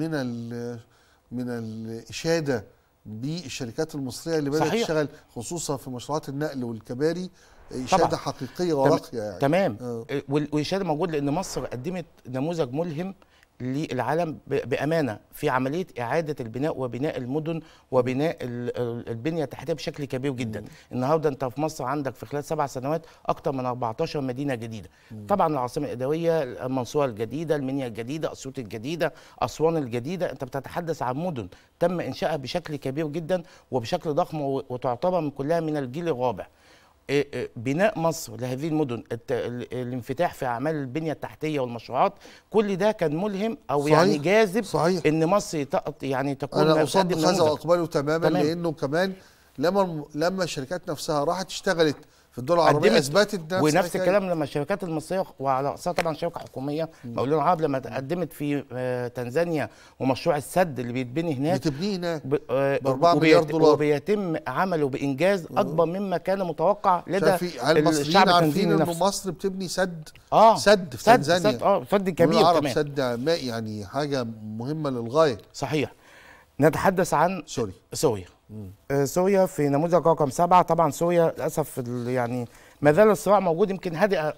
[SPEAKER 1] من الاشاده بالشركات المصريه اللي بدات تشتغل خصوصا في مشروعات النقل والكباري اشاده حقيقيه وراقيه يعني تمام
[SPEAKER 4] آه. إيه، والاشاده موجود لان مصر قدمت نموذج ملهم للعالم بامانه في عمليه اعاده البناء وبناء المدن وبناء البنيه التحتيه بشكل كبير جدا النهارده انت في مصر عندك في خلال سبع سنوات اكثر من 14 مدينه جديده طبعا العاصمه الاداريه المنصوره الجديده المنيا الجديده اسيوط الجديده اسوان الجديده انت بتتحدث عن مدن تم انشائها بشكل كبير جدا وبشكل ضخم وتعتبر من كلها من الجيل الرابع إيه، إيه، بناء مصر لهذه المدن الانفتاح في اعمال البنيه التحتيه والمشروعات كل ده كان ملهم او يعني صحيح. يعني جاذب صحيح. ان مصر يعني تكون انا اصدق هذا واقبله
[SPEAKER 1] تماما تمام. لانه كمان لما لما الشركات نفسها راحت اشتغلت في الدول العربيه اثبتت ده ونفس الكلام
[SPEAKER 4] لما الشركات المصريه وعلى راسها طبعا شركه حكوميه مولود العرب لما قدمت في آه، تنزانيا ومشروع السد اللي بيتبني هناك بتبنيه هناك ب 4 آه، مليار دولار وبيتم عمله بانجاز اكبر مما كان
[SPEAKER 1] متوقع لدى الشعب عارفين انه مصر بتبني سد آه سد في سد تنزانيا سد اه سد كبير العرب كمان سد ماء يعني حاجه مهمه للغايه صحيح
[SPEAKER 4] نتحدث عن سوريا سوريا سوريا آه، في نموذج رقم سبعة طبعا سوريا للأسف يعني ما زال الصراع موجود يمكن هادئ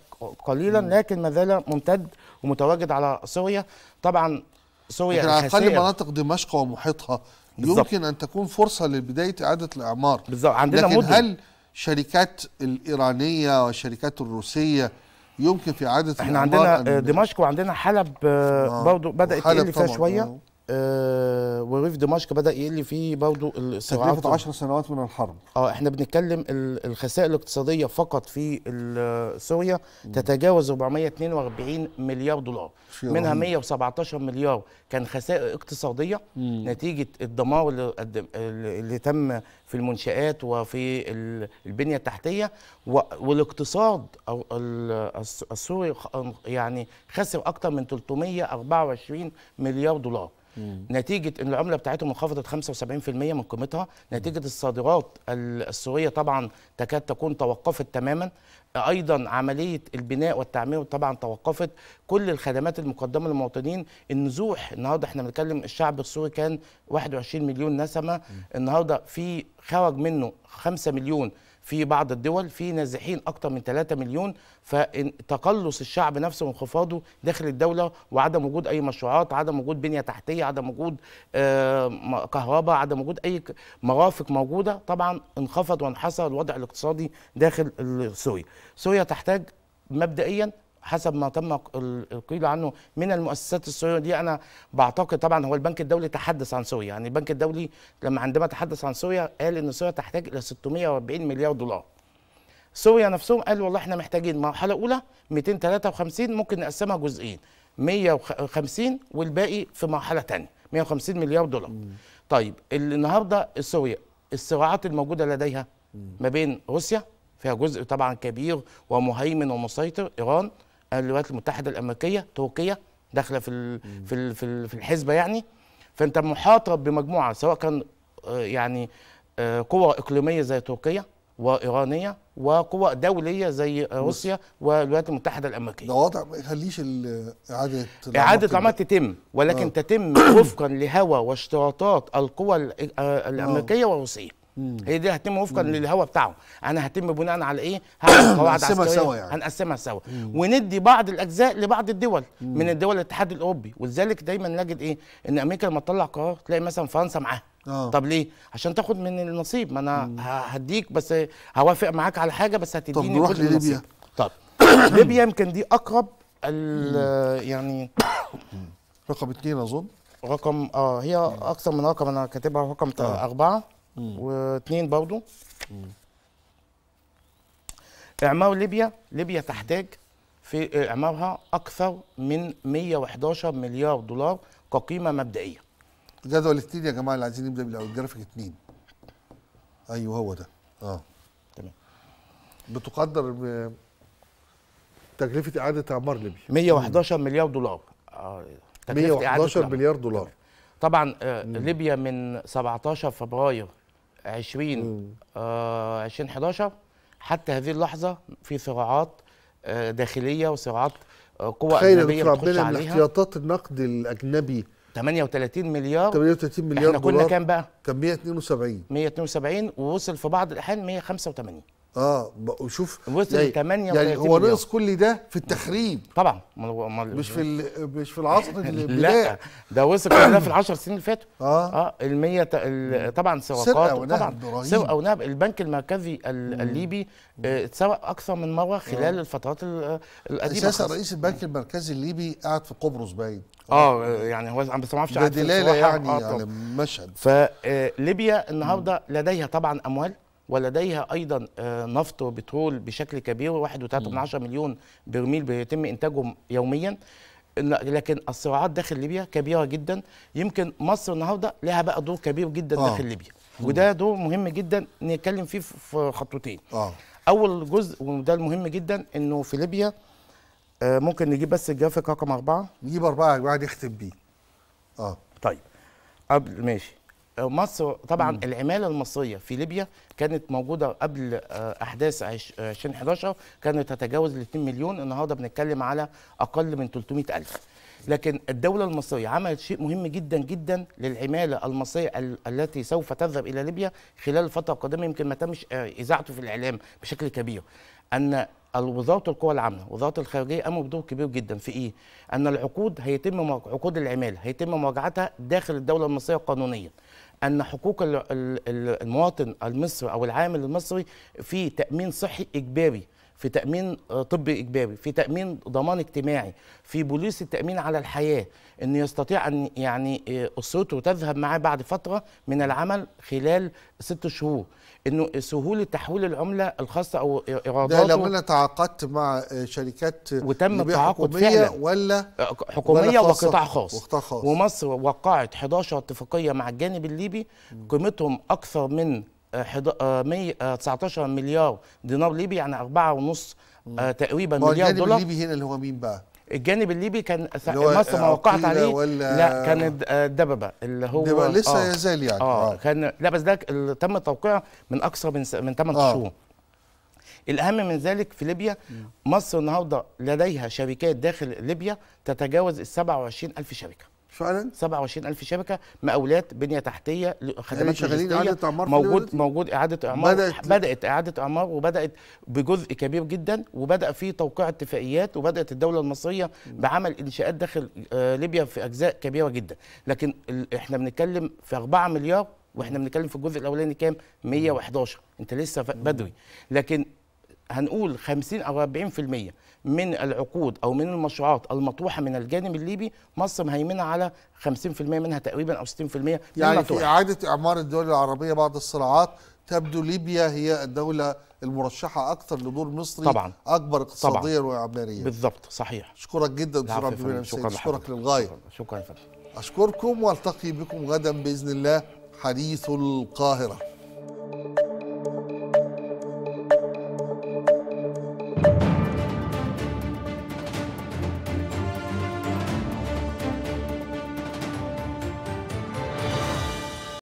[SPEAKER 4] قليلا لكن ما زال ممتد
[SPEAKER 1] ومتواجد على سوريا طبعا سوريا على الأقل مناطق دمشق ومحيطها بالزبط. يمكن أن تكون فرصة لبداية إعادة الإعمار بالظبط عندنا لكن مدن. هل الشركات الإيرانية والشركات الروسية يمكن في إعادة احنا عندنا آه، دمشق
[SPEAKER 4] وعندنا حلب آه، برضه بدأت تقل فيها شوية
[SPEAKER 1] آه وريف
[SPEAKER 4] دمشق بدا يقل فيه برضه الصراعات تكلفه 10
[SPEAKER 1] سنوات من الحرب
[SPEAKER 4] اه احنا بنتكلم الخسائر الاقتصاديه فقط في سوريا تتجاوز 442 مليار دولار منها 117 مليار كان خسائر اقتصاديه مم. نتيجه الدمار اللي, اللي تم في المنشآت وفي البنية التحتية والاقتصاد السوري يعني خسر أكثر من 324 مليار دولار مم. نتيجه ان العمله بتاعتهم انخفضت 75% من قيمتها نتيجه مم. الصادرات السوريه طبعا تكاد تكون توقفت تماما ايضا عمليه البناء والتعمير طبعا توقفت كل الخدمات المقدمه للمواطنين النزوح النهارده احنا بنتكلم الشعب السوري كان 21 مليون نسمه النهارده في خرج منه 5 مليون في بعض الدول في نازحين اكثر من 3 مليون فتقلص الشعب نفسه وانخفاضه داخل الدوله وعدم وجود اي مشروعات عدم وجود بنيه تحتيه عدم وجود آه، كهرباء عدم وجود اي مرافق موجوده طبعا انخفض وانحسر الوضع الاقتصادي داخل سوريا سوريا تحتاج مبدئيا حسب ما تم القيل عنه من المؤسسات السوريه دي انا بعتقد طبعا هو البنك الدولي تحدث عن سوريا يعني البنك الدولي لما عندما تحدث عن سوريا قال ان سوريا تحتاج الى 640 مليار دولار سوريا نفسهم قال والله احنا محتاجين مرحله اولى 253 ممكن نقسمها جزئين 150 والباقي في مرحله ثانيه 150 مليار دولار مم. طيب النهارده سوريا الصراعات الموجوده لديها مم. ما بين روسيا فيها جزء طبعا كبير ومهيمن ومسيطر ايران الولايات المتحده الامريكيه تركيا داخله في في في الحزبه يعني فانت محاطه بمجموعه سواء كان آه، يعني آه، قوى اقليميه زي تركيا وايرانيه وقوى دوليه زي آه، روسيا والولايات المتحده الامريكيه. ده وضع ما يخليش
[SPEAKER 1] اعاده اعاده العمل
[SPEAKER 4] تتم ولكن آه. تتم (coughs) وفقا لهوى واشتراطات القوى الامريكيه آه. والروسيه. هي دي هتتم وفقا للهوى بتاعه انا هتم بناء على ايه هعمل قواعد عسكريه سوا يعني. هنقسمها سوا وندي بعض الاجزاء لبعض الدول مم. من الدول الاتحاد الاوروبي ولذلك دايما نجد ايه ان امريكا لما تطلع قرار تلاقي مثلا فرنسا معاها أوه. طب ليه؟ عشان تاخد من النصيب ما انا مم. هديك بس هوافق معاك على حاجه بس هتديني طب نروح لليبيا طب (coughs) ليبيا يمكن دي اقرب ال يعني (coughs) رقم اثنين اظن رقم اه هي اكثر من رقم انا كاتبها رقم آه. اربعه واثنين برضه اعمار ليبيا ليبيا تحتاج في اعمارها اكثر من 111 مليار دولار كقيمه مبدئيه جدول اثنين يا
[SPEAKER 1] جماعه اللي عايزين نبدا بالاول جرافيك اثنين ايوه هو ده اه تمام بتقدر تكلفه اعاده اعمار ليبيا 111
[SPEAKER 4] مليار دولار آه 111 مليار دولار طبعا آه، مم. ليبيا من 17 فبراير 20 آه 2011 حتى هذه اللحظه في صراعات آه داخليه وصراعات آه، قوى اجنبيه بتخش عليها الاحتياطات
[SPEAKER 1] النقد الاجنبي 38 مليار 38 مليار احنا كنا كام
[SPEAKER 4] بقى؟ كان 172 172 ووصل في بعض الاحيان 185
[SPEAKER 1] اه وشوف وصل يعني يعني هو ناقص كل ده في التخريب طبعا
[SPEAKER 4] مش في مش في العصر (laughs) لا ده وصل كل ده في العشر سنين اللي فاتوا اه اه ال 100 طبعا سرقات طبعا سرقه ونهب البنك المركزي الليبي آه، اتسرق اكثر من مره خلال آه. الفترات القديمه اساسا رئيس
[SPEAKER 1] البنك المركزي الليبي قاعد في قبرص باين
[SPEAKER 4] اه يعني هو بس ما اعرفش ده دلاله يعني آه، على المشهد فليبيا النهارده لديها طبعا اموال ولديها ايضا آه، نفط وبترول بشكل كبير 1.3 مليون برميل بيتم انتاجهم يوميا لكن الصراعات داخل ليبيا كبيره جدا يمكن مصر النهارده لها بقى دور كبير جدا آه. داخل ليبيا وده دور مهم جدا نتكلم فيه في خطوتين آه. اول جزء وده المهم جدا انه في ليبيا آه، ممكن نجيب بس الجرافيك رقم أربعة نجيب أربعة بعد يختم بيه اه طيب قبل ماشي مصر طبعا م. العماله المصريه في ليبيا كانت موجوده قبل آه، احداث 2011 آه، كانت تتجاوز ال 2 مليون النهارده بنتكلم على اقل من 300 الف لكن الدوله المصريه عملت شيء مهم جدا جدا للعماله المصريه ال التي سوف تذهب الى ليبيا خلال الفتره القادمه يمكن ما تمش آه، اذاعته في الاعلام بشكل كبير ان وزاره القوى العامه وزاره الخارجيه قاموا بدور كبير جدا في ايه ان العقود هيتم عقود العماله هيتم مراجعتها داخل الدوله المصريه قانونيا ان حقوق المواطن المصري او العامل المصري في تامين صحي اجباري في تامين آه، طبي اجباري في تامين ضمان اجتماعي في بوليس التامين على الحياه انه يستطيع ان يعني آه، اسرته تذهب معاه بعد فتره من العمل خلال ست شهور انه سهوله تحويل العمله الخاصه او ايراداته ده لو انا
[SPEAKER 1] تعاقدت مع شركات وتم التعاقد فعلا ولا حكوميه ولا وقطاع خاص وقطاع
[SPEAKER 4] خاص ومصر وقعت 11 اتفاقيه مع الجانب الليبي قيمتهم اكثر من 19 آه، آه، مليار دينار ليبي يعني 4.5 آه، تقريبا مليار دولار الجانب الليبي
[SPEAKER 1] هنا اللي هو مين بقى؟
[SPEAKER 4] الجانب الليبي كان مصر ما وقعت عليه لا كان الدببه آه، اللي هو دببة لسه آه يزال يعني اه, آه. كان لا بس ده تم التوقيع من اكثر من س... من 8 آه. شهور الأهم من ذلك في ليبيا مصر النهارده لديها شركات داخل ليبيا تتجاوز ال 27000 شركة فعلا 27000 شبكه مقاولات بنيه تحتيه خدمات يعني إعادة أعمار موجود موجود اعاده اعمار بدأت, بدات اعاده اعمار وبدات بجزء كبير جدا وبدا في توقيع اتفاقيات وبدات الدوله المصريه بعمل انشاءات داخل آه، ليبيا في اجزاء كبيره جدا لكن احنا بنتكلم في 4 مليار واحنا بنتكلم في الجزء الاولاني كام 111 انت لسه بدري لكن هنقول 50 او 40% من العقود او من المشروعات المطروحه من الجانب الليبي مصر مهيمنه على 50% منها تقريبا او 60% من يعني في
[SPEAKER 1] اعاده اعمار الدول العربيه بعد الصراعات تبدو ليبيا هي الدولة المرشحة أكثر لدور مصري طبعا أكبر اقتصاديا وإعماريا بالضبط صحيح أشكرك جدا دكتور عبد المنعم أشكرك للغاية شكرا يا فندم أشكركم وألتقي بكم غدا بإذن الله حديث القاهرة